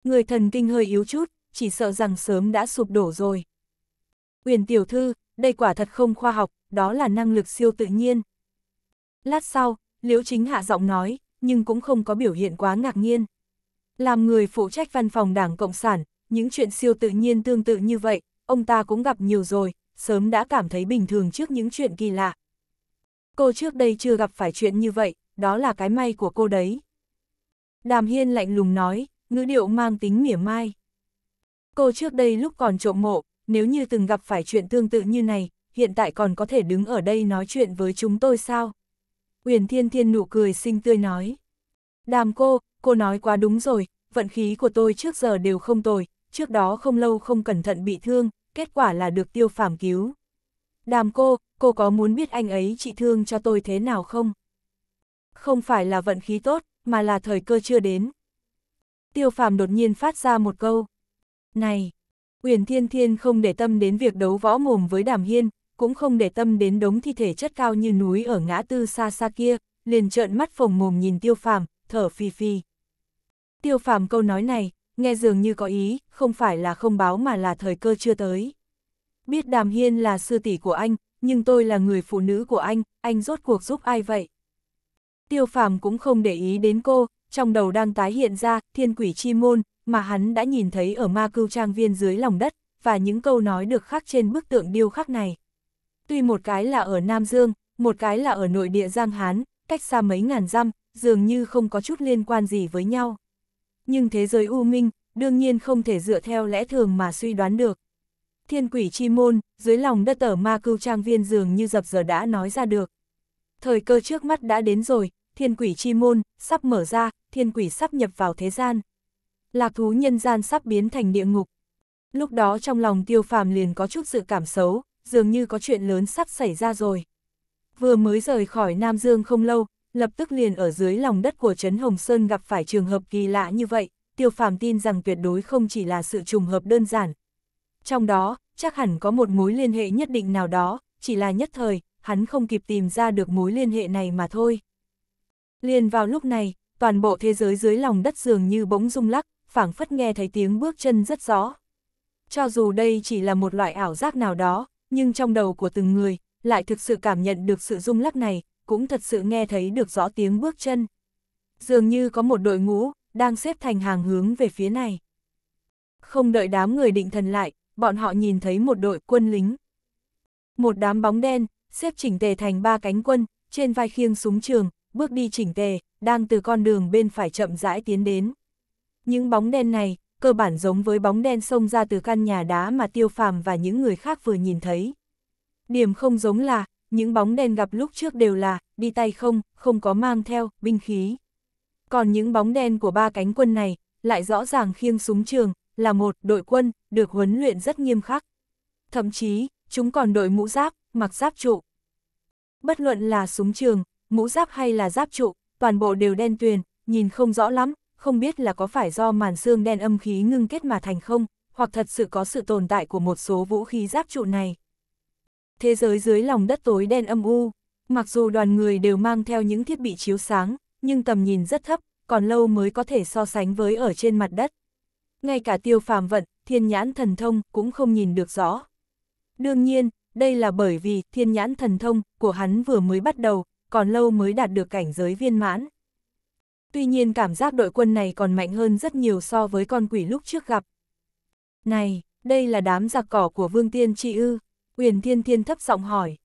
Người thần kinh hơi yếu chút, chỉ sợ rằng sớm đã sụp đổ rồi. Uyển tiểu thư, đây quả thật không khoa học, đó là năng lực siêu tự nhiên. Lát sau, Liễu Chính hạ giọng nói, nhưng cũng không có biểu hiện quá ngạc nhiên. Làm người phụ trách văn phòng Đảng Cộng sản, những chuyện siêu tự nhiên tương tự như vậy, ông ta cũng gặp nhiều rồi, sớm đã cảm thấy bình thường trước những chuyện kỳ lạ. Cô trước đây chưa gặp phải chuyện như vậy, đó là cái may của cô đấy. Đàm Hiên lạnh lùng nói, ngữ điệu mang tính mỉa mai. Cô trước đây lúc còn trộm mộ, nếu như từng gặp phải chuyện tương tự như này, hiện tại còn có thể đứng ở đây nói chuyện với chúng tôi sao? Uyển Thiên Thiên nụ cười xinh tươi nói. Đàm cô, cô nói quá đúng rồi, vận khí của tôi trước giờ đều không tồi, trước đó không lâu không cẩn thận bị thương, kết quả là được tiêu phàm cứu. Đàm cô, cô có muốn biết anh ấy trị thương cho tôi thế nào không? Không phải là vận khí tốt, mà là thời cơ chưa đến. Tiêu phàm đột nhiên phát ra một câu. Này, Uyển Thiên Thiên không để tâm đến việc đấu võ mồm với Đàm Hiên, cũng không để tâm đến đống thi thể chất cao như núi ở ngã tư xa xa kia, liền trợn mắt phồng mồm nhìn Tiêu phàm, thở phì phì. Tiêu phàm câu nói này, nghe dường như có ý, không phải là không báo mà là thời cơ chưa tới. Biết Đàm Hiên là sư tỷ của anh, nhưng tôi là người phụ nữ của anh, anh rốt cuộc giúp ai vậy? tiêu phàm cũng không để ý đến cô, trong đầu đang tái hiện ra thiên quỷ chi môn mà hắn đã nhìn thấy ở ma cưu trang viên dưới lòng đất, và những câu nói được khắc trên bức tượng điêu khắc này. Tuy một cái là ở Nam Dương, một cái là ở nội địa Giang Hán, cách xa mấy ngàn dặm, dường như không có chút liên quan gì với nhau. Nhưng thế giới u minh, đương nhiên không thể dựa theo lẽ thường mà suy đoán được. Thiên quỷ chi môn, dưới lòng đất ở ma cưu trang viên dường như dập dờ đã nói ra được. Thời cơ trước mắt đã đến rồi, thiên quỷ chi môn, sắp mở ra, thiên quỷ sắp nhập vào thế gian. Lạc thú nhân gian sắp biến thành địa ngục. Lúc đó trong lòng tiêu phàm liền có chút sự cảm xấu, dường như có chuyện lớn sắp xảy ra rồi. Vừa mới rời khỏi Nam Dương không lâu, lập tức liền ở dưới lòng đất của Trấn Hồng Sơn gặp phải trường hợp kỳ lạ như vậy, tiêu phàm tin rằng tuyệt đối không chỉ là sự trùng hợp đơn giản. Trong đó, chắc hẳn có một mối liên hệ nhất định nào đó, chỉ là nhất thời, hắn không kịp tìm ra được mối liên hệ này mà thôi. Liền vào lúc này, toàn bộ thế giới dưới lòng đất dường như bỗng rung lắc, phảng phất nghe thấy tiếng bước chân rất rõ. Cho dù đây chỉ là một loại ảo giác nào đó, nhưng trong đầu của từng người, lại thực sự cảm nhận được sự rung lắc này, cũng thật sự nghe thấy được rõ tiếng bước chân. Dường như có một đội ngũ, đang xếp thành hàng hướng về phía này. Không đợi đám người định thần lại, bọn họ nhìn thấy một đội quân lính. Một đám bóng đen, xếp chỉnh tề thành ba cánh quân, trên vai khiêng súng trường, bước đi chỉnh tề, đang từ con đường bên phải chậm rãi tiến đến. Những bóng đen này, cơ bản giống với bóng đen xông ra từ căn nhà đá mà tiêu phàm và những người khác vừa nhìn thấy. Điểm không giống là, những bóng đen gặp lúc trước đều là, đi tay không, không có mang theo, binh khí. Còn những bóng đen của ba cánh quân này, lại rõ ràng khiêng súng trường, là một đội quân, được huấn luyện rất nghiêm khắc. Thậm chí, chúng còn đội mũ giáp, mặc giáp trụ. Bất luận là súng trường, mũ giáp hay là giáp trụ, toàn bộ đều đen tuyền, nhìn không rõ lắm, không biết là có phải do màn xương đen âm khí ngưng kết mà thành không, hoặc thật sự có sự tồn tại của một số vũ khí giáp trụ này. Thế giới dưới lòng đất tối đen âm u, mặc dù đoàn người đều mang theo những thiết bị chiếu sáng, nhưng tầm nhìn rất thấp, còn lâu mới có thể so sánh với ở trên mặt đất. Ngay cả tiêu phàm vận, thiên nhãn thần thông cũng không nhìn được rõ. Đương nhiên, đây là bởi vì thiên nhãn thần thông của hắn vừa mới bắt đầu, còn lâu mới đạt được cảnh giới viên mãn. Tuy nhiên cảm giác đội quân này còn mạnh hơn rất nhiều so với con quỷ lúc trước gặp. Này, đây là đám giặc cỏ của Vương Tiên Tri Ư, huyền Thiên Thiên thấp giọng hỏi.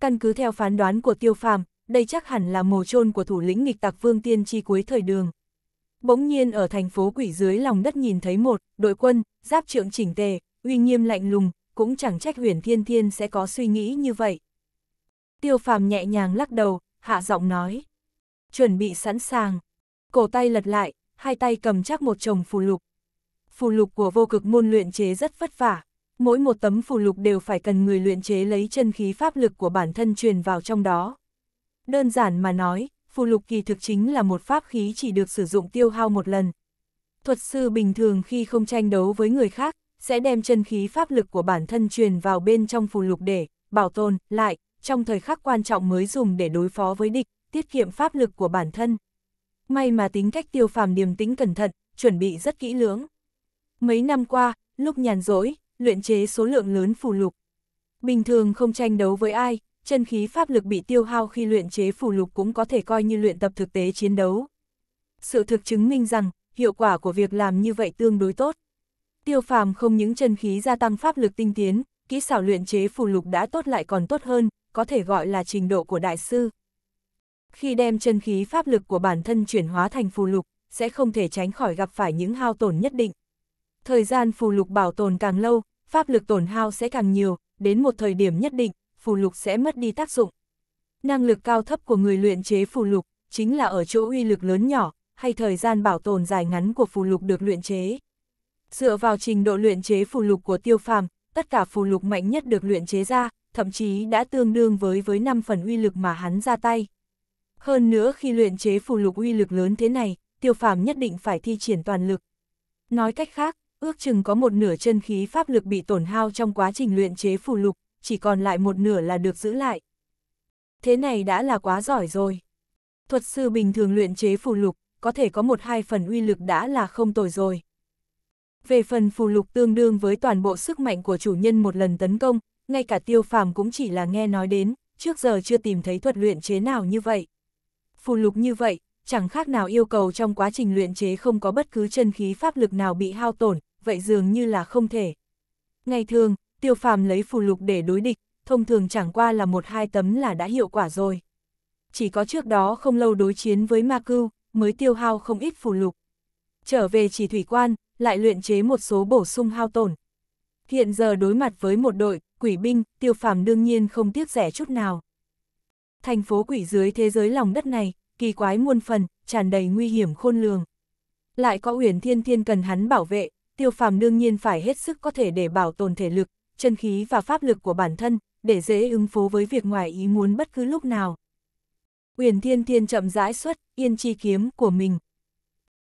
Căn cứ theo phán đoán của Tiêu Phàm, đây chắc hẳn là mồ chôn của thủ lĩnh nghịch tặc Vương Tiên Tri cuối thời đường. Bỗng nhiên ở thành phố quỷ dưới lòng đất nhìn thấy một, đội quân, giáp trượng chỉnh tề, uy nghiêm lạnh lùng, cũng chẳng trách Huyền Thiên Thiên sẽ có suy nghĩ như vậy. Tiêu phàm nhẹ nhàng lắc đầu, hạ giọng nói. Chuẩn bị sẵn sàng. Cổ tay lật lại, hai tay cầm chắc một chồng phù lục. Phù lục của vô cực môn luyện chế rất vất vả. Mỗi một tấm phù lục đều phải cần người luyện chế lấy chân khí pháp lực của bản thân truyền vào trong đó. Đơn giản mà nói, phù lục kỳ thực chính là một pháp khí chỉ được sử dụng tiêu hao một lần. Thuật sư bình thường khi không tranh đấu với người khác, sẽ đem chân khí pháp lực của bản thân truyền vào bên trong phù lục để bảo tồn lại, trong thời khắc quan trọng mới dùng để đối phó với địch, tiết kiệm pháp lực của bản thân. May mà tính cách tiêu phàm điềm tĩnh cẩn thận, chuẩn bị rất kỹ lưỡng. Mấy năm qua, lúc nhàn rỗi, luyện chế số lượng lớn phù lục. Bình thường không tranh đấu với ai, chân khí pháp lực bị tiêu hao khi luyện chế phù lục cũng có thể coi như luyện tập thực tế chiến đấu. Sự thực chứng minh rằng, hiệu quả của việc làm như vậy tương đối tốt. Tiêu phàm không những chân khí gia tăng pháp lực tinh tiến, kỹ xảo luyện chế phù lục đã tốt lại còn tốt hơn, có thể gọi là trình độ của đại sư. Khi đem chân khí pháp lực của bản thân chuyển hóa thành phù lục, sẽ không thể tránh khỏi gặp phải những hao tổn nhất định. Thời gian phù lục bảo tồn càng lâu, pháp lực tổn hao sẽ càng nhiều, đến một thời điểm nhất định, phù lục sẽ mất đi tác dụng. Năng lực cao thấp của người luyện chế phù lục chính là ở chỗ uy lực lớn nhỏ, hay thời gian bảo tồn dài ngắn của phù lục được luyện chế. Dựa vào trình độ luyện chế phù lục của Tiêu Phàm, tất cả phù lục mạnh nhất được luyện chế ra, thậm chí đã tương đương với với 5 phần uy lực mà hắn ra tay. Hơn nữa khi luyện chế phù lục uy lực lớn thế này, tiêu phàm nhất định phải thi triển toàn lực. Nói cách khác, ước chừng có một nửa chân khí pháp lực bị tổn hao trong quá trình luyện chế phù lục, chỉ còn lại một nửa là được giữ lại. Thế này đã là quá giỏi rồi. Thuật sư bình thường luyện chế phù lục, có thể có một hai phần uy lực đã là không tồi rồi. Về phần phù lục tương đương với toàn bộ sức mạnh của chủ nhân một lần tấn công, ngay cả tiêu phàm cũng chỉ là nghe nói đến, trước giờ chưa tìm thấy thuật luyện chế nào như vậy. Phù lục như vậy, chẳng khác nào yêu cầu trong quá trình luyện chế không có bất cứ chân khí pháp lực nào bị hao tổn, vậy dường như là không thể. Ngày thường, tiêu phàm lấy phù lục để đối địch, thông thường chẳng qua là một hai tấm là đã hiệu quả rồi. Chỉ có trước đó không lâu đối chiến với ma cưu, mới tiêu hao không ít phù lục. Trở về chỉ thủy quan, lại luyện chế một số bổ sung hao tổn. Hiện giờ đối mặt với một đội, quỷ binh, tiêu phàm đương nhiên không tiếc rẻ chút nào. Thành phố quỷ dưới thế giới lòng đất này, kỳ quái muôn phần, tràn đầy nguy hiểm khôn lường. Lại có uyển thiên thiên cần hắn bảo vệ, tiêu phàm đương nhiên phải hết sức có thể để bảo tồn thể lực, chân khí và pháp lực của bản thân, để dễ ứng phó với việc ngoài ý muốn bất cứ lúc nào. Uyển Thiên Thiên chậm rãi xuất yên chi kiếm của mình.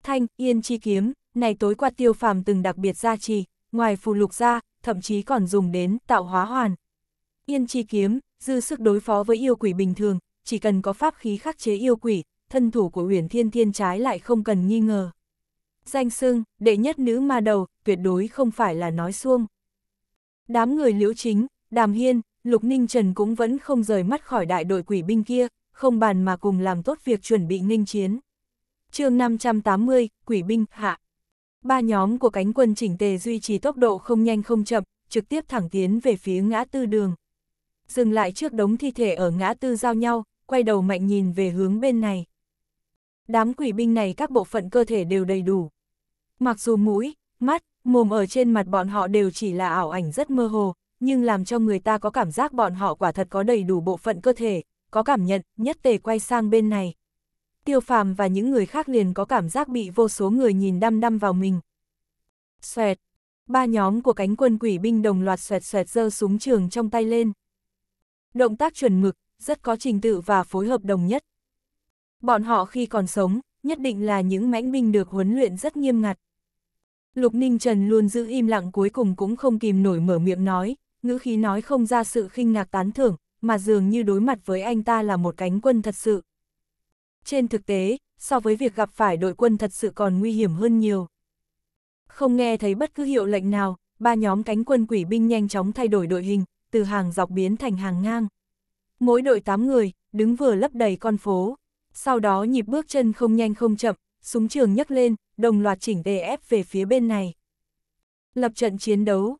Thanh yên chi kiếm, này tối qua tiêu phàm từng đặc biệt gia trì, ngoài phù lục ra, thậm chí còn dùng đến tạo hóa hoàn. Yên chi kiếm, dư sức đối phó với yêu quỷ bình thường, chỉ cần có pháp khí khắc chế yêu quỷ, thân thủ của huyền thiên thiên trái lại không cần nghi ngờ. Danh sưng đệ nhất nữ ma đầu, tuyệt đối không phải là nói xuông. Đám người liễu chính, đàm hiên, lục ninh trần cũng vẫn không rời mắt khỏi đại đội quỷ binh kia, không bàn mà cùng làm tốt việc chuẩn bị ninh chiến. chương 580, quỷ binh, hạ. Ba nhóm của cánh quân chỉnh tề duy trì tốc độ không nhanh không chậm, trực tiếp thẳng tiến về phía ngã tư đường. Dừng lại trước đống thi thể ở ngã tư giao nhau, quay đầu mạnh nhìn về hướng bên này. Đám quỷ binh này các bộ phận cơ thể đều đầy đủ. Mặc dù mũi, mắt, mồm ở trên mặt bọn họ đều chỉ là ảo ảnh rất mơ hồ, nhưng làm cho người ta có cảm giác bọn họ quả thật có đầy đủ bộ phận cơ thể, có cảm nhận, nhất tề quay sang bên này tiêu phàm và những người khác liền có cảm giác bị vô số người nhìn đăm đăm vào mình. Xoẹt, ba nhóm của cánh quân quỷ binh đồng loạt xoẹt xoẹt giơ súng trường trong tay lên. Động tác chuẩn mực, rất có trình tự và phối hợp đồng nhất. Bọn họ khi còn sống, nhất định là những mãnh binh được huấn luyện rất nghiêm ngặt. Lục Ninh Trần luôn giữ im lặng cuối cùng cũng không kìm nổi mở miệng nói, ngữ khí nói không ra sự khinh ngạc tán thưởng, mà dường như đối mặt với anh ta là một cánh quân thật sự. Trên thực tế, so với việc gặp phải đội quân thật sự còn nguy hiểm hơn nhiều. Không nghe thấy bất cứ hiệu lệnh nào, ba nhóm cánh quân quỷ binh nhanh chóng thay đổi đội hình, từ hàng dọc biến thành hàng ngang. Mỗi đội 8 người, đứng vừa lấp đầy con phố. Sau đó nhịp bước chân không nhanh không chậm, súng trường nhấc lên, đồng loạt chỉnh tề ép về phía bên này. Lập trận chiến đấu.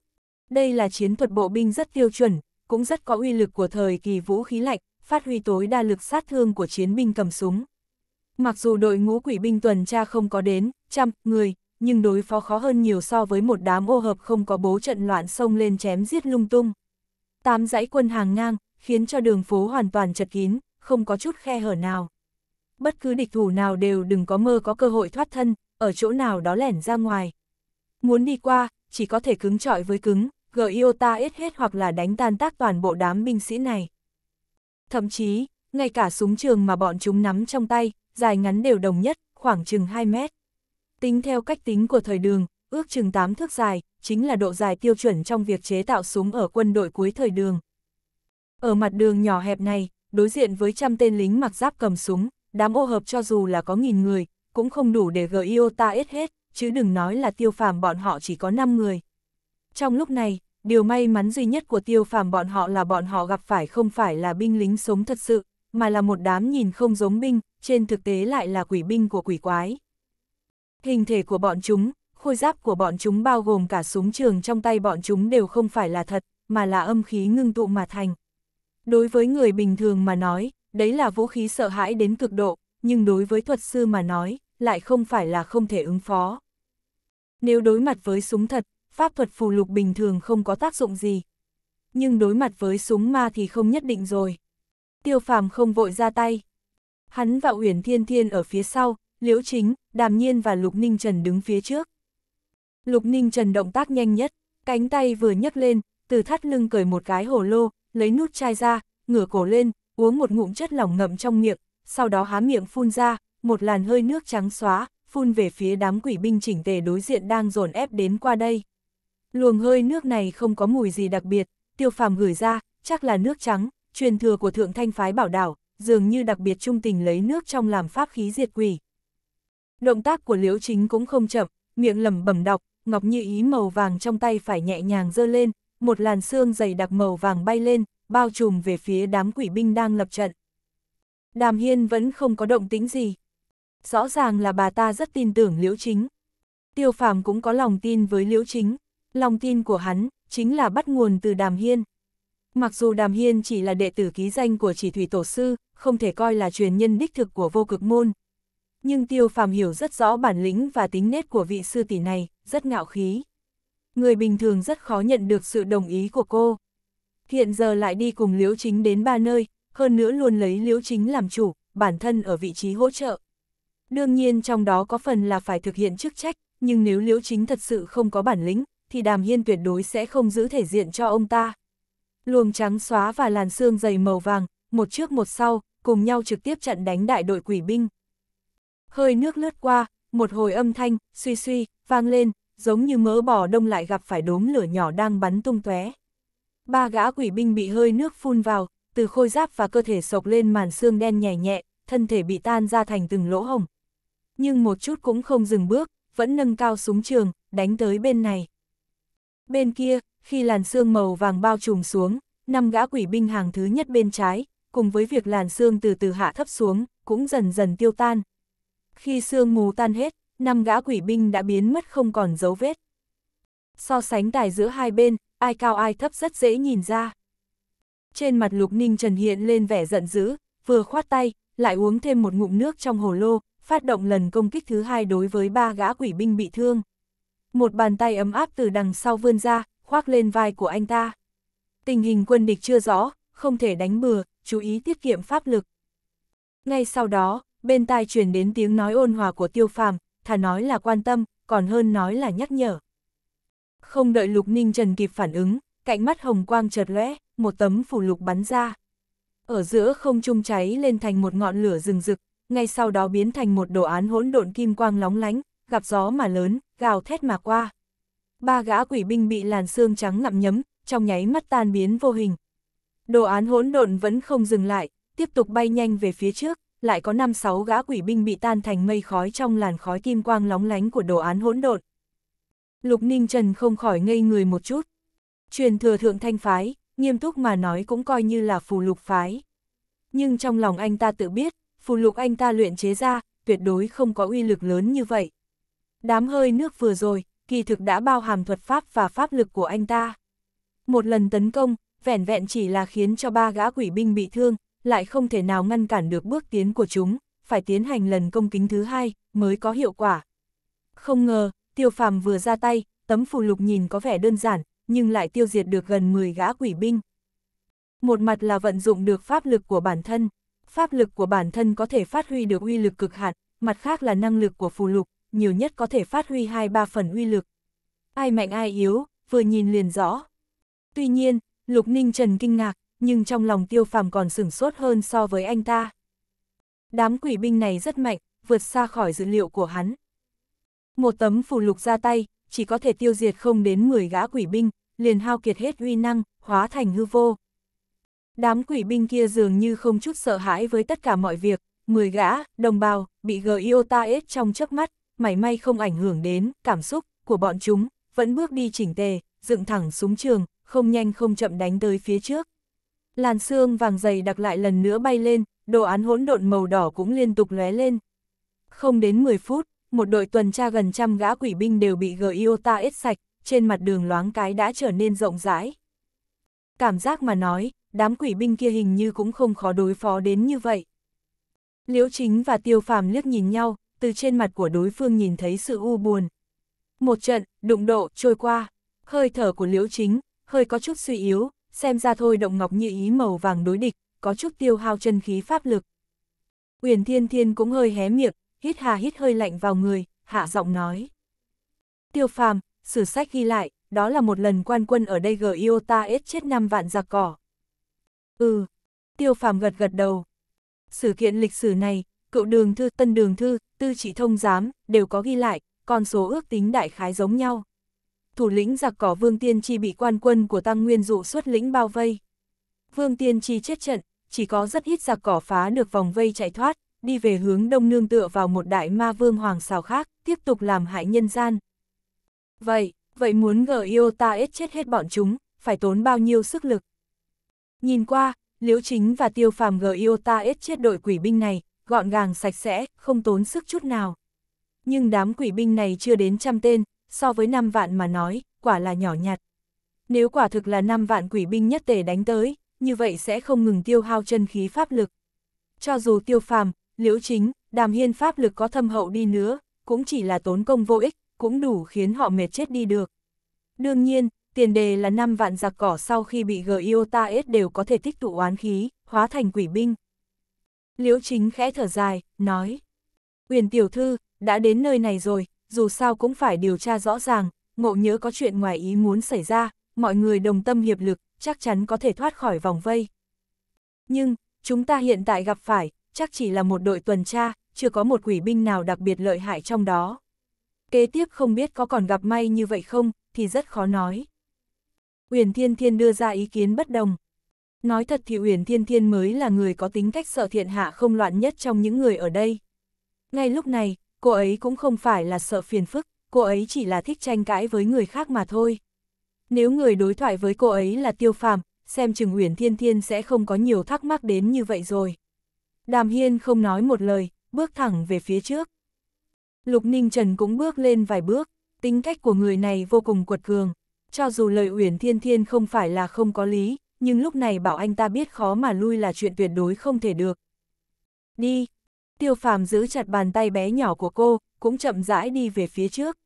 Đây là chiến thuật bộ binh rất tiêu chuẩn, cũng rất có uy lực của thời kỳ vũ khí lạnh, phát huy tối đa lực sát thương của chiến binh cầm súng. Mặc dù đội ngũ quỷ binh tuần tra không có đến, trăm, người, nhưng đối phó khó hơn nhiều so với một đám ô hợp không có bố trận loạn xông lên chém giết lung tung. Tám dãy quân hàng ngang, khiến cho đường phố hoàn toàn chật kín, không có chút khe hở nào. Bất cứ địch thủ nào đều đừng có mơ có cơ hội thoát thân, ở chỗ nào đó lẻn ra ngoài. Muốn đi qua, chỉ có thể cứng trọi với cứng, iota ít hết hoặc là đánh tan tác toàn bộ đám binh sĩ này. Thậm chí, ngay cả súng trường mà bọn chúng nắm trong tay, dài ngắn đều đồng nhất, khoảng chừng 2 mét. Tính theo cách tính của thời đường, ước chừng 8 thước dài, chính là độ dài tiêu chuẩn trong việc chế tạo súng ở quân đội cuối thời đường. Ở mặt đường nhỏ hẹp này, đối diện với trăm tên lính mặc giáp cầm súng, đám ô hợp cho dù là có nghìn người, cũng không đủ để gỡ GIOTA ít hết, chứ đừng nói là tiêu phàm bọn họ chỉ có 5 người. Trong lúc này, điều may mắn duy nhất của tiêu phàm bọn họ là bọn họ gặp phải không phải là binh lính sống thật sự, mà là một đám nhìn không giống binh, trên thực tế lại là quỷ binh của quỷ quái. Hình thể của bọn chúng, khôi giáp của bọn chúng bao gồm cả súng trường trong tay bọn chúng đều không phải là thật, mà là âm khí ngưng tụ mà thành. Đối với người bình thường mà nói, đấy là vũ khí sợ hãi đến cực độ, nhưng đối với thuật sư mà nói, lại không phải là không thể ứng phó. Nếu đối mặt với súng thật, pháp thuật phù lục bình thường không có tác dụng gì. Nhưng đối mặt với súng ma thì không nhất định rồi. Tiêu phàm không vội ra tay. Hắn và Uyển Thiên Thiên ở phía sau, Liễu Chính, Đàm Nhiên và Lục Ninh Trần đứng phía trước. Lục Ninh Trần động tác nhanh nhất, cánh tay vừa nhấc lên, từ thắt lưng cởi một cái hồ lô, lấy nút chai ra, ngửa cổ lên, uống một ngụm chất lỏng ngậm trong miệng, sau đó há miệng phun ra, một làn hơi nước trắng xóa, phun về phía đám quỷ binh chỉnh tề đối diện đang dồn ép đến qua đây. Luồng hơi nước này không có mùi gì đặc biệt, tiêu phàm gửi ra, chắc là nước trắng, truyền thừa của Thượng Thanh Phái bảo đảo, dường như đặc biệt trung tình lấy nước trong làm pháp khí diệt quỷ. Động tác của Liễu Chính cũng không chậm, miệng lẩm bẩm đọc, ngọc như ý màu vàng trong tay phải nhẹ nhàng giơ lên, một làn xương dày đặc màu vàng bay lên, bao trùm về phía đám quỷ binh đang lập trận. Đàm Hiên vẫn không có động tĩnh gì. Rõ ràng là bà ta rất tin tưởng Liễu Chính. Tiêu Phàm cũng có lòng tin với Liễu Chính, lòng tin của hắn chính là bắt nguồn từ Đàm Hiên. Mặc dù Đàm Hiên chỉ là đệ tử ký danh của chỉ thủy tổ sư, không thể coi là truyền nhân đích thực của vô cực môn. Nhưng Tiêu Phàm hiểu rất rõ bản lĩnh và tính nết của vị sư tỷ này, rất ngạo khí. Người bình thường rất khó nhận được sự đồng ý của cô. Hiện giờ lại đi cùng Liễu Chính đến ba nơi, hơn nữa luôn lấy Liễu Chính làm chủ, bản thân ở vị trí hỗ trợ. Đương nhiên trong đó có phần là phải thực hiện chức trách, nhưng nếu Liễu Chính thật sự không có bản lĩnh, thì Đàm Hiên tuyệt đối sẽ không giữ thể diện cho ông ta luồng trắng xóa và làn xương dày màu vàng, một trước một sau, cùng nhau trực tiếp trận đánh đại đội quỷ binh. Hơi nước lướt qua, một hồi âm thanh, suy suy, vang lên, giống như mỡ bò đông lại gặp phải đốm lửa nhỏ đang bắn tung tóe. Ba gã quỷ binh bị hơi nước phun vào, từ khôi giáp và cơ thể sộc lên màn xương đen nhẹ nhẹ, thân thể bị tan ra thành từng lỗ hồng. Nhưng một chút cũng không dừng bước, vẫn nâng cao súng trường, đánh tới bên này. Bên kia, khi làn xương màu vàng bao trùm xuống, năm gã quỷ binh hàng thứ nhất bên trái, cùng với việc làn xương từ từ hạ thấp xuống, cũng dần dần tiêu tan. Khi xương mù tan hết, năm gã quỷ binh đã biến mất không còn dấu vết. So sánh tài giữa hai bên, ai cao ai thấp rất dễ nhìn ra. Trên mặt Lục Ninh Trần hiện lên vẻ giận dữ, vừa khoát tay, lại uống thêm một ngụm nước trong hồ lô, phát động lần công kích thứ hai đối với ba gã quỷ binh bị thương một bàn tay ấm áp từ đằng sau vươn ra, khoác lên vai của anh ta. Tình hình quân địch chưa rõ, không thể đánh bừa, chú ý tiết kiệm pháp lực. Ngay sau đó, bên tai truyền đến tiếng nói ôn hòa của tiêu phàm, thà nói là quan tâm, còn hơn nói là nhắc nhở. Không đợi Lục Ninh Trần kịp phản ứng, cạnh mắt hồng quang chợt lóe, một tấm phủ lục bắn ra. Ở giữa không trung cháy lên thành một ngọn lửa rừng rực, ngay sau đó biến thành một đồ án hỗn độn kim quang lóng lánh, gặp gió mà lớn, gào thét mà qua. Ba gã quỷ binh bị làn xương trắng ngậm nhấm, trong nháy mắt tan biến vô hình. Đồ án hỗn độn vẫn không dừng lại, tiếp tục bay nhanh về phía trước, lại có 5-6 gã quỷ binh bị tan thành mây khói trong làn khói kim quang lóng lánh của đồ án hỗn độn. Lục Ninh Trần không khỏi ngây người một chút. Truyền thừa thượng thanh phái, nghiêm túc mà nói cũng coi như là phù lục phái. Nhưng trong lòng anh ta tự biết, phù lục anh ta luyện chế ra, tuyệt đối không có uy lực lớn như vậy. Đám hơi nước vừa rồi, kỳ thực đã bao hàm thuật pháp và pháp lực của anh ta. Một lần tấn công, vẻn vẹn chỉ là khiến cho ba gã quỷ binh bị thương, lại không thể nào ngăn cản được bước tiến của chúng, phải tiến hành lần công kính thứ hai, mới có hiệu quả. Không ngờ, tiêu phàm vừa ra tay, tấm phù lục nhìn có vẻ đơn giản, nhưng lại tiêu diệt được gần 10 gã quỷ binh. Một mặt là vận dụng được pháp lực của bản thân, pháp lực của bản thân có thể phát huy được uy lực cực hạn, mặt khác là năng lực của phù lục, nhiều nhất có thể phát huy 2-3 phần uy lực. Ai mạnh ai yếu, vừa nhìn liền rõ. Tuy nhiên, Lục Ninh Trần kinh ngạc, nhưng trong lòng tiêu phàm còn sửng sốt hơn so với anh ta. Đám quỷ binh này rất mạnh, vượt xa khỏi dữ liệu của hắn. Một tấm phù lục ra tay, chỉ có thể tiêu diệt không đến 10 gã quỷ binh, liền hao kiệt hết uy năng, hóa thành hư vô. Đám quỷ binh kia dường như không chút sợ hãi với tất cả mọi việc, 10 gã, đồng bào, bị Giota ết trong chớp mắt mảy may không ảnh hưởng đến cảm xúc của bọn chúng, vẫn bước đi chỉnh tề, dựng thẳng súng trường, không nhanh không chậm đánh tới phía trước. Làn xương vàng dày đặc lại lần nữa bay lên, đồ án hỗn độn màu đỏ cũng liên tục lóe lên. Không đến 10 phút, một đội tuần tra gần trăm gã quỷ binh đều bị Giota ết sạch, trên mặt đường loáng cái đã trở nên rộng rãi. Cảm giác mà nói, đám quỷ binh kia hình như cũng không khó đối phó đến như vậy. Liễu Chính và Tiêu Phàm liếc nhìn nhau, từ trên mặt của đối phương nhìn thấy sự u buồn. Một trận, đụng độ, trôi qua, hơi thở của liễu chính, hơi có chút suy yếu, xem ra thôi động ngọc nhị ý màu vàng đối địch, có chút tiêu hao chân khí pháp lực. Uyển Thiên Thiên cũng hơi hé miệng, hít hà hít hơi lạnh vào người, hạ giọng nói. Tiêu phàm, sử sách ghi lại, đó là một lần quan quân ở đây gờ Iota S chết năm vạn giặc cỏ. Ừ, tiêu phàm gật gật đầu. Sự kiện lịch sử này, cựu đường thư, tân đường thư, tư chỉ thông giám, đều có ghi lại, con số ước tính đại khái giống nhau. Thủ lĩnh giặc cỏ Vương Tiên Chi bị quan quân của Tăng Nguyên Dụ xuất lĩnh bao vây. Vương Tiên Chi chết trận, chỉ có rất ít giặc cỏ phá được vòng vây chạy thoát, đi về hướng đông nương tựa vào một đại ma vương hoàng xào khác, tiếp tục làm hại nhân gian. Vậy, vậy muốn gờ yêu ta ít chết hết bọn chúng, phải tốn bao nhiêu sức lực? Nhìn qua, Liễu Chính và Tiêu Phàm gờ yêu ta ít chết đội quỷ binh này, gọn gàng sạch sẽ, không tốn sức chút nào. Nhưng đám quỷ binh này chưa đến trăm tên, so với năm vạn mà nói, quả là nhỏ nhặt. Nếu quả thực là năm vạn quỷ binh nhất tề đánh tới, như vậy sẽ không ngừng tiêu hao chân khí pháp lực. Cho dù tiêu phàm, liễu chính, đàm hiên pháp lực có thâm hậu đi nữa, cũng chỉ là tốn công vô ích, cũng đủ khiến họ mệt chết đi được. Đương nhiên, tiền đề là năm vạn giặc cỏ sau khi bị Giota S đều có thể tích tụ oán khí, hóa thành quỷ binh. Liễu Chính khẽ thở dài, nói. Uyển tiểu thư, đã đến nơi này rồi, dù sao cũng phải điều tra rõ ràng, ngộ nhớ có chuyện ngoài ý muốn xảy ra, mọi người đồng tâm hiệp lực, chắc chắn có thể thoát khỏi vòng vây. Nhưng, chúng ta hiện tại gặp phải, chắc chỉ là một đội tuần tra, chưa có một quỷ binh nào đặc biệt lợi hại trong đó. Kế tiếp không biết có còn gặp may như vậy không, thì rất khó nói. Uyển Thiên Thiên đưa ra ý kiến bất đồng. Nói thật thì Uyển Thiên Thiên mới là người có tính cách sợ thiện hạ không loạn nhất trong những người ở đây. Ngay lúc này, cô ấy cũng không phải là sợ phiền phức, cô ấy chỉ là thích tranh cãi với người khác mà thôi. Nếu người đối thoại với cô ấy là tiêu phàm, xem chừng Uyển Thiên Thiên sẽ không có nhiều thắc mắc đến như vậy rồi. Đàm Hiên không nói một lời, bước thẳng về phía trước. Lục Ninh Trần cũng bước lên vài bước, tính cách của người này vô cùng quật cường. Cho dù lời Uyển Thiên Thiên không phải là không có lý, nhưng lúc này bảo anh ta biết khó mà lui là chuyện tuyệt đối không thể được. Đi! Tiêu phàm giữ chặt bàn tay bé nhỏ của cô, cũng chậm rãi đi về phía trước.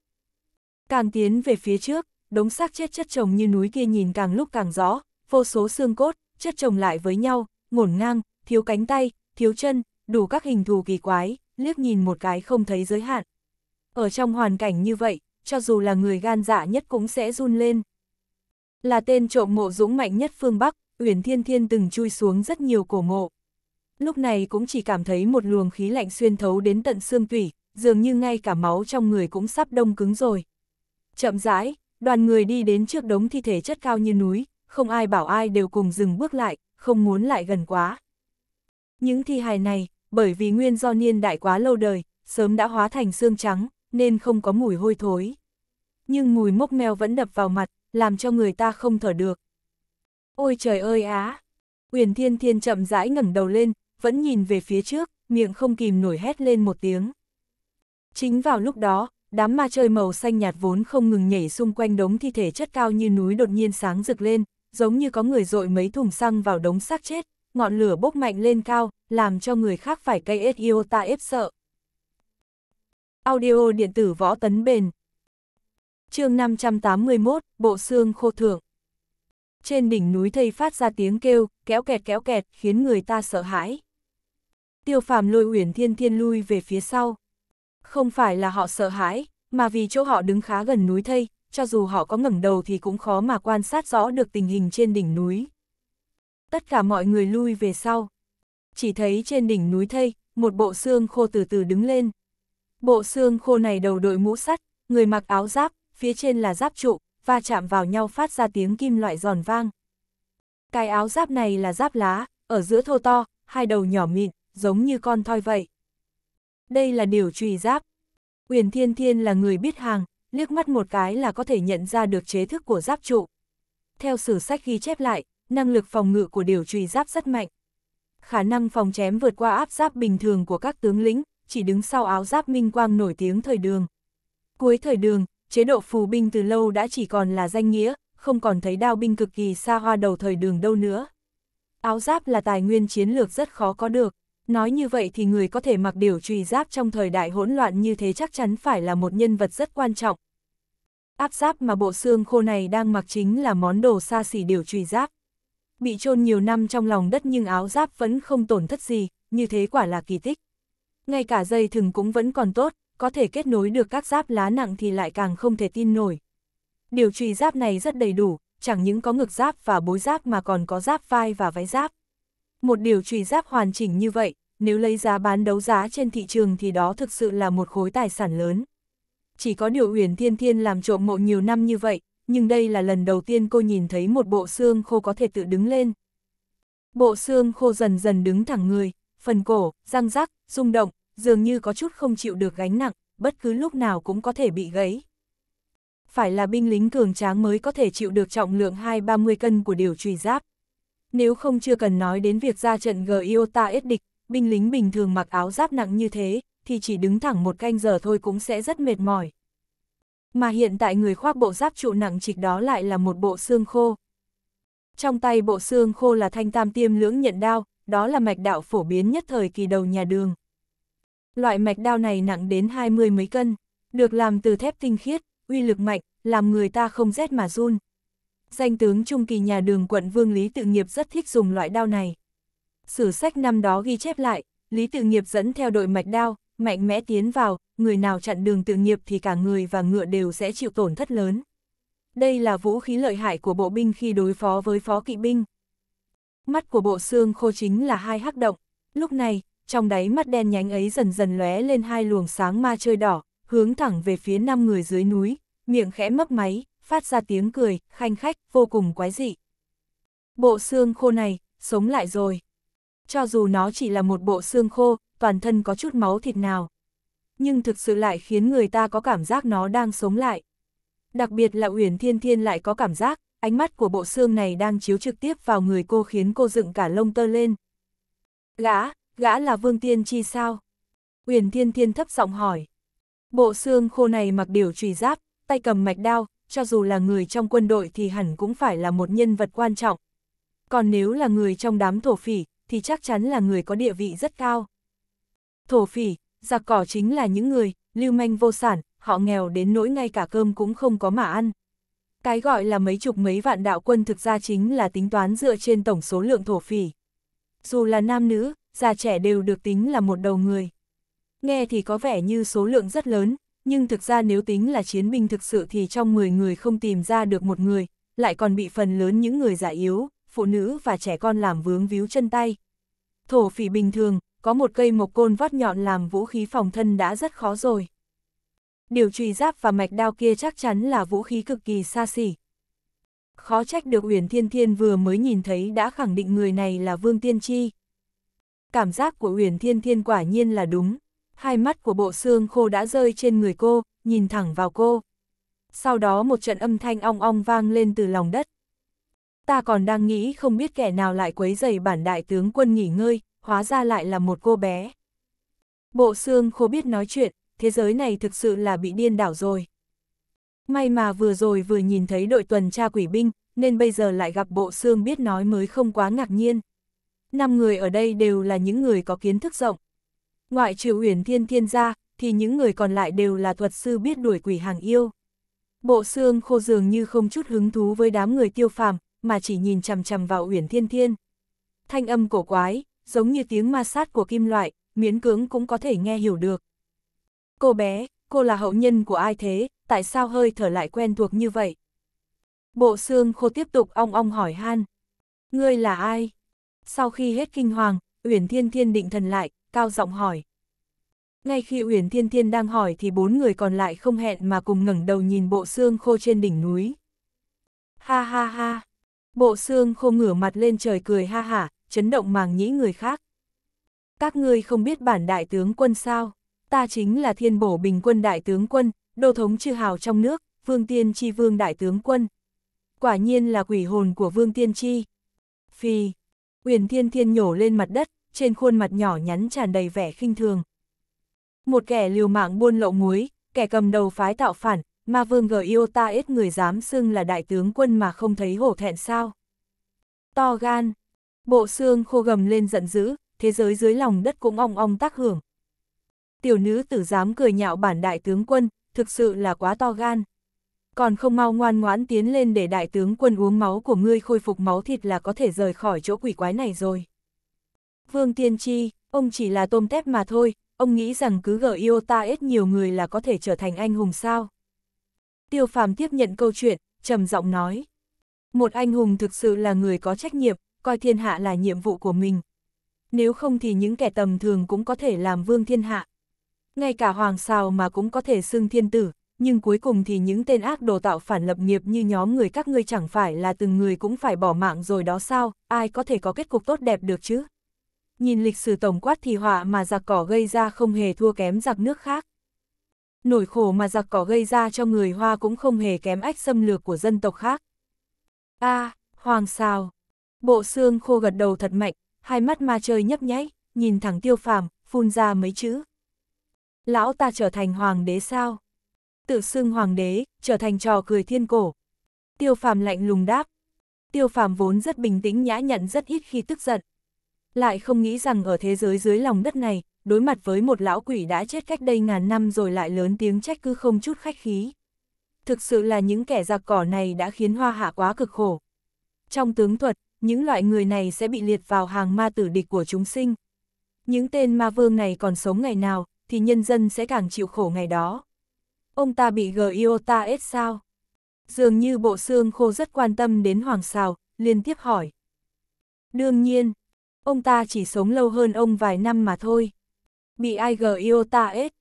Càng tiến về phía trước, đống xác chết chất chồng như núi kia nhìn càng lúc càng rõ, vô số xương cốt, chất chồng lại với nhau, ngổn ngang, thiếu cánh tay, thiếu chân, đủ các hình thù kỳ quái, liếc nhìn một cái không thấy giới hạn. Ở trong hoàn cảnh như vậy, cho dù là người gan dạ nhất cũng sẽ run lên. Là tên trộm mộ dũng mạnh nhất phương Bắc, Uyển Thiên Thiên từng chui xuống rất nhiều cổ mộ. Lúc này cũng chỉ cảm thấy một luồng khí lạnh xuyên thấu đến tận xương tủy, dường như ngay cả máu trong người cũng sắp đông cứng rồi. Chậm rãi, đoàn người đi đến trước đống thi thể chất cao như núi, không ai bảo ai đều cùng dừng bước lại, không muốn lại gần quá. Những thi hài này, bởi vì nguyên do niên đại quá lâu đời, sớm đã hóa thành xương trắng, nên không có mùi hôi thối. Nhưng mùi mốc meo vẫn đập vào mặt, làm cho người ta không thở được. Ôi trời ơi á! Uyển Thiên Thiên chậm rãi ngẩng đầu lên, vẫn nhìn về phía trước, miệng không kìm nổi hét lên một tiếng. Chính vào lúc đó, đám ma chơi màu xanh nhạt vốn không ngừng nhảy xung quanh đống thi thể chất cao như núi đột nhiên sáng rực lên, giống như có người dội mấy thùng xăng vào đống xác chết, ngọn lửa bốc mạnh lên cao, làm cho người khác phải cây yêu ta ép sợ. Audio điện tử võ tấn bền chương 581, Bộ xương khô thượng. Trên đỉnh núi thây phát ra tiếng kêu, kéo kẹt kéo kẹt, khiến người ta sợ hãi. Tiêu phàm lôi uyển thiên thiên lui về phía sau. Không phải là họ sợ hãi, mà vì chỗ họ đứng khá gần núi thây, cho dù họ có ngẩng đầu thì cũng khó mà quan sát rõ được tình hình trên đỉnh núi. Tất cả mọi người lui về sau. Chỉ thấy trên đỉnh núi thây, một bộ xương khô từ từ đứng lên. Bộ xương khô này đầu đội mũ sắt, người mặc áo giáp, phía trên là giáp trụ, va chạm vào nhau phát ra tiếng kim loại giòn vang. Cái áo giáp này là giáp lá, ở giữa thô to, hai đầu nhỏ mịn, giống như con thoi vậy. Đây là điều trùy giáp. Uyển Thiên Thiên là người biết hàng, liếc mắt một cái là có thể nhận ra được chế thức của giáp trụ. Theo sử sách ghi chép lại, năng lực phòng ngự của điều trùy giáp rất mạnh. Khả năng phòng chém vượt qua áp giáp bình thường của các tướng lĩnh, chỉ đứng sau áo giáp minh quang nổi tiếng thời đường. Cuối thời đường, chế độ phù binh từ lâu đã chỉ còn là danh nghĩa, không còn thấy đao binh cực kỳ xa hoa đầu thời đường đâu nữa. Áo giáp là tài nguyên chiến lược rất khó có được, nói như vậy thì người có thể mặc điều trùy giáp trong thời đại hỗn loạn như thế chắc chắn phải là một nhân vật rất quan trọng. Áp giáp mà bộ xương khô này đang mặc chính là món đồ xa xỉ điều trùy giáp. Bị chôn nhiều năm trong lòng đất nhưng áo giáp vẫn không tổn thất gì, như thế quả là kỳ tích. Ngay cả dây thừng cũng vẫn còn tốt, có thể kết nối được các giáp lá nặng thì lại càng không thể tin nổi. Điều truy giáp này rất đầy đủ, chẳng những có ngực giáp và bối giáp mà còn có giáp vai và váy giáp. Một điều truy giáp hoàn chỉnh như vậy, nếu lấy giá bán đấu giá trên thị trường thì đó thực sự là một khối tài sản lớn. Chỉ có điều Uyển Thiên Thiên làm trộm mộ nhiều năm như vậy, nhưng đây là lần đầu tiên cô nhìn thấy một bộ xương khô có thể tự đứng lên. Bộ xương khô dần dần đứng thẳng người, phần cổ, răng rắc, rung động, dường như có chút không chịu được gánh nặng, bất cứ lúc nào cũng có thể bị gãy. Phải là binh lính cường tráng mới có thể chịu được trọng lượng 2-30 cân của điều trùy giáp. Nếu không chưa cần nói đến việc ra trận Giota ết địch, binh lính bình thường mặc áo giáp nặng như thế, thì chỉ đứng thẳng một canh giờ thôi cũng sẽ rất mệt mỏi. Mà hiện tại người khoác bộ giáp trụ nặng trịch đó lại là một bộ xương khô. Trong tay bộ xương khô là thanh tam tiêm lưỡng nhận đao, đó là mạch đạo phổ biến nhất thời kỳ đầu nhà đường. Loại mạch đao này nặng đến 20 mấy cân, được làm từ thép tinh khiết, uy lực mạnh, làm người ta không rét mà run. Danh tướng Trung Kỳ nhà đường quận Vương Lý Tự Nghiệp rất thích dùng loại đao này. Sử sách năm đó ghi chép lại, Lý Tự Nghiệp dẫn theo đội mạch đao, mạnh mẽ tiến vào, người nào chặn đường tự nghiệp thì cả người và ngựa đều sẽ chịu tổn thất lớn. Đây là vũ khí lợi hại của bộ binh khi đối phó với phó kỵ binh. Mắt của bộ xương khô chính là hai hắc động. Lúc này, trong đáy mắt đen nhánh ấy dần dần lóe lên hai luồng sáng ma chơi đỏ, hướng thẳng về phía năm người dưới núi, miệng khẽ mấp máy, phát ra tiếng cười, khanh khách, vô cùng quái dị. Bộ xương khô này, sống lại rồi. Cho dù nó chỉ là một bộ xương khô, toàn thân có chút máu thịt nào. Nhưng thực sự lại khiến người ta có cảm giác nó đang sống lại. Đặc biệt là Uyển Thiên Thiên lại có cảm giác, ánh mắt của bộ xương này đang chiếu trực tiếp vào người cô khiến cô dựng cả lông tơ lên. Gã, gã là Vương Tiên Chi sao? Uyển Thiên Thiên thấp giọng hỏi. Bộ xương khô này mặc điều trùy giáp, tay cầm mạch đao, cho dù là người trong quân đội thì hẳn cũng phải là một nhân vật quan trọng. Còn nếu là người trong đám thổ phỉ, thì chắc chắn là người có địa vị rất cao. Thổ phỉ, giặc cỏ chính là những người, lưu manh vô sản, họ nghèo đến nỗi ngay cả cơm cũng không có mà ăn. Cái gọi là mấy chục mấy vạn đạo quân thực ra chính là tính toán dựa trên tổng số lượng thổ phỉ. Dù là nam nữ, già trẻ đều được tính là một đầu người. Nghe thì có vẻ như số lượng rất lớn, nhưng thực ra nếu tính là chiến binh thực sự thì trong 10 người không tìm ra được một người, lại còn bị phần lớn những người già yếu, phụ nữ và trẻ con làm vướng víu chân tay. Thổ phỉ bình thường, có một cây mộc côn vót nhọn làm vũ khí phòng thân đã rất khó rồi. Điều trùy giáp và mạch đao kia chắc chắn là vũ khí cực kỳ xa xỉ. Khó trách được Uyển Thiên Thiên vừa mới nhìn thấy đã khẳng định người này là Vương Tiên Chi cảm giác của huyền thiên thiên quả nhiên là đúng. Hai mắt của bộ xương khô đã rơi trên người cô, nhìn thẳng vào cô. Sau đó một trận âm thanh ong ong vang lên từ lòng đất. Ta còn đang nghĩ không biết kẻ nào lại quấy rầy bản đại tướng quân nghỉ ngơi, hóa ra lại là một cô bé. Bộ xương khô biết nói chuyện, thế giới này thực sự là bị điên đảo rồi. May mà vừa rồi vừa nhìn thấy đội tuần tra quỷ binh, nên bây giờ lại gặp bộ xương biết nói mới không quá ngạc nhiên năm người ở đây đều là những người có kiến thức rộng. Ngoại trừ Uyển Thiên Thiên gia, thì những người còn lại đều là thuật sư biết đuổi quỷ hàng yêu. Bộ xương khô dường như không chút hứng thú với đám người tiêu phàm, mà chỉ nhìn chằm chằm vào Uyển Thiên Thiên. Thanh âm cổ quái, giống như tiếng ma sát của kim loại, miễn cưỡng cũng có thể nghe hiểu được. Cô bé, cô là hậu nhân của ai thế, tại sao hơi thở lại quen thuộc như vậy? Bộ xương khô tiếp tục ong ong hỏi han. Ngươi là ai? sau khi hết kinh hoàng, Uyển Thiên Thiên định thần lại, cao giọng hỏi. Ngay khi Uyển Thiên Thiên đang hỏi thì bốn người còn lại không hẹn mà cùng ngẩng đầu nhìn bộ xương khô trên đỉnh núi. Ha ha ha, bộ xương khô ngửa mặt lên trời cười ha hả, chấn động màng nhĩ người khác. Các ngươi không biết bản đại tướng quân sao, ta chính là thiên bổ bình quân đại tướng quân, đô thống chư hào trong nước, vương tiên chi vương đại tướng quân. Quả nhiên là quỷ hồn của vương tiên chi. Phi, Uyển Thiên Thiên nhổ lên mặt đất, trên khuôn mặt nhỏ nhắn tràn đầy vẻ khinh thường. Một kẻ liều mạng buôn lậu muối, kẻ cầm đầu phái tạo phản, ma vương gờ yêu ta ít người dám xưng là đại tướng quân mà không thấy hổ thẹn sao. To gan, bộ xương khô gầm lên giận dữ, thế giới dưới lòng đất cũng ong ong tác hưởng. Tiểu nữ tử dám cười nhạo bản đại tướng quân, thực sự là quá to gan còn không mau ngoan ngoãn tiến lên để đại tướng quân uống máu của ngươi khôi phục máu thịt là có thể rời khỏi chỗ quỷ quái này rồi. Vương Tiên Tri, ông chỉ là tôm tép mà thôi, ông nghĩ rằng cứ gở yêu ta ít nhiều người là có thể trở thành anh hùng sao. Tiêu phàm tiếp nhận câu chuyện, trầm giọng nói. Một anh hùng thực sự là người có trách nhiệm, coi thiên hạ là nhiệm vụ của mình. Nếu không thì những kẻ tầm thường cũng có thể làm vương thiên hạ. Ngay cả hoàng sao mà cũng có thể xưng thiên tử, nhưng cuối cùng thì những tên ác đồ tạo phản lập nghiệp như nhóm người các ngươi chẳng phải là từng người cũng phải bỏ mạng rồi đó sao, ai có thể có kết cục tốt đẹp được chứ? Nhìn lịch sử tổng quát thì họa mà giặc cỏ gây ra không hề thua kém giặc nước khác. Nỗi khổ mà giặc cỏ gây ra cho người Hoa cũng không hề kém ách xâm lược của dân tộc khác. a à, Hoàng Sao. Bộ xương khô gật đầu thật mạnh, hai mắt ma chơi nhấp nháy, nhìn thẳng tiêu phàm, phun ra mấy chữ. Lão ta trở thành hoàng đế sao? tự xưng hoàng đế, trở thành trò cười thiên cổ. Tiêu phàm lạnh lùng đáp. Tiêu phàm vốn rất bình tĩnh nhã nhặn rất ít khi tức giận. Lại không nghĩ rằng ở thế giới dưới lòng đất này, đối mặt với một lão quỷ đã chết cách đây ngàn năm rồi lại lớn tiếng trách cứ không chút khách khí. Thực sự là những kẻ giặc cỏ này đã khiến hoa hạ quá cực khổ. Trong tướng thuật, những loại người này sẽ bị liệt vào hàng ma tử địch của chúng sinh. Những tên ma vương này còn sống ngày nào, thì nhân dân sẽ càng chịu khổ ngày đó. Ông ta bị Giota S sao? Dường như bộ xương khô rất quan tâm đến Hoàng Sào, liên tiếp hỏi. Đương nhiên, ông ta chỉ sống lâu hơn ông vài năm mà thôi. Bị ai Giota S?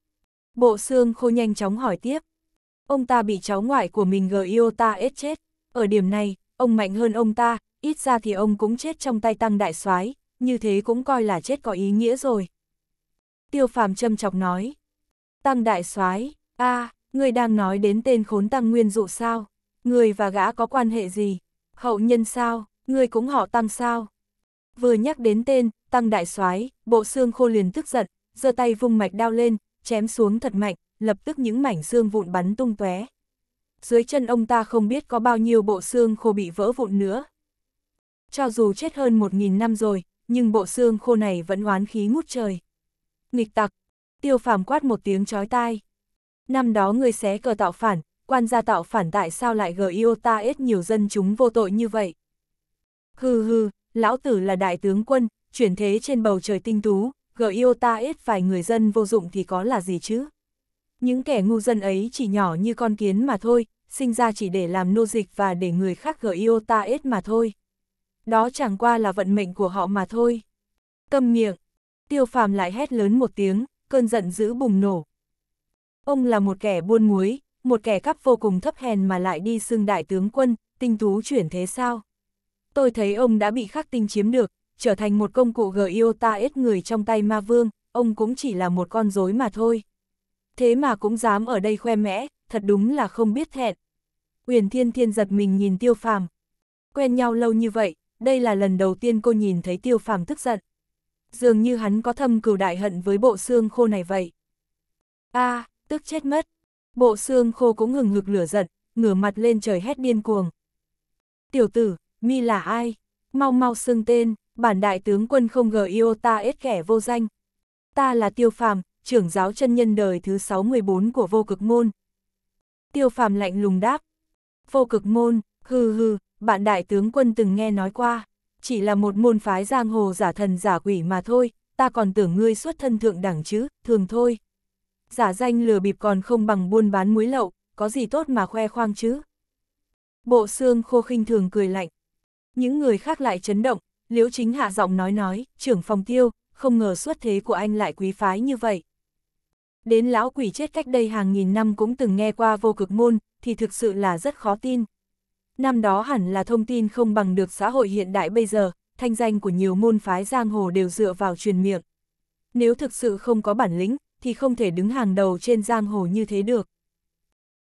Bộ xương khô nhanh chóng hỏi tiếp. Ông ta bị cháu ngoại của mình Giota S chết. Ở điểm này, ông mạnh hơn ông ta, ít ra thì ông cũng chết trong tay tăng đại soái như thế cũng coi là chết có ý nghĩa rồi. Tiêu phàm châm chọc nói. Tăng đại soái a à, Người đang nói đến tên khốn tăng nguyên dụ sao? Người và gã có quan hệ gì? Hậu nhân sao? Người cũng họ tăng sao? Vừa nhắc đến tên, tăng đại soái bộ xương khô liền tức giận, giơ tay vung mạch đao lên, chém xuống thật mạnh, lập tức những mảnh xương vụn bắn tung tóe. Dưới chân ông ta không biết có bao nhiêu bộ xương khô bị vỡ vụn nữa. Cho dù chết hơn 1.000 năm rồi, nhưng bộ xương khô này vẫn oán khí ngút trời. Nghịch tặc, tiêu phàm quát một tiếng chói tai. Năm đó người xé cờ tạo phản, quan gia tạo phản tại sao lại gờ yêu ta ết nhiều dân chúng vô tội như vậy? Hừ hừ, lão tử là đại tướng quân, chuyển thế trên bầu trời tinh tú, gờ yêu ta ết vài người dân vô dụng thì có là gì chứ? Những kẻ ngu dân ấy chỉ nhỏ như con kiến mà thôi, sinh ra chỉ để làm nô dịch và để người khác gờ yêu ta ết mà thôi. Đó chẳng qua là vận mệnh của họ mà thôi. Câm miệng, tiêu phàm lại hét lớn một tiếng, cơn giận dữ bùng nổ, Ông là một kẻ buôn muối, một kẻ cắp vô cùng thấp hèn mà lại đi xưng đại tướng quân, tinh tú chuyển thế sao? Tôi thấy ông đã bị khắc tinh chiếm được, trở thành một công cụ gờ yêu ta ít người trong tay ma vương, ông cũng chỉ là một con rối mà thôi. Thế mà cũng dám ở đây khoe mẽ, thật đúng là không biết thẹn. Uyển Thiên Thiên giật mình nhìn Tiêu Phàm. Quen nhau lâu như vậy, đây là lần đầu tiên cô nhìn thấy Tiêu Phàm tức giận. Dường như hắn có thâm cừu đại hận với bộ xương khô này vậy. A, à, tức chết mất. Bộ xương khô cũng ngừng ngực lửa giận, ngửa mặt lên trời hét điên cuồng. Tiểu tử, mi là ai? Mau mau xưng tên, bản đại tướng quân không gờ yêu ta ết kẻ vô danh. Ta là Tiêu Phàm, trưởng giáo chân nhân đời thứ 614 của vô cực môn. Tiêu Phàm lạnh lùng đáp. Vô cực môn, hừ hừ, bạn đại tướng quân từng nghe nói qua. Chỉ là một môn phái giang hồ giả thần giả quỷ mà thôi, ta còn tưởng ngươi xuất thân thượng đẳng chứ, thường thôi giả danh lừa bịp còn không bằng buôn bán muối lậu, có gì tốt mà khoe khoang chứ. Bộ xương khô khinh thường cười lạnh. Những người khác lại chấn động, liễu chính hạ giọng nói nói, trưởng phòng tiêu, không ngờ xuất thế của anh lại quý phái như vậy. Đến lão quỷ chết cách đây hàng nghìn năm cũng từng nghe qua vô cực môn, thì thực sự là rất khó tin. Năm đó hẳn là thông tin không bằng được xã hội hiện đại bây giờ, thanh danh của nhiều môn phái giang hồ đều dựa vào truyền miệng. Nếu thực sự không có bản lĩnh, thì không thể đứng hàng đầu trên giang hồ như thế được.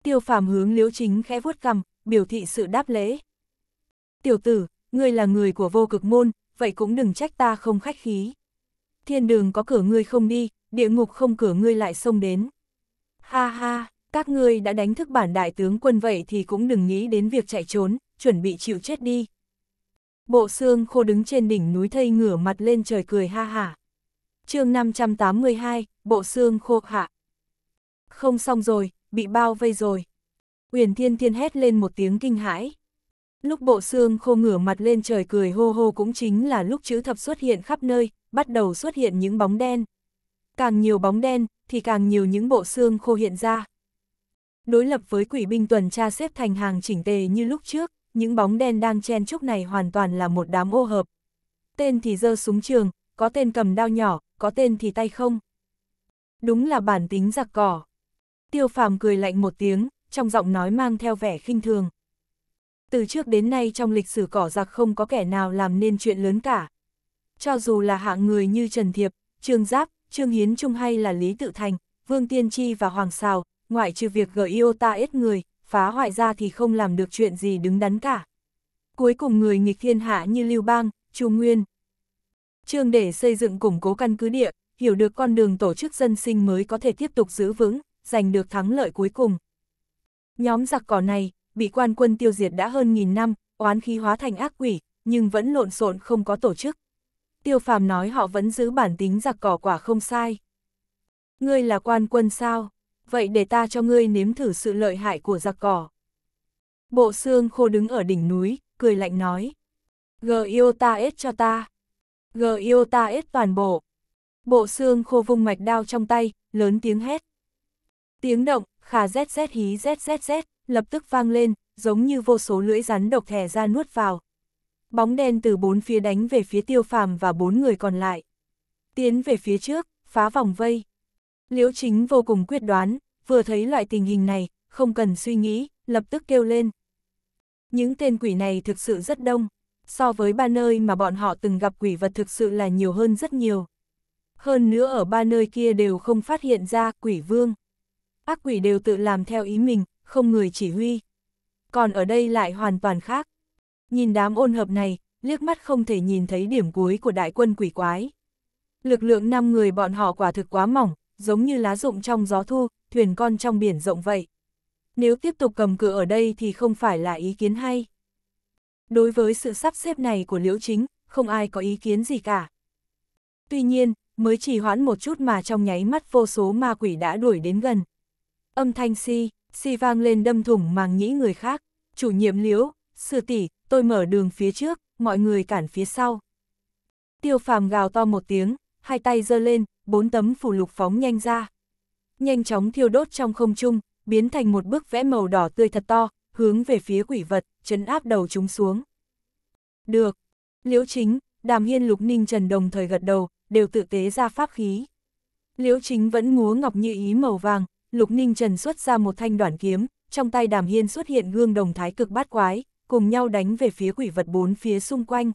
Tiêu phàm hướng liễu chính khẽ vuốt cằm, biểu thị sự đáp lễ. Tiểu tử, ngươi là người của vô cực môn, vậy cũng đừng trách ta không khách khí. Thiên đường có cửa ngươi không đi, địa ngục không cửa ngươi lại xông đến. Ha ha, các ngươi đã đánh thức bản đại tướng quân vậy thì cũng đừng nghĩ đến việc chạy trốn, chuẩn bị chịu chết đi. Bộ xương khô đứng trên đỉnh núi thây ngửa mặt lên trời cười ha ha chương 582, bộ xương khô hạ. Không xong rồi, bị bao vây rồi. Uyển Thiên Thiên hét lên một tiếng kinh hãi. Lúc bộ xương khô ngửa mặt lên trời cười hô hô cũng chính là lúc chữ thập xuất hiện khắp nơi, bắt đầu xuất hiện những bóng đen. Càng nhiều bóng đen, thì càng nhiều những bộ xương khô hiện ra. Đối lập với quỷ binh tuần tra xếp thành hàng chỉnh tề như lúc trước, những bóng đen đang chen chúc này hoàn toàn là một đám ô hợp. Tên thì dơ súng trường, có tên cầm đao nhỏ, có tên thì tay không. Đúng là bản tính giặc cỏ. Tiêu phàm cười lạnh một tiếng, trong giọng nói mang theo vẻ khinh thường. Từ trước đến nay trong lịch sử cỏ giặc không có kẻ nào làm nên chuyện lớn cả. Cho dù là hạng người như Trần Thiệp, Trương Giáp, Trương Hiến Trung hay là Lý Tự Thành, Vương Tiên Chi và Hoàng Sào, ngoại trừ việc gợi yêu ta ết người, phá hoại ra thì không làm được chuyện gì đứng đắn cả. Cuối cùng người nghịch thiên hạ như Lưu Bang, Chu Nguyên, Chương để xây dựng củng cố căn cứ địa, hiểu được con đường tổ chức dân sinh mới có thể tiếp tục giữ vững, giành được thắng lợi cuối cùng. Nhóm giặc cỏ này, bị quan quân tiêu diệt đã hơn nghìn năm, oán khí hóa thành ác quỷ, nhưng vẫn lộn xộn không có tổ chức. Tiêu phàm nói họ vẫn giữ bản tính giặc cỏ quả không sai. Ngươi là quan quân sao? Vậy để ta cho ngươi nếm thử sự lợi hại của giặc cỏ. Bộ xương khô đứng ở đỉnh núi, cười lạnh nói. G yêu ta ết cho ta. G ết toàn bộ. Bộ xương khô vung mạch đao trong tay, lớn tiếng hét. Tiếng động, khà rét rét hí rét rét rét, lập tức vang lên, giống như vô số lưỡi rắn độc thẻ ra nuốt vào. Bóng đen từ bốn phía đánh về phía tiêu phàm và bốn người còn lại. Tiến về phía trước, phá vòng vây. Liễu chính vô cùng quyết đoán, vừa thấy loại tình hình này, không cần suy nghĩ, lập tức kêu lên. Những tên quỷ này thực sự rất đông. So với ba nơi mà bọn họ từng gặp quỷ vật thực sự là nhiều hơn rất nhiều. Hơn nữa ở ba nơi kia đều không phát hiện ra quỷ vương. Ác quỷ đều tự làm theo ý mình, không người chỉ huy. Còn ở đây lại hoàn toàn khác. Nhìn đám ôn hợp này, liếc mắt không thể nhìn thấy điểm cuối của đại quân quỷ quái. Lực lượng năm người bọn họ quả thực quá mỏng, giống như lá rụng trong gió thu, thuyền con trong biển rộng vậy. Nếu tiếp tục cầm cự ở đây thì không phải là ý kiến hay. Đối với sự sắp xếp này của Liễu Chính, không ai có ý kiến gì cả. Tuy nhiên, mới chỉ hoãn một chút mà trong nháy mắt vô số ma quỷ đã đuổi đến gần. Âm thanh si, si vang lên đâm thủng màng nhĩ người khác, chủ nhiệm Liễu, sư tỷ, tôi mở đường phía trước, mọi người cản phía sau. Tiêu phàm gào to một tiếng, hai tay giơ lên, bốn tấm phủ lục phóng nhanh ra. Nhanh chóng thiêu đốt trong không trung, biến thành một bức vẽ màu đỏ tươi thật to, hướng về phía quỷ vật chấn áp đầu chúng xuống. Được. Liễu chính, đàm hiên lục ninh trần đồng thời gật đầu, đều tự tế ra pháp khí. Liễu chính vẫn ngúa ngọc như ý màu vàng, lục ninh trần xuất ra một thanh đoạn kiếm, trong tay đàm hiên xuất hiện gương đồng thái cực bát quái, cùng nhau đánh về phía quỷ vật bốn phía xung quanh.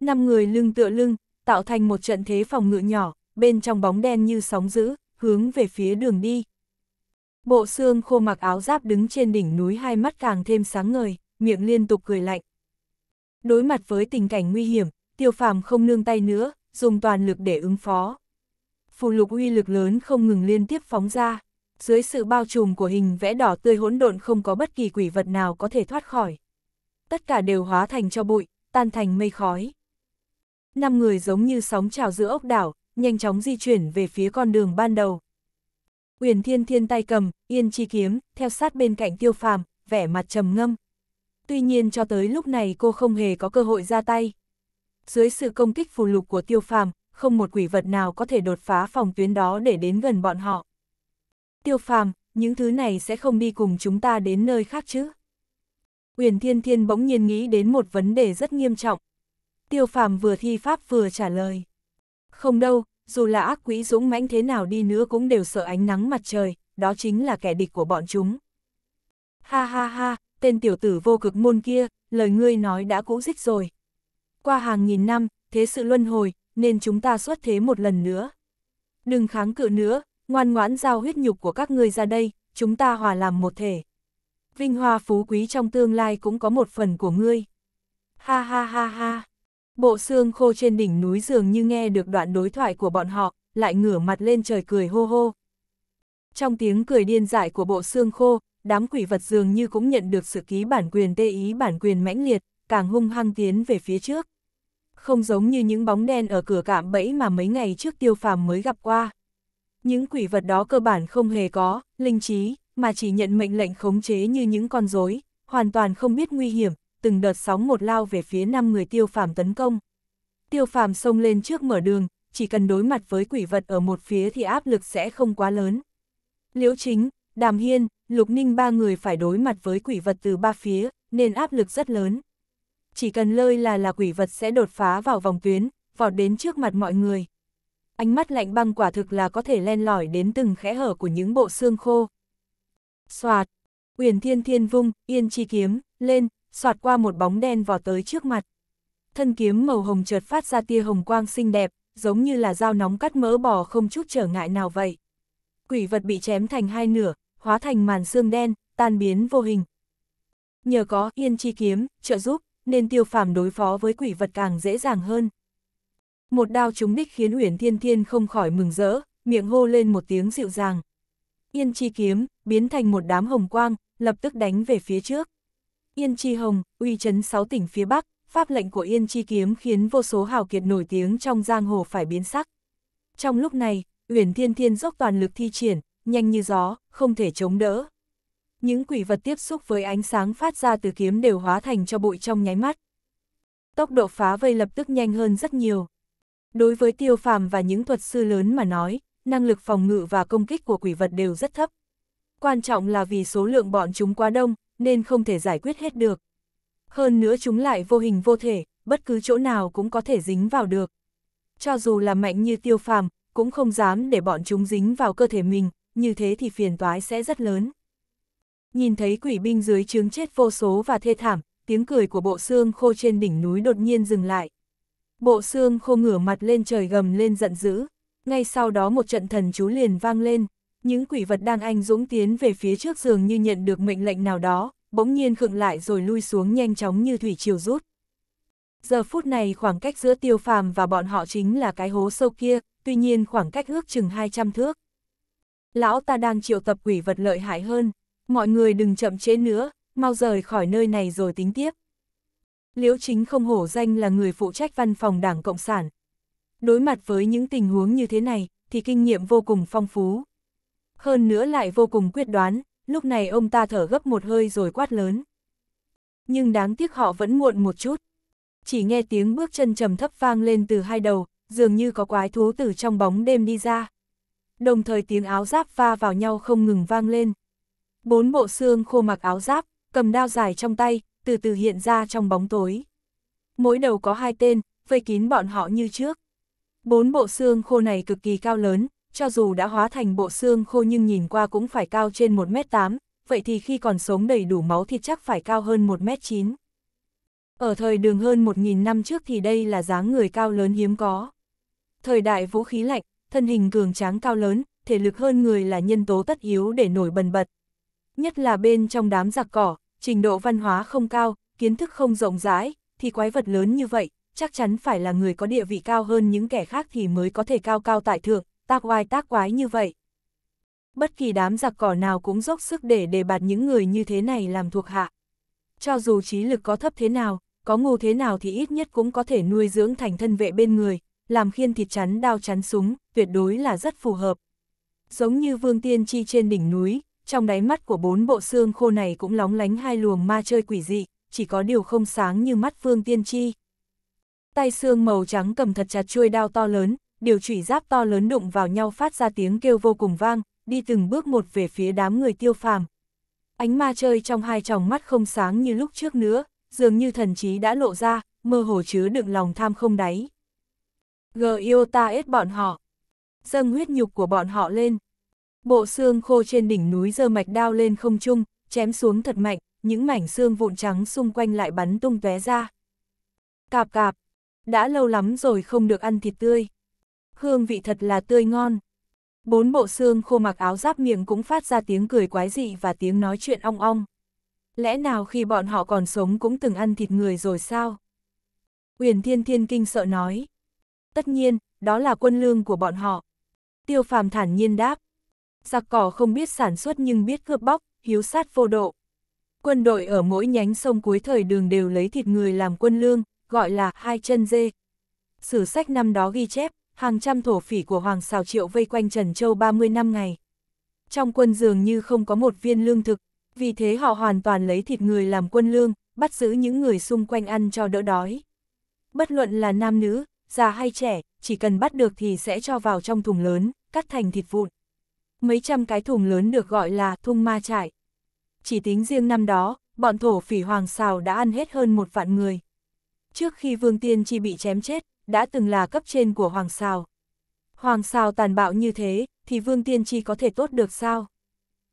Năm người lưng tựa lưng, tạo thành một trận thế phòng ngự nhỏ, bên trong bóng đen như sóng dữ, hướng về phía đường đi. Bộ xương khô mặc áo giáp đứng trên đỉnh núi hai mắt càng thêm sáng ngời, miệng liên tục cười lạnh. Đối mặt với tình cảnh nguy hiểm, tiêu phàm không nương tay nữa, dùng toàn lực để ứng phó. Phù lục uy lực lớn không ngừng liên tiếp phóng ra, dưới sự bao trùm của hình vẽ đỏ tươi hỗn độn không có bất kỳ quỷ vật nào có thể thoát khỏi. Tất cả đều hóa thành cho bụi, tan thành mây khói. Năm người giống như sóng trào giữa ốc đảo, nhanh chóng di chuyển về phía con đường ban đầu, Huyền Thiên Thiên tay cầm, yên chi kiếm, theo sát bên cạnh tiêu phàm, vẻ mặt trầm ngâm. Tuy nhiên cho tới lúc này cô không hề có cơ hội ra tay. Dưới sự công kích phù lục của tiêu phàm, không một quỷ vật nào có thể đột phá phòng tuyến đó để đến gần bọn họ. Tiêu phàm, những thứ này sẽ không đi cùng chúng ta đến nơi khác chứ? Huyền Thiên Thiên bỗng nhiên nghĩ đến một vấn đề rất nghiêm trọng. Tiêu phàm vừa thi pháp vừa trả lời. Không đâu, dù là ác quỷ dũng mãnh thế nào đi nữa cũng đều sợ ánh nắng mặt trời, đó chính là kẻ địch của bọn chúng. Ha ha ha, tên tiểu tử vô cực môn kia, lời ngươi nói đã cũ dích rồi. Qua hàng nghìn năm, thế sự luân hồi, nên chúng ta xuất thế một lần nữa. Đừng kháng cự nữa, ngoan ngoãn giao huyết nhục của các ngươi ra đây, chúng ta hòa làm một thể. Vinh hoa phú quý trong tương lai cũng có một phần của ngươi. Ha ha ha ha. Bộ xương khô trên đỉnh núi dường như nghe được đoạn đối thoại của bọn họ, lại ngửa mặt lên trời cười hô hô. Trong tiếng cười điên dại của bộ xương khô, đám quỷ vật dường như cũng nhận được sự ký bản quyền tê ý bản quyền mãnh liệt, càng hung hăng tiến về phía trước. Không giống như những bóng đen ở cửa cạm bẫy mà mấy ngày trước tiêu phàm mới gặp qua. Những quỷ vật đó cơ bản không hề có, linh trí, mà chỉ nhận mệnh lệnh khống chế như những con rối, hoàn toàn không biết nguy hiểm, từng đợt sóng một lao về phía năm người tiêu phàm tấn công. Tiêu phàm xông lên trước mở đường, chỉ cần đối mặt với quỷ vật ở một phía thì áp lực sẽ không quá lớn. Liễu chính, đàm hiên, lục ninh ba người phải đối mặt với quỷ vật từ ba phía, nên áp lực rất lớn. Chỉ cần lơi là là quỷ vật sẽ đột phá vào vòng tuyến, vọt đến trước mặt mọi người. Ánh mắt lạnh băng quả thực là có thể len lỏi đến từng khẽ hở của những bộ xương khô. Xoạt, Uyển Thiên Thiên vung, Yên Chi kiếm, lên, soạt qua một bóng đen vò tới trước mặt. Thân kiếm màu hồng chợt phát ra tia hồng quang xinh đẹp, giống như là dao nóng cắt mỡ bò không chút trở ngại nào vậy. Quỷ vật bị chém thành hai nửa, hóa thành màn xương đen, tan biến vô hình. Nhờ có yên chi kiếm, trợ giúp, nên tiêu phàm đối phó với quỷ vật càng dễ dàng hơn. Một đao trúng đích khiến Uyển Thiên Thiên không khỏi mừng rỡ, miệng hô lên một tiếng dịu dàng. Yên chi kiếm, biến thành một đám hồng quang, lập tức đánh về phía trước. Yên Chi Hồng, uy chấn sáu tỉnh phía Bắc, pháp lệnh của Yên Chi Kiếm khiến vô số hào kiệt nổi tiếng trong giang hồ phải biến sắc. Trong lúc này, Uyển Thiên Thiên dốc toàn lực thi triển, nhanh như gió, không thể chống đỡ. Những quỷ vật tiếp xúc với ánh sáng phát ra từ kiếm đều hóa thành cho bụi trong nháy mắt. Tốc độ phá vây lập tức nhanh hơn rất nhiều. Đối với tiêu phàm và những thuật sư lớn mà nói, năng lực phòng ngự và công kích của quỷ vật đều rất thấp. Quan trọng là vì số lượng bọn chúng quá đông, nên không thể giải quyết hết được. Hơn nữa chúng lại vô hình vô thể, bất cứ chỗ nào cũng có thể dính vào được. Cho dù là mạnh như tiêu phàm, cũng không dám để bọn chúng dính vào cơ thể mình, như thế thì phiền toái sẽ rất lớn. Nhìn thấy quỷ binh dưới chướng chết vô số và thê thảm, tiếng cười của bộ xương khô trên đỉnh núi đột nhiên dừng lại. Bộ xương khô ngửa mặt lên trời gầm lên giận dữ, ngay sau đó một trận thần chú liền vang lên những quỷ vật đang anh dũng tiến về phía trước giường như nhận được mệnh lệnh nào đó, bỗng nhiên khựng lại rồi lui xuống nhanh chóng như thủy chiều rút. Giờ phút này khoảng cách giữa tiêu phàm và bọn họ chính là cái hố sâu kia, tuy nhiên khoảng cách ước chừng 200 thước. Lão ta đang triệu tập quỷ vật lợi hại hơn, mọi người đừng chậm chế nữa, mau rời khỏi nơi này rồi tính tiếp. Liễu chính không hổ danh là người phụ trách văn phòng đảng Cộng sản. Đối mặt với những tình huống như thế này, thì kinh nghiệm vô cùng phong phú, hơn nữa lại vô cùng quyết đoán, lúc này ông ta thở gấp một hơi rồi quát lớn. Nhưng đáng tiếc họ vẫn muộn một chút. Chỉ nghe tiếng bước chân trầm thấp vang lên từ hai đầu, dường như có quái thú từ trong bóng đêm đi ra. Đồng thời tiếng áo giáp va vào nhau không ngừng vang lên. Bốn bộ xương khô mặc áo giáp, cầm đao dài trong tay, từ từ hiện ra trong bóng tối. Mỗi đầu có hai tên, vây kín bọn họ như trước. Bốn bộ xương khô này cực kỳ cao lớn, cho dù đã hóa thành bộ xương khô nhưng nhìn qua cũng phải cao trên 1m8, vậy thì khi còn sống đầy đủ máu thì chắc phải cao hơn 1m9. Ở thời đường hơn 1.000 năm trước thì đây là dáng người cao lớn hiếm có. Thời đại vũ khí lạnh, thân hình cường tráng cao lớn, thể lực hơn người là nhân tố tất yếu để nổi bần bật. Nhất là bên trong đám giặc cỏ, trình độ văn hóa không cao, kiến thức không rộng rãi, thì quái vật lớn như vậy, chắc chắn phải là người có địa vị cao hơn những kẻ khác thì mới có thể cao cao tại thượng, tác oai tác quái như vậy. Bất kỳ đám giặc cỏ nào cũng dốc sức để đề bạt những người như thế này làm thuộc hạ. Cho dù trí lực có thấp thế nào, có ngu thế nào thì ít nhất cũng có thể nuôi dưỡng thành thân vệ bên người, làm khiên thịt chắn đao chắn súng, tuyệt đối là rất phù hợp. Giống như vương tiên chi trên đỉnh núi, trong đáy mắt của bốn bộ xương khô này cũng lóng lánh hai luồng ma chơi quỷ dị, chỉ có điều không sáng như mắt vương tiên chi. Tay xương màu trắng cầm thật chặt chuôi đao to lớn, điều chủy giáp to lớn đụng vào nhau phát ra tiếng kêu vô cùng vang, đi từng bước một về phía đám người tiêu phàm. Ánh ma chơi trong hai tròng mắt không sáng như lúc trước nữa, dường như thần trí đã lộ ra, mơ hồ chứa đựng lòng tham không đáy. Gờ yêu ta ết bọn họ. Dâng huyết nhục của bọn họ lên. Bộ xương khô trên đỉnh núi dơ mạch đao lên không trung, chém xuống thật mạnh, những mảnh xương vụn trắng xung quanh lại bắn tung tóe ra. Cạp cạp, đã lâu lắm rồi không được ăn thịt tươi hương vị thật là tươi ngon. Bốn bộ xương khô mặc áo giáp miệng cũng phát ra tiếng cười quái dị và tiếng nói chuyện ong ong. Lẽ nào khi bọn họ còn sống cũng từng ăn thịt người rồi sao? Uyển Thiên Thiên kinh sợ nói. Tất nhiên, đó là quân lương của bọn họ. Tiêu phàm thản nhiên đáp. Giặc cỏ không biết sản xuất nhưng biết cướp bóc, hiếu sát vô độ. Quân đội ở mỗi nhánh sông cuối thời đường đều lấy thịt người làm quân lương, gọi là hai chân dê. Sử sách năm đó ghi chép, hàng trăm thổ phỉ của Hoàng Sào Triệu vây quanh Trần Châu 30 năm ngày. Trong quân dường như không có một viên lương thực, vì thế họ hoàn toàn lấy thịt người làm quân lương, bắt giữ những người xung quanh ăn cho đỡ đói. Bất luận là nam nữ, già hay trẻ, chỉ cần bắt được thì sẽ cho vào trong thùng lớn, cắt thành thịt vụn. Mấy trăm cái thùng lớn được gọi là thung ma trại. Chỉ tính riêng năm đó, bọn thổ phỉ Hoàng xào đã ăn hết hơn một vạn người. Trước khi Vương Tiên Chi bị chém chết, đã từng là cấp trên của Hoàng Sào. Hoàng Sào tàn bạo như thế, thì Vương Tiên Chi có thể tốt được sao?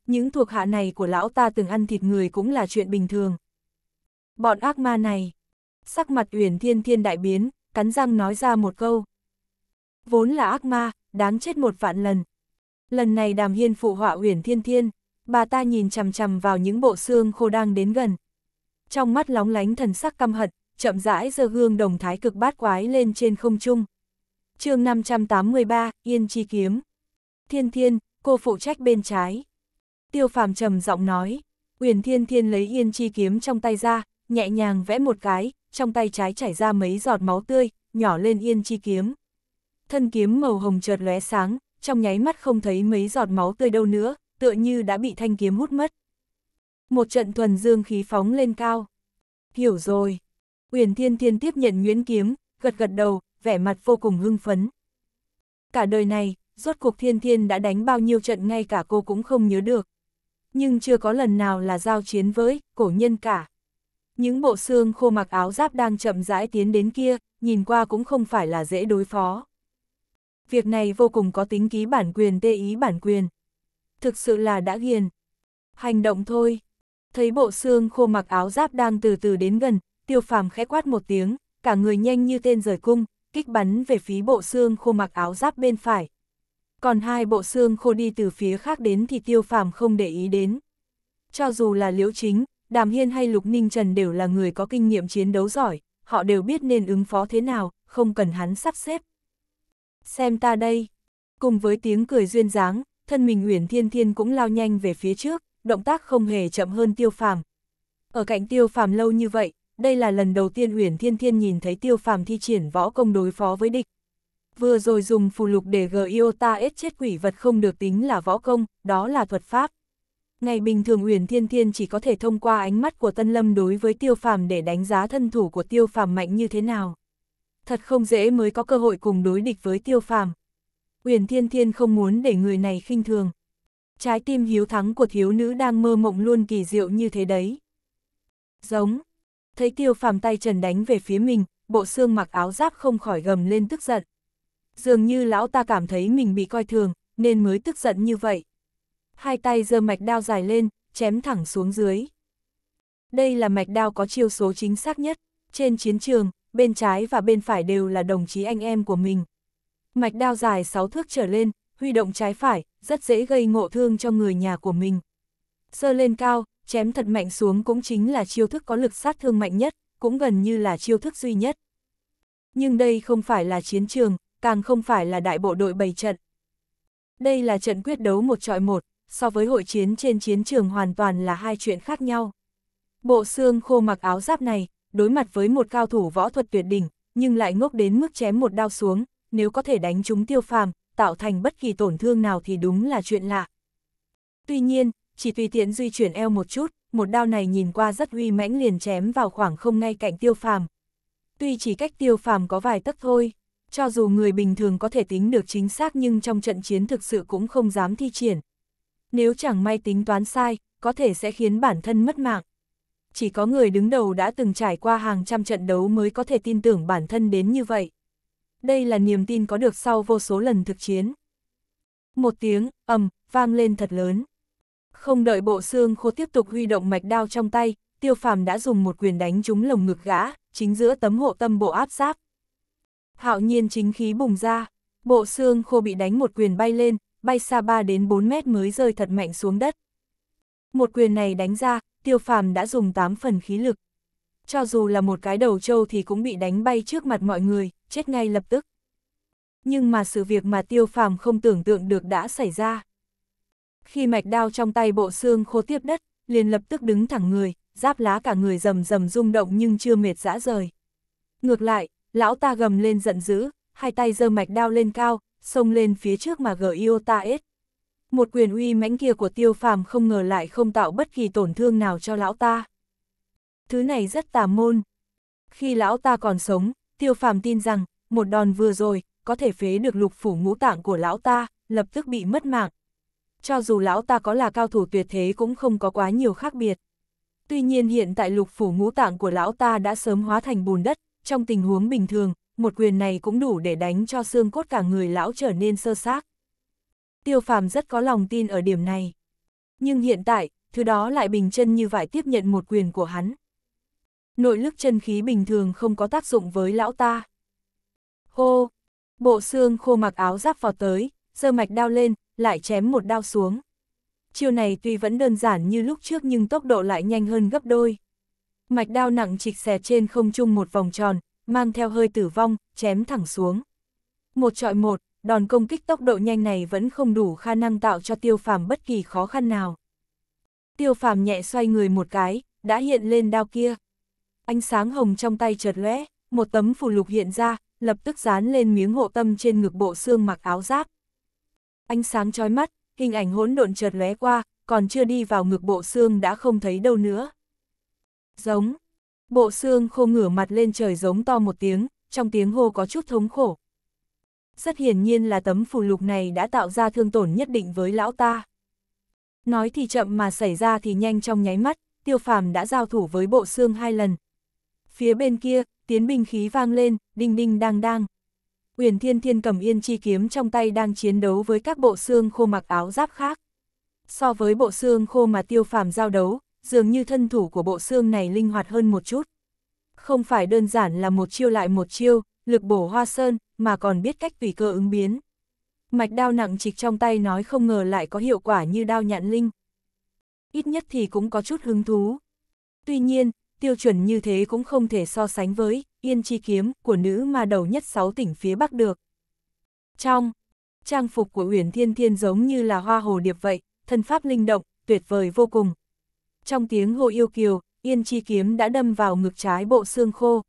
Những thuộc hạ này của lão ta từng ăn thịt người cũng là chuyện bình thường. Bọn ác ma này, sắc mặt Uyển Thiên Thiên đại biến, cắn răng nói ra một câu. Vốn là ác ma, đáng chết một vạn lần. Lần này Đàm Hiên phụ họa Uyển Thiên Thiên, bà ta nhìn chằm chằm vào những bộ xương khô đang đến gần. Trong mắt lóng lánh thần sắc căm hận, chậm rãi giơ gương đồng thái cực bát quái lên trên không trung. chương 583, Yên Chi Kiếm. Thiên Thiên, cô phụ trách bên trái. Tiêu phàm trầm giọng nói, Uyển Thiên Thiên lấy Yên Chi Kiếm trong tay ra, nhẹ nhàng vẽ một cái, trong tay trái chảy ra mấy giọt máu tươi, nhỏ lên Yên Chi Kiếm. Thân kiếm màu hồng chợt lóe sáng, trong nháy mắt không thấy mấy giọt máu tươi đâu nữa, tựa như đã bị thanh kiếm hút mất. Một trận thuần dương khí phóng lên cao. Hiểu rồi. Uyển Thiên Thiên tiếp nhận Nguyễn Kiếm, gật gật đầu, vẻ mặt vô cùng hưng phấn. Cả đời này, rốt cuộc Thiên Thiên đã đánh bao nhiêu trận ngay cả cô cũng không nhớ được. Nhưng chưa có lần nào là giao chiến với, cổ nhân cả. Những bộ xương khô mặc áo giáp đang chậm rãi tiến đến kia, nhìn qua cũng không phải là dễ đối phó. Việc này vô cùng có tính ký bản quyền tê ý bản quyền. Thực sự là đã ghiền. Hành động thôi. Thấy bộ xương khô mặc áo giáp đang từ từ đến gần, tiêu phàm khẽ quát một tiếng, cả người nhanh như tên rời cung, kích bắn về phía bộ xương khô mặc áo giáp bên phải. Còn hai bộ xương khô đi từ phía khác đến thì tiêu phàm không để ý đến. Cho dù là liễu chính, Đàm Hiên hay Lục Ninh Trần đều là người có kinh nghiệm chiến đấu giỏi, họ đều biết nên ứng phó thế nào, không cần hắn sắp xếp. Xem ta đây. Cùng với tiếng cười duyên dáng, thân mình Uyển Thiên Thiên cũng lao nhanh về phía trước, động tác không hề chậm hơn Tiêu Phàm. Ở cạnh Tiêu Phàm lâu như vậy, đây là lần đầu tiên Huyền Thiên Thiên nhìn thấy Tiêu Phàm thi triển võ công đối phó với địch. Vừa rồi dùng phù lục để gờ yêu ta ết chết quỷ vật không được tính là võ công, đó là thuật pháp. Ngày bình thường Huyền Thiên Thiên chỉ có thể thông qua ánh mắt của Tân Lâm đối với Tiêu Phàm để đánh giá thân thủ của Tiêu Phàm mạnh như thế nào. Thật không dễ mới có cơ hội cùng đối địch với Tiêu Phàm. Huyền Thiên Thiên không muốn để người này khinh thường. Trái tim hiếu thắng của thiếu nữ đang mơ mộng luôn kỳ diệu như thế đấy. Giống, thấy tiêu phàm tay trần đánh về phía mình, bộ xương mặc áo giáp không khỏi gầm lên tức giận. Dường như lão ta cảm thấy mình bị coi thường, nên mới tức giận như vậy. Hai tay giơ mạch đao dài lên, chém thẳng xuống dưới. Đây là mạch đao có chiêu số chính xác nhất, trên chiến trường, bên trái và bên phải đều là đồng chí anh em của mình. Mạch đao dài 6 thước trở lên, huy động trái phải, rất dễ gây ngộ thương cho người nhà của mình. Sơ lên cao, chém thật mạnh xuống cũng chính là chiêu thức có lực sát thương mạnh nhất, cũng gần như là chiêu thức duy nhất. Nhưng đây không phải là chiến trường, càng không phải là đại bộ đội bày trận. Đây là trận quyết đấu một trọi một, so với hội chiến trên chiến trường hoàn toàn là hai chuyện khác nhau. Bộ xương khô mặc áo giáp này, đối mặt với một cao thủ võ thuật tuyệt đỉnh, nhưng lại ngốc đến mức chém một đao xuống, nếu có thể đánh chúng tiêu phàm, tạo thành bất kỳ tổn thương nào thì đúng là chuyện lạ. Tuy nhiên, chỉ tùy tiện di chuyển eo một chút, một đao này nhìn qua rất uy mãnh liền chém vào khoảng không ngay cạnh tiêu phàm. Tuy chỉ cách tiêu phàm có vài tấc thôi, cho dù người bình thường có thể tính được chính xác nhưng trong trận chiến thực sự cũng không dám thi triển. Nếu chẳng may tính toán sai, có thể sẽ khiến bản thân mất mạng. Chỉ có người đứng đầu đã từng trải qua hàng trăm trận đấu mới có thể tin tưởng bản thân đến như vậy. Đây là niềm tin có được sau vô số lần thực chiến. Một tiếng, ầm, vang lên thật lớn. Không đợi bộ xương khô tiếp tục huy động mạch đao trong tay, tiêu phàm đã dùng một quyền đánh trúng lồng ngực gã, chính giữa tấm hộ tâm bộ áp giáp. Hạo nhiên chính khí bùng ra, bộ xương khô bị đánh một quyền bay lên, bay xa 3 đến 4 mét mới rơi thật mạnh xuống đất. Một quyền này đánh ra, tiêu phàm đã dùng 8 phần khí lực. Cho dù là một cái đầu trâu thì cũng bị đánh bay trước mặt mọi người, chết ngay lập tức. Nhưng mà sự việc mà tiêu phàm không tưởng tượng được đã xảy ra khi mạch đao trong tay bộ xương khô tiếp đất, liền lập tức đứng thẳng người, giáp lá cả người rầm rầm rung động nhưng chưa mệt dã rời. Ngược lại, lão ta gầm lên giận dữ, hai tay giơ mạch đao lên cao, xông lên phía trước mà gỡ yêu ta ết. Một quyền uy mãnh kia của tiêu phàm không ngờ lại không tạo bất kỳ tổn thương nào cho lão ta. Thứ này rất tà môn. Khi lão ta còn sống, tiêu phàm tin rằng, một đòn vừa rồi, có thể phế được lục phủ ngũ tạng của lão ta, lập tức bị mất mạng, cho dù lão ta có là cao thủ tuyệt thế cũng không có quá nhiều khác biệt. Tuy nhiên hiện tại lục phủ ngũ tạng của lão ta đã sớm hóa thành bùn đất, trong tình huống bình thường, một quyền này cũng đủ để đánh cho xương cốt cả người lão trở nên sơ xác. Tiêu phàm rất có lòng tin ở điểm này. Nhưng hiện tại, thứ đó lại bình chân như vải tiếp nhận một quyền của hắn. Nội lực chân khí bình thường không có tác dụng với lão ta. Hô! Bộ xương khô mặc áo giáp vào tới, giơ mạch đao lên, lại chém một đao xuống. chiêu này tuy vẫn đơn giản như lúc trước nhưng tốc độ lại nhanh hơn gấp đôi. Mạch đao nặng trịch xẹt trên không trung một vòng tròn, mang theo hơi tử vong, chém thẳng xuống. Một trọi một, đòn công kích tốc độ nhanh này vẫn không đủ khả năng tạo cho tiêu phàm bất kỳ khó khăn nào. Tiêu phàm nhẹ xoay người một cái, đã hiện lên đao kia. Ánh sáng hồng trong tay chợt lóe, một tấm phù lục hiện ra, lập tức dán lên miếng hộ tâm trên ngực bộ xương mặc áo giáp. Ánh sáng chói mắt, hình ảnh hỗn độn chợt lóe qua, còn chưa đi vào ngực bộ xương đã không thấy đâu nữa. Giống. Bộ xương khô ngửa mặt lên trời giống to một tiếng, trong tiếng hô có chút thống khổ. Rất hiển nhiên là tấm phù lục này đã tạo ra thương tổn nhất định với lão ta. Nói thì chậm mà xảy ra thì nhanh trong nháy mắt, tiêu phàm đã giao thủ với bộ xương hai lần. Phía bên kia, tiếng binh khí vang lên, đinh đinh đang đang. Uyển Thiên Thiên cầm yên chi kiếm trong tay đang chiến đấu với các bộ xương khô mặc áo giáp khác. So với bộ xương khô mà tiêu phàm giao đấu, dường như thân thủ của bộ xương này linh hoạt hơn một chút. Không phải đơn giản là một chiêu lại một chiêu, lực bổ hoa sơn, mà còn biết cách tùy cơ ứng biến. Mạch đao nặng trịch trong tay nói không ngờ lại có hiệu quả như đao nhạn linh. Ít nhất thì cũng có chút hứng thú. Tuy nhiên, tiêu chuẩn như thế cũng không thể so sánh với Yên Chi Kiếm của nữ ma đầu nhất sáu tỉnh phía Bắc được. Trong, trang phục của Uyển Thiên Thiên giống như là hoa hồ điệp vậy, thân pháp linh động, tuyệt vời vô cùng. Trong tiếng hô yêu kiều, Yên Chi Kiếm đã đâm vào ngực trái bộ xương khô.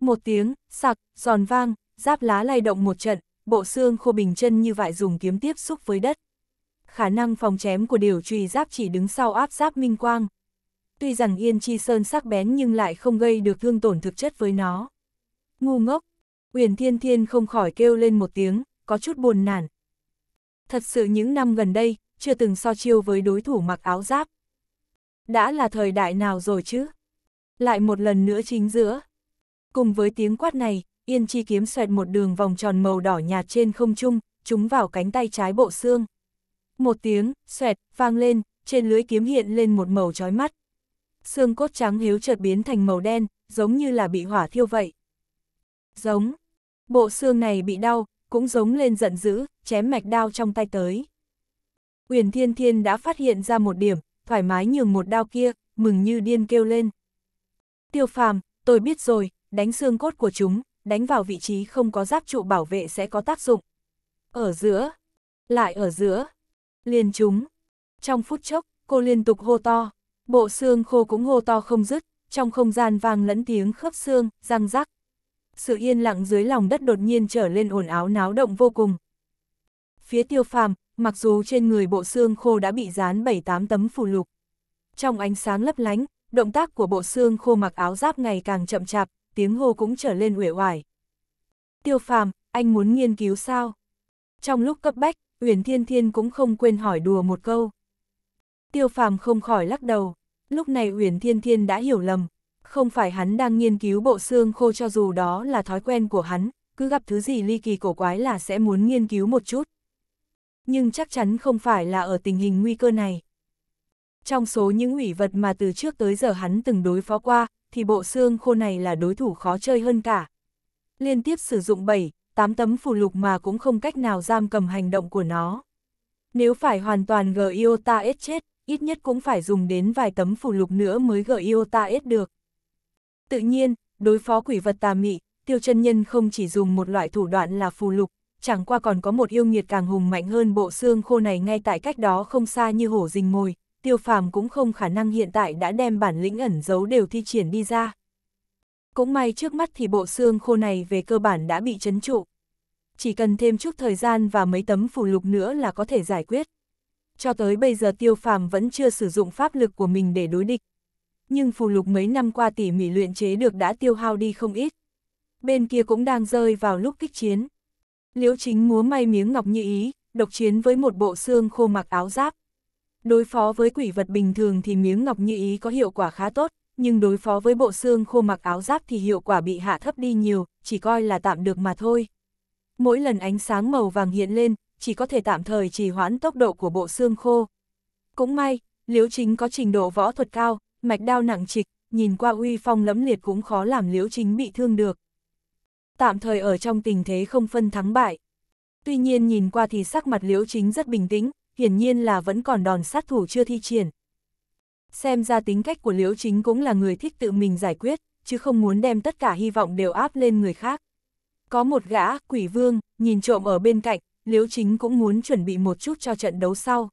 Một tiếng, sặc, giòn vang, giáp lá lay động một trận, bộ xương khô bình chân như vại dùng kiếm tiếp xúc với đất. Khả năng phòng chém của điều trùy giáp chỉ đứng sau áp giáp minh quang tuy rằng Yên Chi Sơn sắc bén nhưng lại không gây được thương tổn thực chất với nó. Ngu ngốc, Uyển Thiên Thiên không khỏi kêu lên một tiếng, có chút buồn nản. Thật sự những năm gần đây, chưa từng so chiêu với đối thủ mặc áo giáp. Đã là thời đại nào rồi chứ? Lại một lần nữa chính giữa. Cùng với tiếng quát này, Yên Chi kiếm xoẹt một đường vòng tròn màu đỏ nhạt trên không trung, trúng vào cánh tay trái bộ xương. Một tiếng, xoẹt, vang lên, trên lưới kiếm hiện lên một màu chói mắt, xương cốt trắng hiếu chợt biến thành màu đen, giống như là bị hỏa thiêu vậy. Giống. Bộ xương này bị đau, cũng giống lên giận dữ, chém mạch đao trong tay tới. Uyển Thiên Thiên đã phát hiện ra một điểm, thoải mái nhường một đao kia, mừng như điên kêu lên. Tiêu phàm, tôi biết rồi, đánh xương cốt của chúng, đánh vào vị trí không có giáp trụ bảo vệ sẽ có tác dụng. Ở giữa, lại ở giữa, liền chúng. Trong phút chốc, cô liên tục hô to. Bộ xương khô cũng hô to không dứt, trong không gian vang lẫn tiếng khớp xương, răng rắc. Sự yên lặng dưới lòng đất đột nhiên trở lên ồn áo náo động vô cùng. Phía tiêu phàm, mặc dù trên người bộ xương khô đã bị dán bảy tám tấm phù lục. Trong ánh sáng lấp lánh, động tác của bộ xương khô mặc áo giáp ngày càng chậm chạp, tiếng hô cũng trở lên uể oải. Tiêu phàm, anh muốn nghiên cứu sao? Trong lúc cấp bách, Uyển Thiên Thiên cũng không quên hỏi đùa một câu. Tiêu phàm không khỏi lắc đầu, lúc này Uyển Thiên Thiên đã hiểu lầm, không phải hắn đang nghiên cứu bộ xương khô cho dù đó là thói quen của hắn, cứ gặp thứ gì ly kỳ cổ quái là sẽ muốn nghiên cứu một chút. Nhưng chắc chắn không phải là ở tình hình nguy cơ này. Trong số những ủy vật mà từ trước tới giờ hắn từng đối phó qua, thì bộ xương khô này là đối thủ khó chơi hơn cả. Liên tiếp sử dụng 7, 8 tấm phù lục mà cũng không cách nào giam cầm hành động của nó. Nếu phải hoàn toàn Giota chết, ít nhất cũng phải dùng đến vài tấm phù lục nữa mới gợi yêu ta ít được. Tự nhiên, đối phó quỷ vật tà mị, tiêu chân nhân không chỉ dùng một loại thủ đoạn là phù lục, chẳng qua còn có một yêu nghiệt càng hùng mạnh hơn bộ xương khô này ngay tại cách đó không xa như hổ rình mồi, tiêu phàm cũng không khả năng hiện tại đã đem bản lĩnh ẩn giấu đều thi triển đi ra. Cũng may trước mắt thì bộ xương khô này về cơ bản đã bị chấn trụ. Chỉ cần thêm chút thời gian và mấy tấm phù lục nữa là có thể giải quyết cho tới bây giờ tiêu phàm vẫn chưa sử dụng pháp lực của mình để đối địch. Nhưng phù lục mấy năm qua tỉ mỉ luyện chế được đã tiêu hao đi không ít. Bên kia cũng đang rơi vào lúc kích chiến. Liễu chính múa may miếng ngọc như ý, độc chiến với một bộ xương khô mặc áo giáp. Đối phó với quỷ vật bình thường thì miếng ngọc như ý có hiệu quả khá tốt, nhưng đối phó với bộ xương khô mặc áo giáp thì hiệu quả bị hạ thấp đi nhiều, chỉ coi là tạm được mà thôi. Mỗi lần ánh sáng màu vàng hiện lên, chỉ có thể tạm thời trì hoãn tốc độ của bộ xương khô. Cũng may, Liễu Chính có trình độ võ thuật cao, mạch đao nặng trịch, nhìn qua uy phong lẫm liệt cũng khó làm Liễu Chính bị thương được. Tạm thời ở trong tình thế không phân thắng bại. Tuy nhiên nhìn qua thì sắc mặt Liễu Chính rất bình tĩnh, hiển nhiên là vẫn còn đòn sát thủ chưa thi triển. Xem ra tính cách của Liễu Chính cũng là người thích tự mình giải quyết, chứ không muốn đem tất cả hy vọng đều áp lên người khác. Có một gã, quỷ vương, nhìn trộm ở bên cạnh, Liễu Chính cũng muốn chuẩn bị một chút cho trận đấu sau.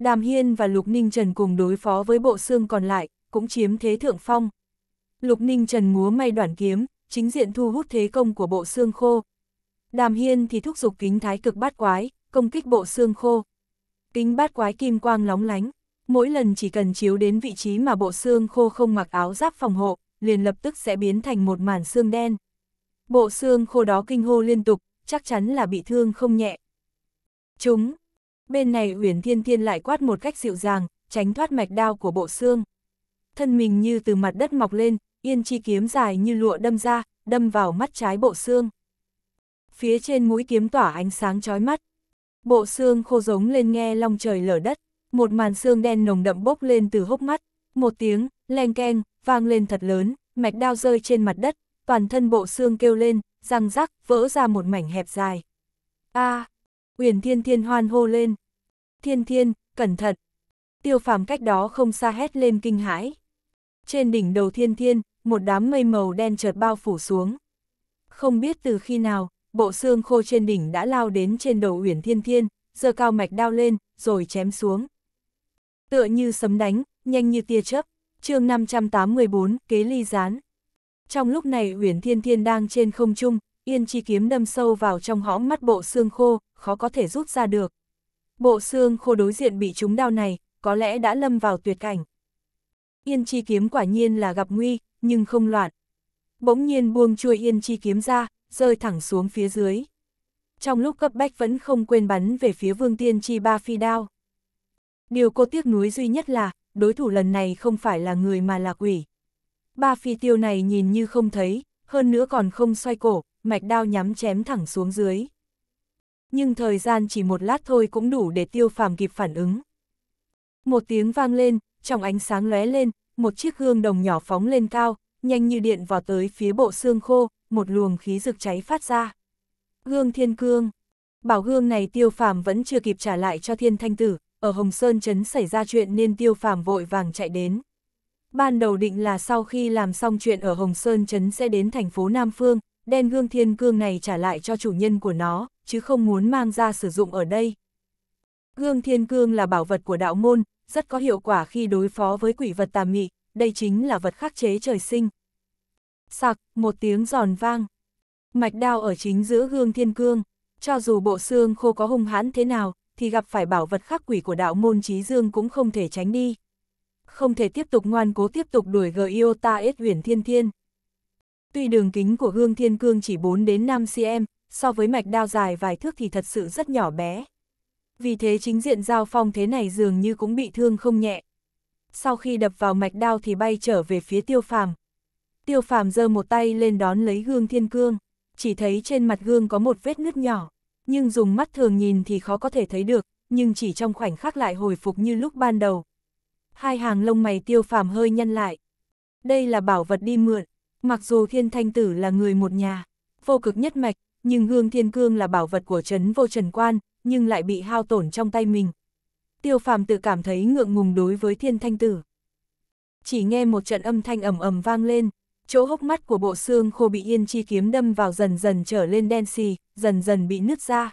Đàm Hiên và Lục Ninh Trần cùng đối phó với bộ xương còn lại, cũng chiếm thế thượng phong. Lục Ninh Trần múa may đoạn kiếm, chính diện thu hút thế công của bộ xương khô. Đàm Hiên thì thúc giục kính thái cực bát quái, công kích bộ xương khô. Kính bát quái kim quang lóng lánh, mỗi lần chỉ cần chiếu đến vị trí mà bộ xương khô không mặc áo giáp phòng hộ, liền lập tức sẽ biến thành một màn xương đen. Bộ xương khô đó kinh hô liên tục, chắc chắn là bị thương không nhẹ. Chúng! Bên này Uyển Thiên Thiên lại quát một cách dịu dàng, tránh thoát mạch đao của bộ xương. Thân mình như từ mặt đất mọc lên, yên chi kiếm dài như lụa đâm ra, đâm vào mắt trái bộ xương. Phía trên mũi kiếm tỏa ánh sáng chói mắt. Bộ xương khô giống lên nghe long trời lở đất, một màn xương đen nồng đậm bốc lên từ hốc mắt, một tiếng, leng keng, vang lên thật lớn, mạch đao rơi trên mặt đất, toàn thân bộ xương kêu lên, răng rắc, vỡ ra một mảnh hẹp dài. a à, Uyển Thiên Thiên hoan hô lên. Thiên Thiên, cẩn thận. Tiêu phàm cách đó không xa hét lên kinh hãi. Trên đỉnh đầu Thiên Thiên, một đám mây màu đen chợt bao phủ xuống. Không biết từ khi nào, bộ xương khô trên đỉnh đã lao đến trên đầu Uyển Thiên Thiên, giơ cao mạch đao lên, rồi chém xuống. Tựa như sấm đánh, nhanh như tia chớp. Chương 584, kế ly gián. Trong lúc này huyền thiên thiên đang trên không trung, yên chi kiếm đâm sâu vào trong hõm mắt bộ xương khô, khó có thể rút ra được. Bộ xương khô đối diện bị trúng đau này, có lẽ đã lâm vào tuyệt cảnh. Yên chi kiếm quả nhiên là gặp nguy, nhưng không loạn. Bỗng nhiên buông chuôi yên chi kiếm ra, rơi thẳng xuống phía dưới. Trong lúc cấp bách vẫn không quên bắn về phía vương tiên chi ba phi đao. Điều cô tiếc nuối duy nhất là, đối thủ lần này không phải là người mà là quỷ. Ba phi tiêu này nhìn như không thấy, hơn nữa còn không xoay cổ, mạch đao nhắm chém thẳng xuống dưới. Nhưng thời gian chỉ một lát thôi cũng đủ để tiêu phàm kịp phản ứng. Một tiếng vang lên, trong ánh sáng lóe lên, một chiếc gương đồng nhỏ phóng lên cao, nhanh như điện vào tới phía bộ xương khô, một luồng khí rực cháy phát ra. Gương thiên cương. Bảo gương này tiêu phàm vẫn chưa kịp trả lại cho thiên thanh tử, ở Hồng Sơn Trấn xảy ra chuyện nên tiêu phàm vội vàng chạy đến. Ban đầu định là sau khi làm xong chuyện ở Hồng Sơn Trấn sẽ đến thành phố Nam Phương, đen gương thiên cương này trả lại cho chủ nhân của nó, chứ không muốn mang ra sử dụng ở đây. Gương thiên cương là bảo vật của đạo môn, rất có hiệu quả khi đối phó với quỷ vật tà mị, đây chính là vật khắc chế trời sinh. Sạc, một tiếng giòn vang. Mạch đao ở chính giữa gương thiên cương, cho dù bộ xương khô có hung hãn thế nào, thì gặp phải bảo vật khắc quỷ của đạo môn trí dương cũng không thể tránh đi không thể tiếp tục ngoan cố tiếp tục đuổi Giota S huyền thiên thiên. Tuy đường kính của gương thiên cương chỉ 4 đến 5 cm, so với mạch đao dài vài thước thì thật sự rất nhỏ bé. Vì thế chính diện giao phong thế này dường như cũng bị thương không nhẹ. Sau khi đập vào mạch đao thì bay trở về phía tiêu phàm. Tiêu phàm giơ một tay lên đón lấy gương thiên cương, chỉ thấy trên mặt gương có một vết nứt nhỏ, nhưng dùng mắt thường nhìn thì khó có thể thấy được, nhưng chỉ trong khoảnh khắc lại hồi phục như lúc ban đầu, hai hàng lông mày tiêu phàm hơi nhân lại. Đây là bảo vật đi mượn, mặc dù thiên thanh tử là người một nhà, vô cực nhất mạch, nhưng hương thiên cương là bảo vật của trấn vô trần quan, nhưng lại bị hao tổn trong tay mình. Tiêu phàm tự cảm thấy ngượng ngùng đối với thiên thanh tử. Chỉ nghe một trận âm thanh ầm ầm vang lên, chỗ hốc mắt của bộ xương khô bị yên chi kiếm đâm vào dần dần trở lên đen xì, dần dần bị nứt ra.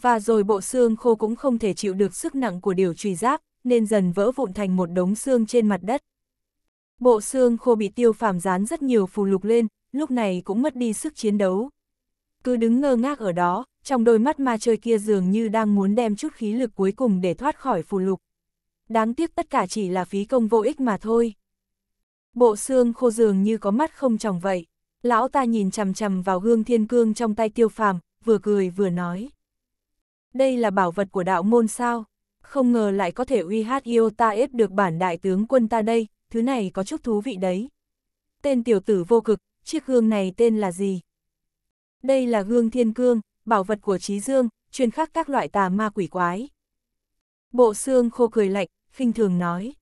Và rồi bộ xương khô cũng không thể chịu được sức nặng của điều truy giáp, nên dần vỡ vụn thành một đống xương trên mặt đất. Bộ xương khô bị tiêu phàm dán rất nhiều phù lục lên, lúc này cũng mất đi sức chiến đấu. Cứ đứng ngơ ngác ở đó, trong đôi mắt ma chơi kia dường như đang muốn đem chút khí lực cuối cùng để thoát khỏi phù lục. Đáng tiếc tất cả chỉ là phí công vô ích mà thôi. Bộ xương khô dường như có mắt không tròng vậy. Lão ta nhìn chằm chằm vào gương thiên cương trong tay tiêu phàm, vừa cười vừa nói. Đây là bảo vật của đạo môn sao? không ngờ lại có thể uy hát yêu ta ép được bản đại tướng quân ta đây, thứ này có chút thú vị đấy. Tên tiểu tử vô cực, chiếc gương này tên là gì? Đây là gương thiên cương, bảo vật của trí dương, chuyên khắc các loại tà ma quỷ quái. Bộ xương khô cười lạnh, khinh thường nói.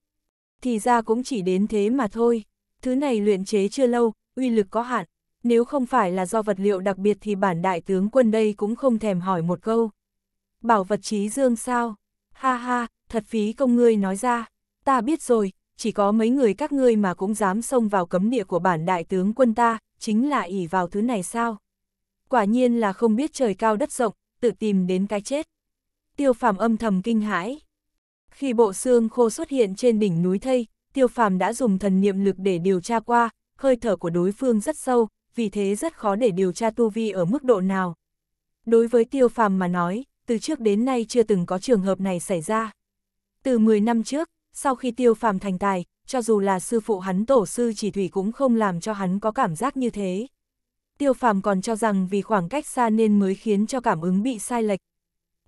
Thì ra cũng chỉ đến thế mà thôi, thứ này luyện chế chưa lâu, uy lực có hạn, nếu không phải là do vật liệu đặc biệt thì bản đại tướng quân đây cũng không thèm hỏi một câu. Bảo vật trí dương sao? Ha ha, thật phí công ngươi nói ra, ta biết rồi, chỉ có mấy người các ngươi mà cũng dám xông vào cấm địa của bản đại tướng quân ta, chính là ỷ vào thứ này sao. Quả nhiên là không biết trời cao đất rộng, tự tìm đến cái chết. Tiêu phàm âm thầm kinh hãi. Khi bộ xương khô xuất hiện trên đỉnh núi thây, tiêu phàm đã dùng thần niệm lực để điều tra qua, hơi thở của đối phương rất sâu, vì thế rất khó để điều tra tu vi ở mức độ nào. Đối với tiêu phàm mà nói, từ trước đến nay chưa từng có trường hợp này xảy ra. Từ 10 năm trước, sau khi tiêu phàm thành tài, cho dù là sư phụ hắn tổ sư chỉ thủy cũng không làm cho hắn có cảm giác như thế. Tiêu phàm còn cho rằng vì khoảng cách xa nên mới khiến cho cảm ứng bị sai lệch.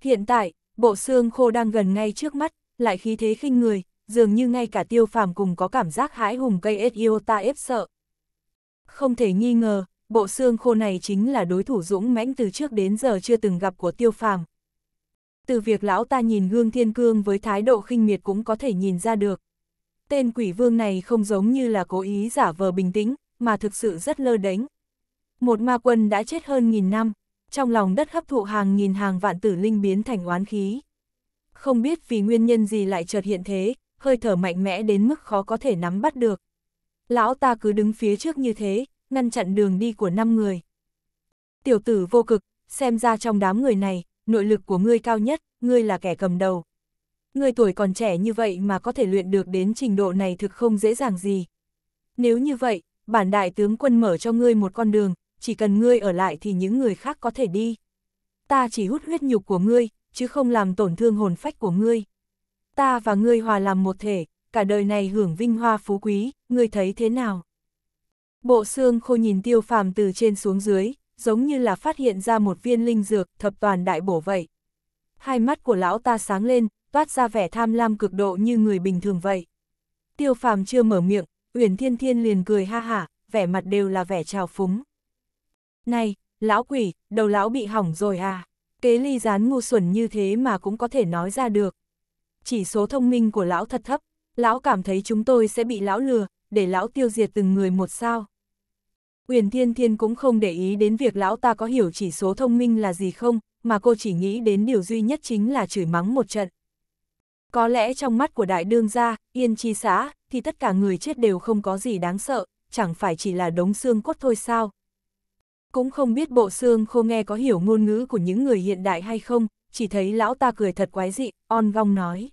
Hiện tại, bộ xương khô đang gần ngay trước mắt, lại khí thế khinh người, dường như ngay cả tiêu phàm cùng có cảm giác hãi hùng cây ta ép sợ. Không thể nghi ngờ, bộ xương khô này chính là đối thủ dũng mãnh từ trước đến giờ chưa từng gặp của tiêu phàm từ việc lão ta nhìn gương Thiên Cương với thái độ khinh miệt cũng có thể nhìn ra được. Tên quỷ vương này không giống như là cố ý giả vờ bình tĩnh, mà thực sự rất lơ đánh. Một ma quân đã chết hơn nghìn năm, trong lòng đất hấp thụ hàng nghìn hàng vạn tử linh biến thành oán khí. Không biết vì nguyên nhân gì lại chợt hiện thế, hơi thở mạnh mẽ đến mức khó có thể nắm bắt được. Lão ta cứ đứng phía trước như thế, ngăn chặn đường đi của năm người. Tiểu tử vô cực, xem ra trong đám người này, nội lực của ngươi cao nhất, ngươi là kẻ cầm đầu. Ngươi tuổi còn trẻ như vậy mà có thể luyện được đến trình độ này thực không dễ dàng gì. Nếu như vậy, bản đại tướng quân mở cho ngươi một con đường, chỉ cần ngươi ở lại thì những người khác có thể đi. Ta chỉ hút huyết nhục của ngươi, chứ không làm tổn thương hồn phách của ngươi. Ta và ngươi hòa làm một thể, cả đời này hưởng vinh hoa phú quý, ngươi thấy thế nào? Bộ xương khô nhìn tiêu phàm từ trên xuống dưới, giống như là phát hiện ra một viên linh dược thập toàn đại bổ vậy. Hai mắt của lão ta sáng lên, toát ra vẻ tham lam cực độ như người bình thường vậy. Tiêu phàm chưa mở miệng, Uyển Thiên Thiên liền cười ha hả, vẻ mặt đều là vẻ trào phúng. Này, lão quỷ, đầu lão bị hỏng rồi à? Kế ly rán ngu xuẩn như thế mà cũng có thể nói ra được. Chỉ số thông minh của lão thật thấp, lão cảm thấy chúng tôi sẽ bị lão lừa, để lão tiêu diệt từng người một sao. Uyển Thiên Thiên cũng không để ý đến việc lão ta có hiểu chỉ số thông minh là gì không, mà cô chỉ nghĩ đến điều duy nhất chính là chửi mắng một trận. Có lẽ trong mắt của đại đương gia, yên chi xã, thì tất cả người chết đều không có gì đáng sợ, chẳng phải chỉ là đống xương cốt thôi sao. Cũng không biết bộ xương khô nghe có hiểu ngôn ngữ của những người hiện đại hay không, chỉ thấy lão ta cười thật quái dị, on vong nói.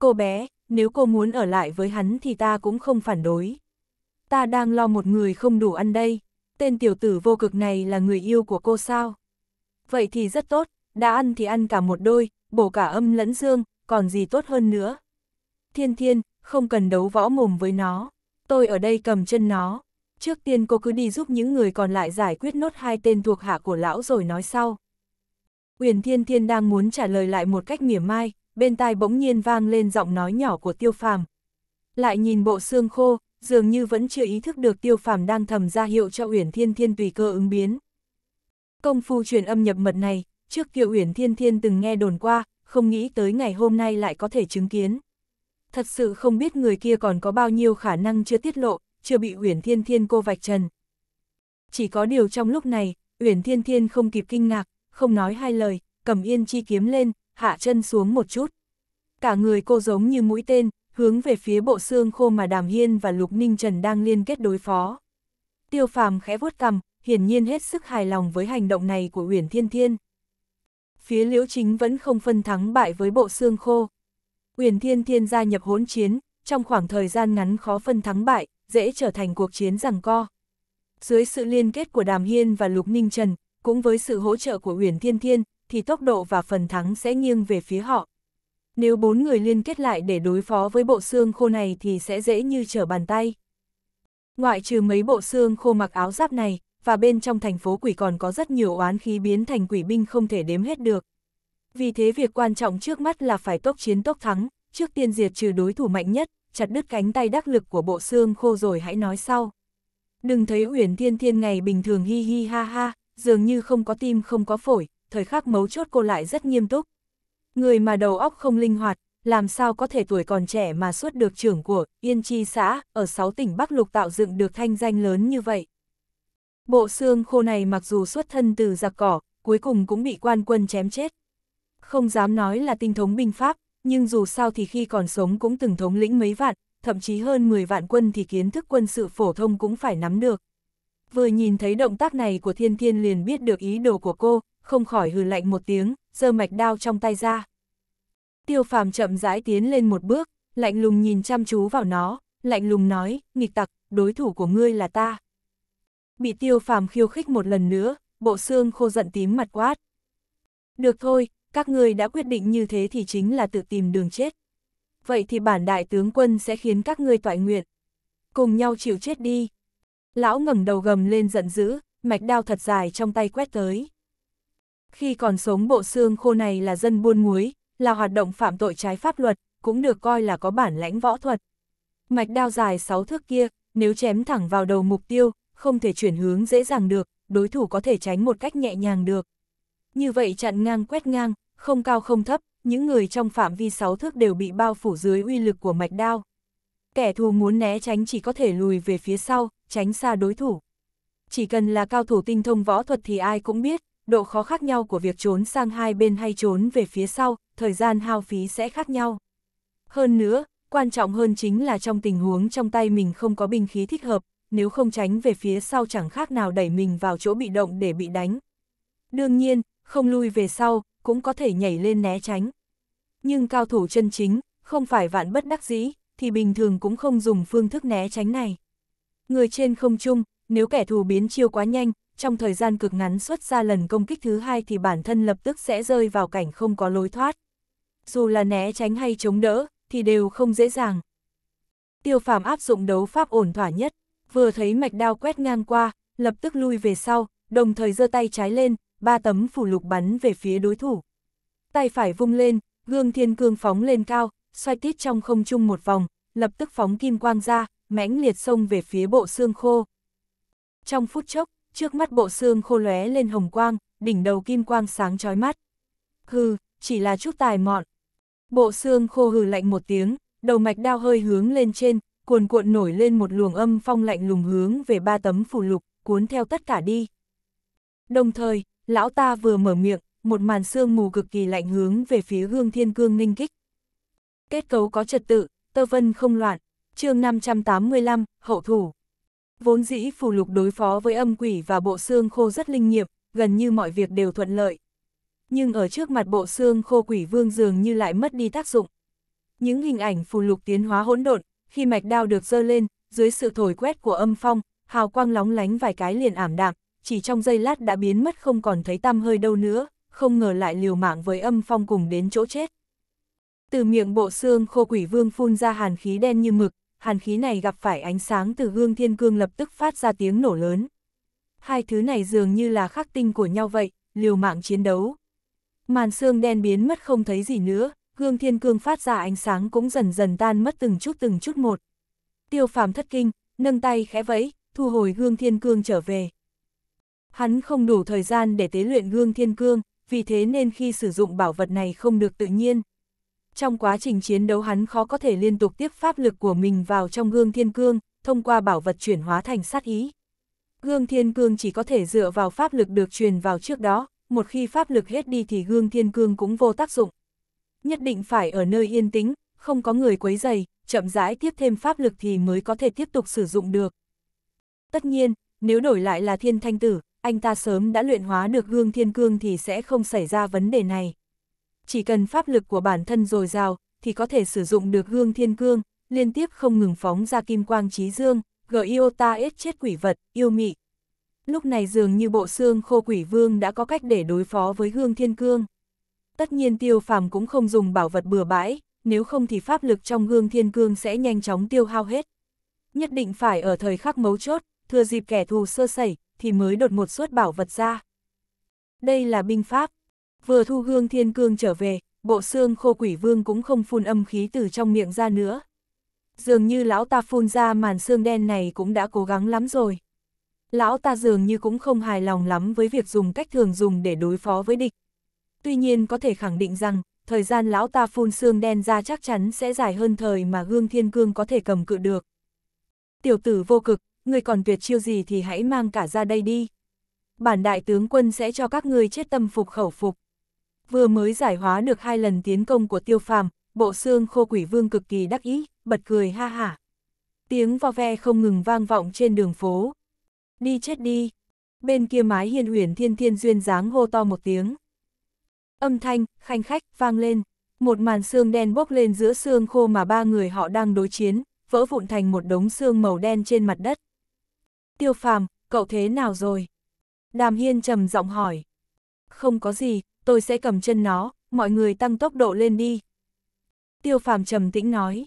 Cô bé, nếu cô muốn ở lại với hắn thì ta cũng không phản đối ta đang lo một người không đủ ăn đây, tên tiểu tử vô cực này là người yêu của cô sao? Vậy thì rất tốt, đã ăn thì ăn cả một đôi, bổ cả âm lẫn dương, còn gì tốt hơn nữa? Thiên thiên, không cần đấu võ mồm với nó, tôi ở đây cầm chân nó. Trước tiên cô cứ đi giúp những người còn lại giải quyết nốt hai tên thuộc hạ của lão rồi nói sau. Uyển Thiên Thiên đang muốn trả lời lại một cách mỉa mai, bên tai bỗng nhiên vang lên giọng nói nhỏ của Tiêu Phàm. Lại nhìn bộ xương khô, dường như vẫn chưa ý thức được tiêu phàm đang thầm ra hiệu cho Uyển Thiên Thiên tùy cơ ứng biến. Công phu truyền âm nhập mật này, trước kia Uyển Thiên Thiên từng nghe đồn qua, không nghĩ tới ngày hôm nay lại có thể chứng kiến. Thật sự không biết người kia còn có bao nhiêu khả năng chưa tiết lộ, chưa bị Uyển Thiên Thiên cô vạch trần. Chỉ có điều trong lúc này, Uyển Thiên Thiên không kịp kinh ngạc, không nói hai lời, cầm yên chi kiếm lên, hạ chân xuống một chút. Cả người cô giống như mũi tên, hướng về phía bộ xương khô mà Đàm Hiên và Lục Ninh Trần đang liên kết đối phó. Tiêu phàm khẽ vuốt cằm, hiển nhiên hết sức hài lòng với hành động này của Uyển Thiên Thiên. Phía Liễu Chính vẫn không phân thắng bại với bộ xương khô. Uyển Thiên Thiên gia nhập hỗn chiến, trong khoảng thời gian ngắn khó phân thắng bại, dễ trở thành cuộc chiến rằng co. Dưới sự liên kết của Đàm Hiên và Lục Ninh Trần, cũng với sự hỗ trợ của Uyển Thiên Thiên, thì tốc độ và phần thắng sẽ nghiêng về phía họ. Nếu bốn người liên kết lại để đối phó với bộ xương khô này thì sẽ dễ như trở bàn tay. Ngoại trừ mấy bộ xương khô mặc áo giáp này, và bên trong thành phố quỷ còn có rất nhiều oán khí biến thành quỷ binh không thể đếm hết được. Vì thế việc quan trọng trước mắt là phải tốc chiến tốc thắng, trước tiên diệt trừ đối thủ mạnh nhất, chặt đứt cánh tay đắc lực của bộ xương khô rồi hãy nói sau. Đừng thấy Uyển Thiên Thiên ngày bình thường hi hi ha ha, dường như không có tim không có phổi, thời khắc mấu chốt cô lại rất nghiêm túc, Người mà đầu óc không linh hoạt, làm sao có thể tuổi còn trẻ mà xuất được trưởng của Yên Chi xã, ở 6 tỉnh Bắc Lục tạo dựng được thanh danh lớn như vậy. Bộ xương khô này mặc dù xuất thân từ giặc cỏ, cuối cùng cũng bị quan quân chém chết. Không dám nói là tinh thống binh pháp, nhưng dù sao thì khi còn sống cũng từng thống lĩnh mấy vạn, thậm chí hơn 10 vạn quân thì kiến thức quân sự phổ thông cũng phải nắm được. Vừa nhìn thấy động tác này của thiên thiên liền biết được ý đồ của cô, không khỏi hừ lạnh một tiếng, giơ mạch đao trong tay ra. Tiêu phàm chậm rãi tiến lên một bước, lạnh lùng nhìn chăm chú vào nó, lạnh lùng nói, nghịch tặc, đối thủ của ngươi là ta. Bị tiêu phàm khiêu khích một lần nữa, bộ xương khô giận tím mặt quát. Được thôi, các ngươi đã quyết định như thế thì chính là tự tìm đường chết. Vậy thì bản đại tướng quân sẽ khiến các ngươi toại nguyện. Cùng nhau chịu chết đi. Lão ngẩng đầu gầm lên giận dữ, mạch đao thật dài trong tay quét tới. Khi còn sống bộ xương khô này là dân buôn muối, là hoạt động phạm tội trái pháp luật, cũng được coi là có bản lãnh võ thuật. Mạch đao dài 6 thước kia, nếu chém thẳng vào đầu mục tiêu, không thể chuyển hướng dễ dàng được, đối thủ có thể tránh một cách nhẹ nhàng được. Như vậy chặn ngang quét ngang, không cao không thấp, những người trong phạm vi 6 thước đều bị bao phủ dưới uy lực của mạch đao. Kẻ thù muốn né tránh chỉ có thể lùi về phía sau, tránh xa đối thủ. Chỉ cần là cao thủ tinh thông võ thuật thì ai cũng biết, độ khó khác nhau của việc trốn sang hai bên hay trốn về phía sau, thời gian hao phí sẽ khác nhau. Hơn nữa, quan trọng hơn chính là trong tình huống trong tay mình không có binh khí thích hợp, nếu không tránh về phía sau chẳng khác nào đẩy mình vào chỗ bị động để bị đánh. Đương nhiên, không lui về sau, cũng có thể nhảy lên né tránh. Nhưng cao thủ chân chính, không phải vạn bất đắc dĩ, thì bình thường cũng không dùng phương thức né tránh này. Người trên không chung, nếu kẻ thù biến chiêu quá nhanh, trong thời gian cực ngắn xuất ra lần công kích thứ hai thì bản thân lập tức sẽ rơi vào cảnh không có lối thoát. Dù là né tránh hay chống đỡ, thì đều không dễ dàng. Tiêu phàm áp dụng đấu pháp ổn thỏa nhất, vừa thấy mạch đao quét ngang qua, lập tức lui về sau, đồng thời giơ tay trái lên, ba tấm phủ lục bắn về phía đối thủ. Tay phải vung lên, gương thiên cương phóng lên cao, xoay tít trong không trung một vòng, lập tức phóng kim quang ra, mãnh liệt xông về phía bộ xương khô. Trong phút chốc, trước mắt bộ xương khô lóe lên hồng quang, đỉnh đầu kim quang sáng chói mắt. Hừ, chỉ là chút tài mọn. Bộ xương khô hừ lạnh một tiếng, đầu mạch đao hơi hướng lên trên, cuồn cuộn nổi lên một luồng âm phong lạnh lùng hướng về ba tấm phù lục, cuốn theo tất cả đi. Đồng thời, lão ta vừa mở miệng, một màn xương mù cực kỳ lạnh hướng về phía gương thiên cương ninh kích. Kết cấu có trật tự, tơ vân không loạn, chương 585, hậu thủ. Vốn dĩ phù lục đối phó với âm quỷ và bộ xương khô rất linh nghiệp, gần như mọi việc đều thuận lợi. Nhưng ở trước mặt bộ xương khô quỷ vương dường như lại mất đi tác dụng. Những hình ảnh phù lục tiến hóa hỗn độn, khi mạch đao được dơ lên, dưới sự thổi quét của âm phong, hào quang lóng lánh vài cái liền ảm đạm, chỉ trong giây lát đã biến mất không còn thấy tăm hơi đâu nữa, không ngờ lại liều mạng với âm phong cùng đến chỗ chết. Từ miệng bộ xương khô quỷ vương phun ra hàn khí đen như mực, hàn khí này gặp phải ánh sáng từ gương thiên cương lập tức phát ra tiếng nổ lớn. Hai thứ này dường như là khắc tinh của nhau vậy, liều mạng chiến đấu. Màn xương đen biến mất không thấy gì nữa, gương thiên cương phát ra ánh sáng cũng dần dần tan mất từng chút từng chút một. Tiêu phàm thất kinh, nâng tay khẽ vẫy, thu hồi gương thiên cương trở về. Hắn không đủ thời gian để tế luyện gương thiên cương, vì thế nên khi sử dụng bảo vật này không được tự nhiên trong quá trình chiến đấu hắn khó có thể liên tục tiếp pháp lực của mình vào trong gương thiên cương, thông qua bảo vật chuyển hóa thành sát ý. Gương thiên cương chỉ có thể dựa vào pháp lực được truyền vào trước đó, một khi pháp lực hết đi thì gương thiên cương cũng vô tác dụng. Nhất định phải ở nơi yên tĩnh, không có người quấy dày, chậm rãi tiếp thêm pháp lực thì mới có thể tiếp tục sử dụng được. Tất nhiên, nếu đổi lại là thiên thanh tử, anh ta sớm đã luyện hóa được gương thiên cương thì sẽ không xảy ra vấn đề này chỉ cần pháp lực của bản thân dồi dào, thì có thể sử dụng được gương thiên cương, liên tiếp không ngừng phóng ra kim quang trí dương, gợi yêu ta ết chết quỷ vật, yêu mị. Lúc này dường như bộ xương khô quỷ vương đã có cách để đối phó với gương thiên cương. Tất nhiên tiêu phàm cũng không dùng bảo vật bừa bãi, nếu không thì pháp lực trong gương thiên cương sẽ nhanh chóng tiêu hao hết. Nhất định phải ở thời khắc mấu chốt, thừa dịp kẻ thù sơ sẩy, thì mới đột một suốt bảo vật ra. Đây là binh pháp, Vừa thu gương thiên cương trở về, bộ xương khô quỷ vương cũng không phun âm khí từ trong miệng ra nữa. Dường như lão ta phun ra màn xương đen này cũng đã cố gắng lắm rồi. Lão ta dường như cũng không hài lòng lắm với việc dùng cách thường dùng để đối phó với địch. Tuy nhiên có thể khẳng định rằng, thời gian lão ta phun xương đen ra chắc chắn sẽ dài hơn thời mà gương thiên cương có thể cầm cự được. Tiểu tử vô cực, người còn tuyệt chiêu gì thì hãy mang cả ra đây đi. Bản đại tướng quân sẽ cho các ngươi chết tâm phục khẩu phục. Vừa mới giải hóa được hai lần tiến công của tiêu phàm, bộ xương khô quỷ vương cực kỳ đắc ý, bật cười ha hả. Tiếng vo ve không ngừng vang vọng trên đường phố. Đi chết đi. Bên kia mái hiên huyền thiên thiên duyên dáng hô to một tiếng. Âm thanh, khanh khách, vang lên. Một màn xương đen bốc lên giữa xương khô mà ba người họ đang đối chiến, vỡ vụn thành một đống xương màu đen trên mặt đất. Tiêu phàm, cậu thế nào rồi? Đàm hiên trầm giọng hỏi. Không có gì, tôi sẽ cầm chân nó, mọi người tăng tốc độ lên đi. Tiêu phàm trầm tĩnh nói.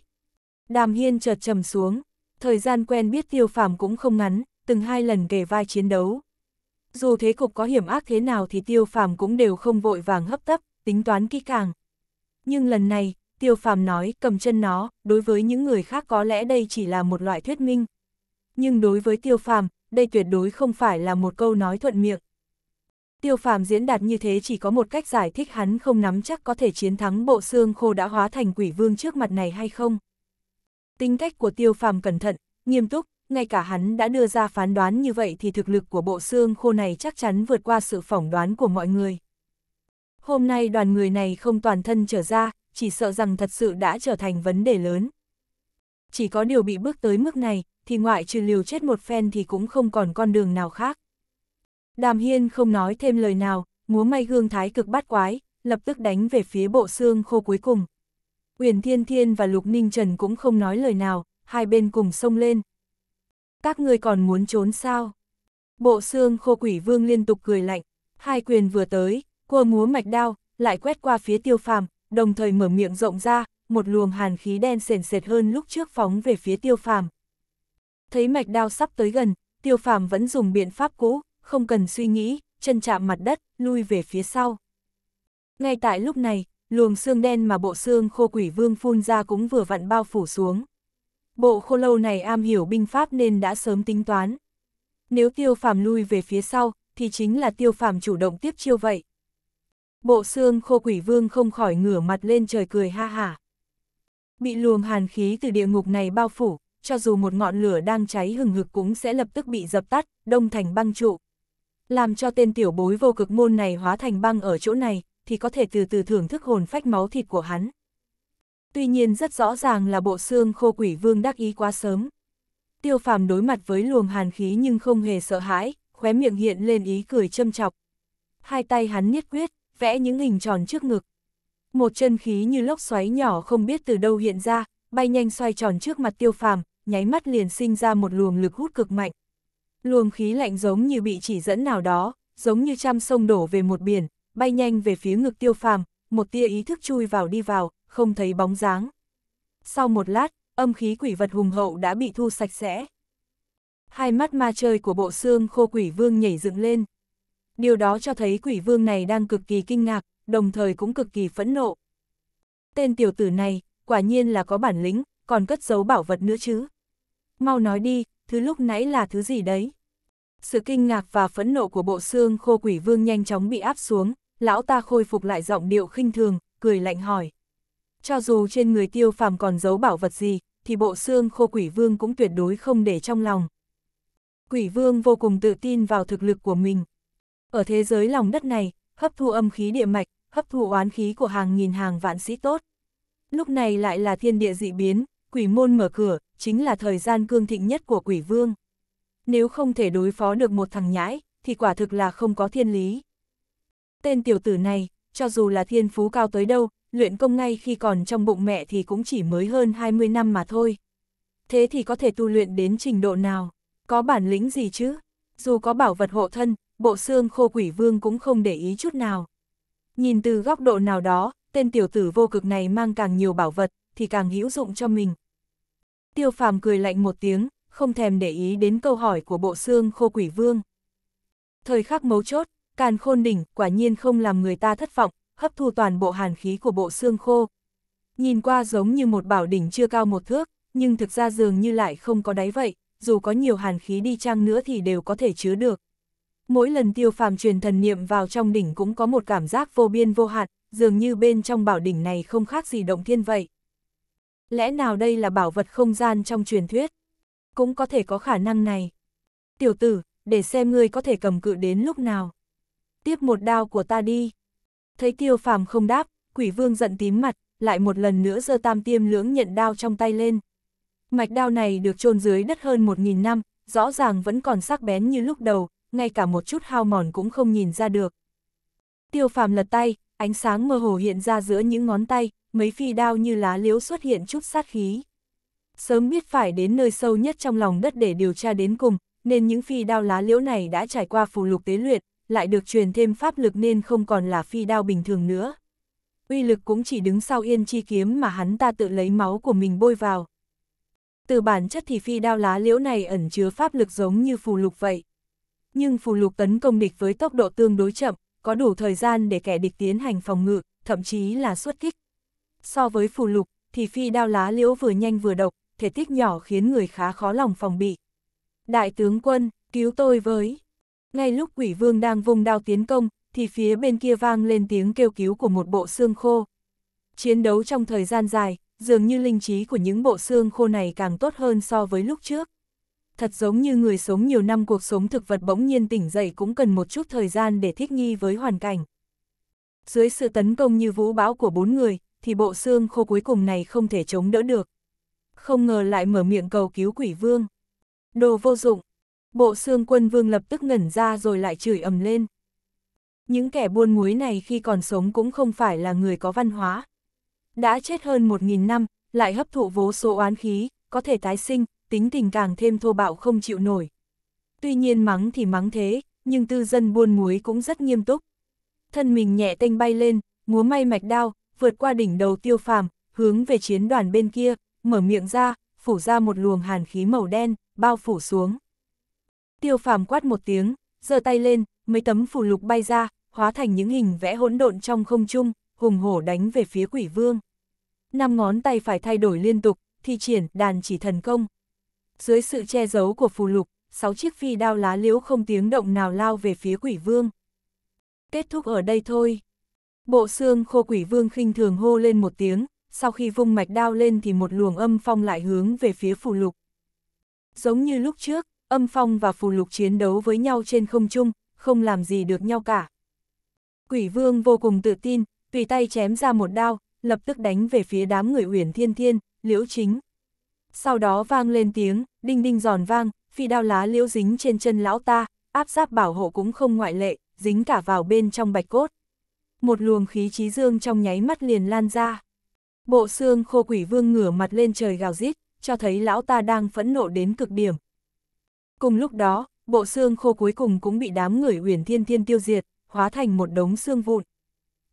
Đàm hiên chợt trầm xuống, thời gian quen biết tiêu phàm cũng không ngắn, từng hai lần kề vai chiến đấu. Dù thế cục có hiểm ác thế nào thì tiêu phàm cũng đều không vội vàng hấp tấp, tính toán kỹ càng. Nhưng lần này, tiêu phàm nói cầm chân nó, đối với những người khác có lẽ đây chỉ là một loại thuyết minh. Nhưng đối với tiêu phàm, đây tuyệt đối không phải là một câu nói thuận miệng. Tiêu phàm diễn đạt như thế chỉ có một cách giải thích hắn không nắm chắc có thể chiến thắng bộ xương khô đã hóa thành quỷ vương trước mặt này hay không. Tính cách của tiêu phàm cẩn thận, nghiêm túc, ngay cả hắn đã đưa ra phán đoán như vậy thì thực lực của bộ xương khô này chắc chắn vượt qua sự phỏng đoán của mọi người. Hôm nay đoàn người này không toàn thân trở ra, chỉ sợ rằng thật sự đã trở thành vấn đề lớn. Chỉ có điều bị bước tới mức này, thì ngoại trừ liều chết một phen thì cũng không còn con đường nào khác. Đàm Hiên không nói thêm lời nào, múa may gương thái cực bát quái, lập tức đánh về phía bộ xương khô cuối cùng. Uyển Thiên Thiên và Lục Ninh Trần cũng không nói lời nào, hai bên cùng xông lên. Các ngươi còn muốn trốn sao? Bộ xương khô quỷ vương liên tục cười lạnh, hai quyền vừa tới, cua múa mạch đao, lại quét qua phía tiêu phàm, đồng thời mở miệng rộng ra, một luồng hàn khí đen sền sệt hơn lúc trước phóng về phía tiêu phàm. Thấy mạch đao sắp tới gần, tiêu phàm vẫn dùng biện pháp cũ, không cần suy nghĩ, chân chạm mặt đất, lui về phía sau. Ngay tại lúc này, luồng xương đen mà bộ xương khô quỷ vương phun ra cũng vừa vặn bao phủ xuống. Bộ khô lâu này am hiểu binh pháp nên đã sớm tính toán. Nếu tiêu phàm lui về phía sau, thì chính là tiêu phàm chủ động tiếp chiêu vậy. Bộ xương khô quỷ vương không khỏi ngửa mặt lên trời cười ha hả. Bị luồng hàn khí từ địa ngục này bao phủ, cho dù một ngọn lửa đang cháy hừng hực cũng sẽ lập tức bị dập tắt, đông thành băng trụ. Làm cho tên tiểu bối vô cực môn này hóa thành băng ở chỗ này, thì có thể từ từ thưởng thức hồn phách máu thịt của hắn. Tuy nhiên rất rõ ràng là bộ xương khô quỷ vương đắc ý quá sớm. Tiêu phàm đối mặt với luồng hàn khí nhưng không hề sợ hãi, khóe miệng hiện lên ý cười châm chọc. Hai tay hắn niết quyết, vẽ những hình tròn trước ngực. Một chân khí như lốc xoáy nhỏ không biết từ đâu hiện ra, bay nhanh xoay tròn trước mặt tiêu phàm, nháy mắt liền sinh ra một luồng lực hút cực mạnh luồng khí lạnh giống như bị chỉ dẫn nào đó, giống như trăm sông đổ về một biển, bay nhanh về phía ngực tiêu phàm, một tia ý thức chui vào đi vào, không thấy bóng dáng. Sau một lát, âm khí quỷ vật hùng hậu đã bị thu sạch sẽ. Hai mắt ma chơi của bộ xương khô quỷ vương nhảy dựng lên. Điều đó cho thấy quỷ vương này đang cực kỳ kinh ngạc, đồng thời cũng cực kỳ phẫn nộ. Tên tiểu tử này, quả nhiên là có bản lĩnh, còn cất giấu bảo vật nữa chứ mau nói đi, thứ lúc nãy là thứ gì đấy? Sự kinh ngạc và phẫn nộ của bộ xương khô quỷ vương nhanh chóng bị áp xuống, lão ta khôi phục lại giọng điệu khinh thường, cười lạnh hỏi. Cho dù trên người tiêu phàm còn giấu bảo vật gì, thì bộ xương khô quỷ vương cũng tuyệt đối không để trong lòng. Quỷ vương vô cùng tự tin vào thực lực của mình. Ở thế giới lòng đất này, hấp thu âm khí địa mạch, hấp thu oán khí của hàng nghìn hàng vạn sĩ tốt. Lúc này lại là thiên địa dị biến, quỷ môn mở cửa, chính là thời gian cương thịnh nhất của quỷ vương. Nếu không thể đối phó được một thằng nhãi, thì quả thực là không có thiên lý. Tên tiểu tử này, cho dù là thiên phú cao tới đâu, luyện công ngay khi còn trong bụng mẹ thì cũng chỉ mới hơn 20 năm mà thôi. Thế thì có thể tu luyện đến trình độ nào? Có bản lĩnh gì chứ? Dù có bảo vật hộ thân, bộ xương khô quỷ vương cũng không để ý chút nào. Nhìn từ góc độ nào đó, tên tiểu tử vô cực này mang càng nhiều bảo vật, thì càng hữu dụng cho mình tiêu phàm cười lạnh một tiếng, không thèm để ý đến câu hỏi của bộ xương khô quỷ vương. Thời khắc mấu chốt, càn khôn đỉnh quả nhiên không làm người ta thất vọng, hấp thu toàn bộ hàn khí của bộ xương khô. Nhìn qua giống như một bảo đỉnh chưa cao một thước, nhưng thực ra dường như lại không có đáy vậy, dù có nhiều hàn khí đi chăng nữa thì đều có thể chứa được. Mỗi lần tiêu phàm truyền thần niệm vào trong đỉnh cũng có một cảm giác vô biên vô hạn, dường như bên trong bảo đỉnh này không khác gì động thiên vậy. Lẽ nào đây là bảo vật không gian trong truyền thuyết? Cũng có thể có khả năng này. Tiểu tử, để xem ngươi có thể cầm cự đến lúc nào. Tiếp một đao của ta đi. Thấy tiêu phàm không đáp, quỷ vương giận tím mặt, lại một lần nữa giơ tam tiêm lưỡng nhận đao trong tay lên. Mạch đao này được chôn dưới đất hơn một nghìn năm, rõ ràng vẫn còn sắc bén như lúc đầu, ngay cả một chút hao mòn cũng không nhìn ra được. Tiêu phàm lật tay, ánh sáng mơ hồ hiện ra giữa những ngón tay, mấy phi đao như lá liễu xuất hiện chút sát khí. Sớm biết phải đến nơi sâu nhất trong lòng đất để điều tra đến cùng, nên những phi đao lá liễu này đã trải qua phù lục tế luyện, lại được truyền thêm pháp lực nên không còn là phi đao bình thường nữa. Uy lực cũng chỉ đứng sau yên chi kiếm mà hắn ta tự lấy máu của mình bôi vào. Từ bản chất thì phi đao lá liễu này ẩn chứa pháp lực giống như phù lục vậy. Nhưng phù lục tấn công địch với tốc độ tương đối chậm, có đủ thời gian để kẻ địch tiến hành phòng ngự, thậm chí là xuất kích. So với phù lục, thì phi đao lá liễu vừa nhanh vừa độc, thể tích nhỏ khiến người khá khó lòng phòng bị. Đại tướng quân, cứu tôi với. Ngay lúc quỷ vương đang vùng đao tiến công, thì phía bên kia vang lên tiếng kêu cứu của một bộ xương khô. Chiến đấu trong thời gian dài, dường như linh trí của những bộ xương khô này càng tốt hơn so với lúc trước. Thật giống như người sống nhiều năm cuộc sống thực vật bỗng nhiên tỉnh dậy cũng cần một chút thời gian để thích nghi với hoàn cảnh. Dưới sự tấn công như vũ bão của bốn người, thì bộ xương khô cuối cùng này không thể chống đỡ được. Không ngờ lại mở miệng cầu cứu quỷ vương. Đồ vô dụng. Bộ xương quân vương lập tức ngẩn ra rồi lại chửi ầm lên. Những kẻ buôn muối này khi còn sống cũng không phải là người có văn hóa. Đã chết hơn một nghìn năm, lại hấp thụ vô số oán khí, có thể tái sinh, tính tình càng thêm thô bạo không chịu nổi. Tuy nhiên mắng thì mắng thế, nhưng tư dân buôn muối cũng rất nghiêm túc. Thân mình nhẹ tênh bay lên, múa may mạch đao, vượt qua đỉnh đầu tiêu phàm, hướng về chiến đoàn bên kia, mở miệng ra, phủ ra một luồng hàn khí màu đen, bao phủ xuống. Tiêu phàm quát một tiếng, giơ tay lên, mấy tấm phủ lục bay ra, hóa thành những hình vẽ hỗn độn trong không trung, hùng hổ đánh về phía quỷ vương. Năm ngón tay phải thay đổi liên tục, thi triển đàn chỉ thần công. Dưới sự che giấu của phù lục, sáu chiếc phi đao lá liễu không tiếng động nào lao về phía quỷ vương. Kết thúc ở đây thôi. Bộ xương khô quỷ vương khinh thường hô lên một tiếng, sau khi vung mạch đao lên thì một luồng âm phong lại hướng về phía phù lục. Giống như lúc trước, âm phong và phù lục chiến đấu với nhau trên không trung, không làm gì được nhau cả. Quỷ vương vô cùng tự tin, tùy tay chém ra một đao, lập tức đánh về phía đám người uyển thiên thiên, liễu chính. Sau đó vang lên tiếng, đinh đinh giòn vang, phi đao lá liễu dính trên chân lão ta, áp giáp bảo hộ cũng không ngoại lệ, dính cả vào bên trong bạch cốt một luồng khí trí dương trong nháy mắt liền lan ra. Bộ xương khô quỷ vương ngửa mặt lên trời gào rít, cho thấy lão ta đang phẫn nộ đến cực điểm. Cùng lúc đó, bộ xương khô cuối cùng cũng bị đám người huyền thiên thiên tiêu diệt, hóa thành một đống xương vụn.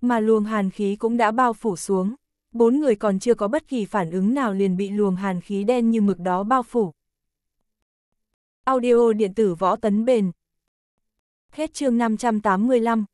Mà luồng hàn khí cũng đã bao phủ xuống, bốn người còn chưa có bất kỳ phản ứng nào liền bị luồng hàn khí đen như mực đó bao phủ. Audio điện tử võ tấn bền Hết chương 585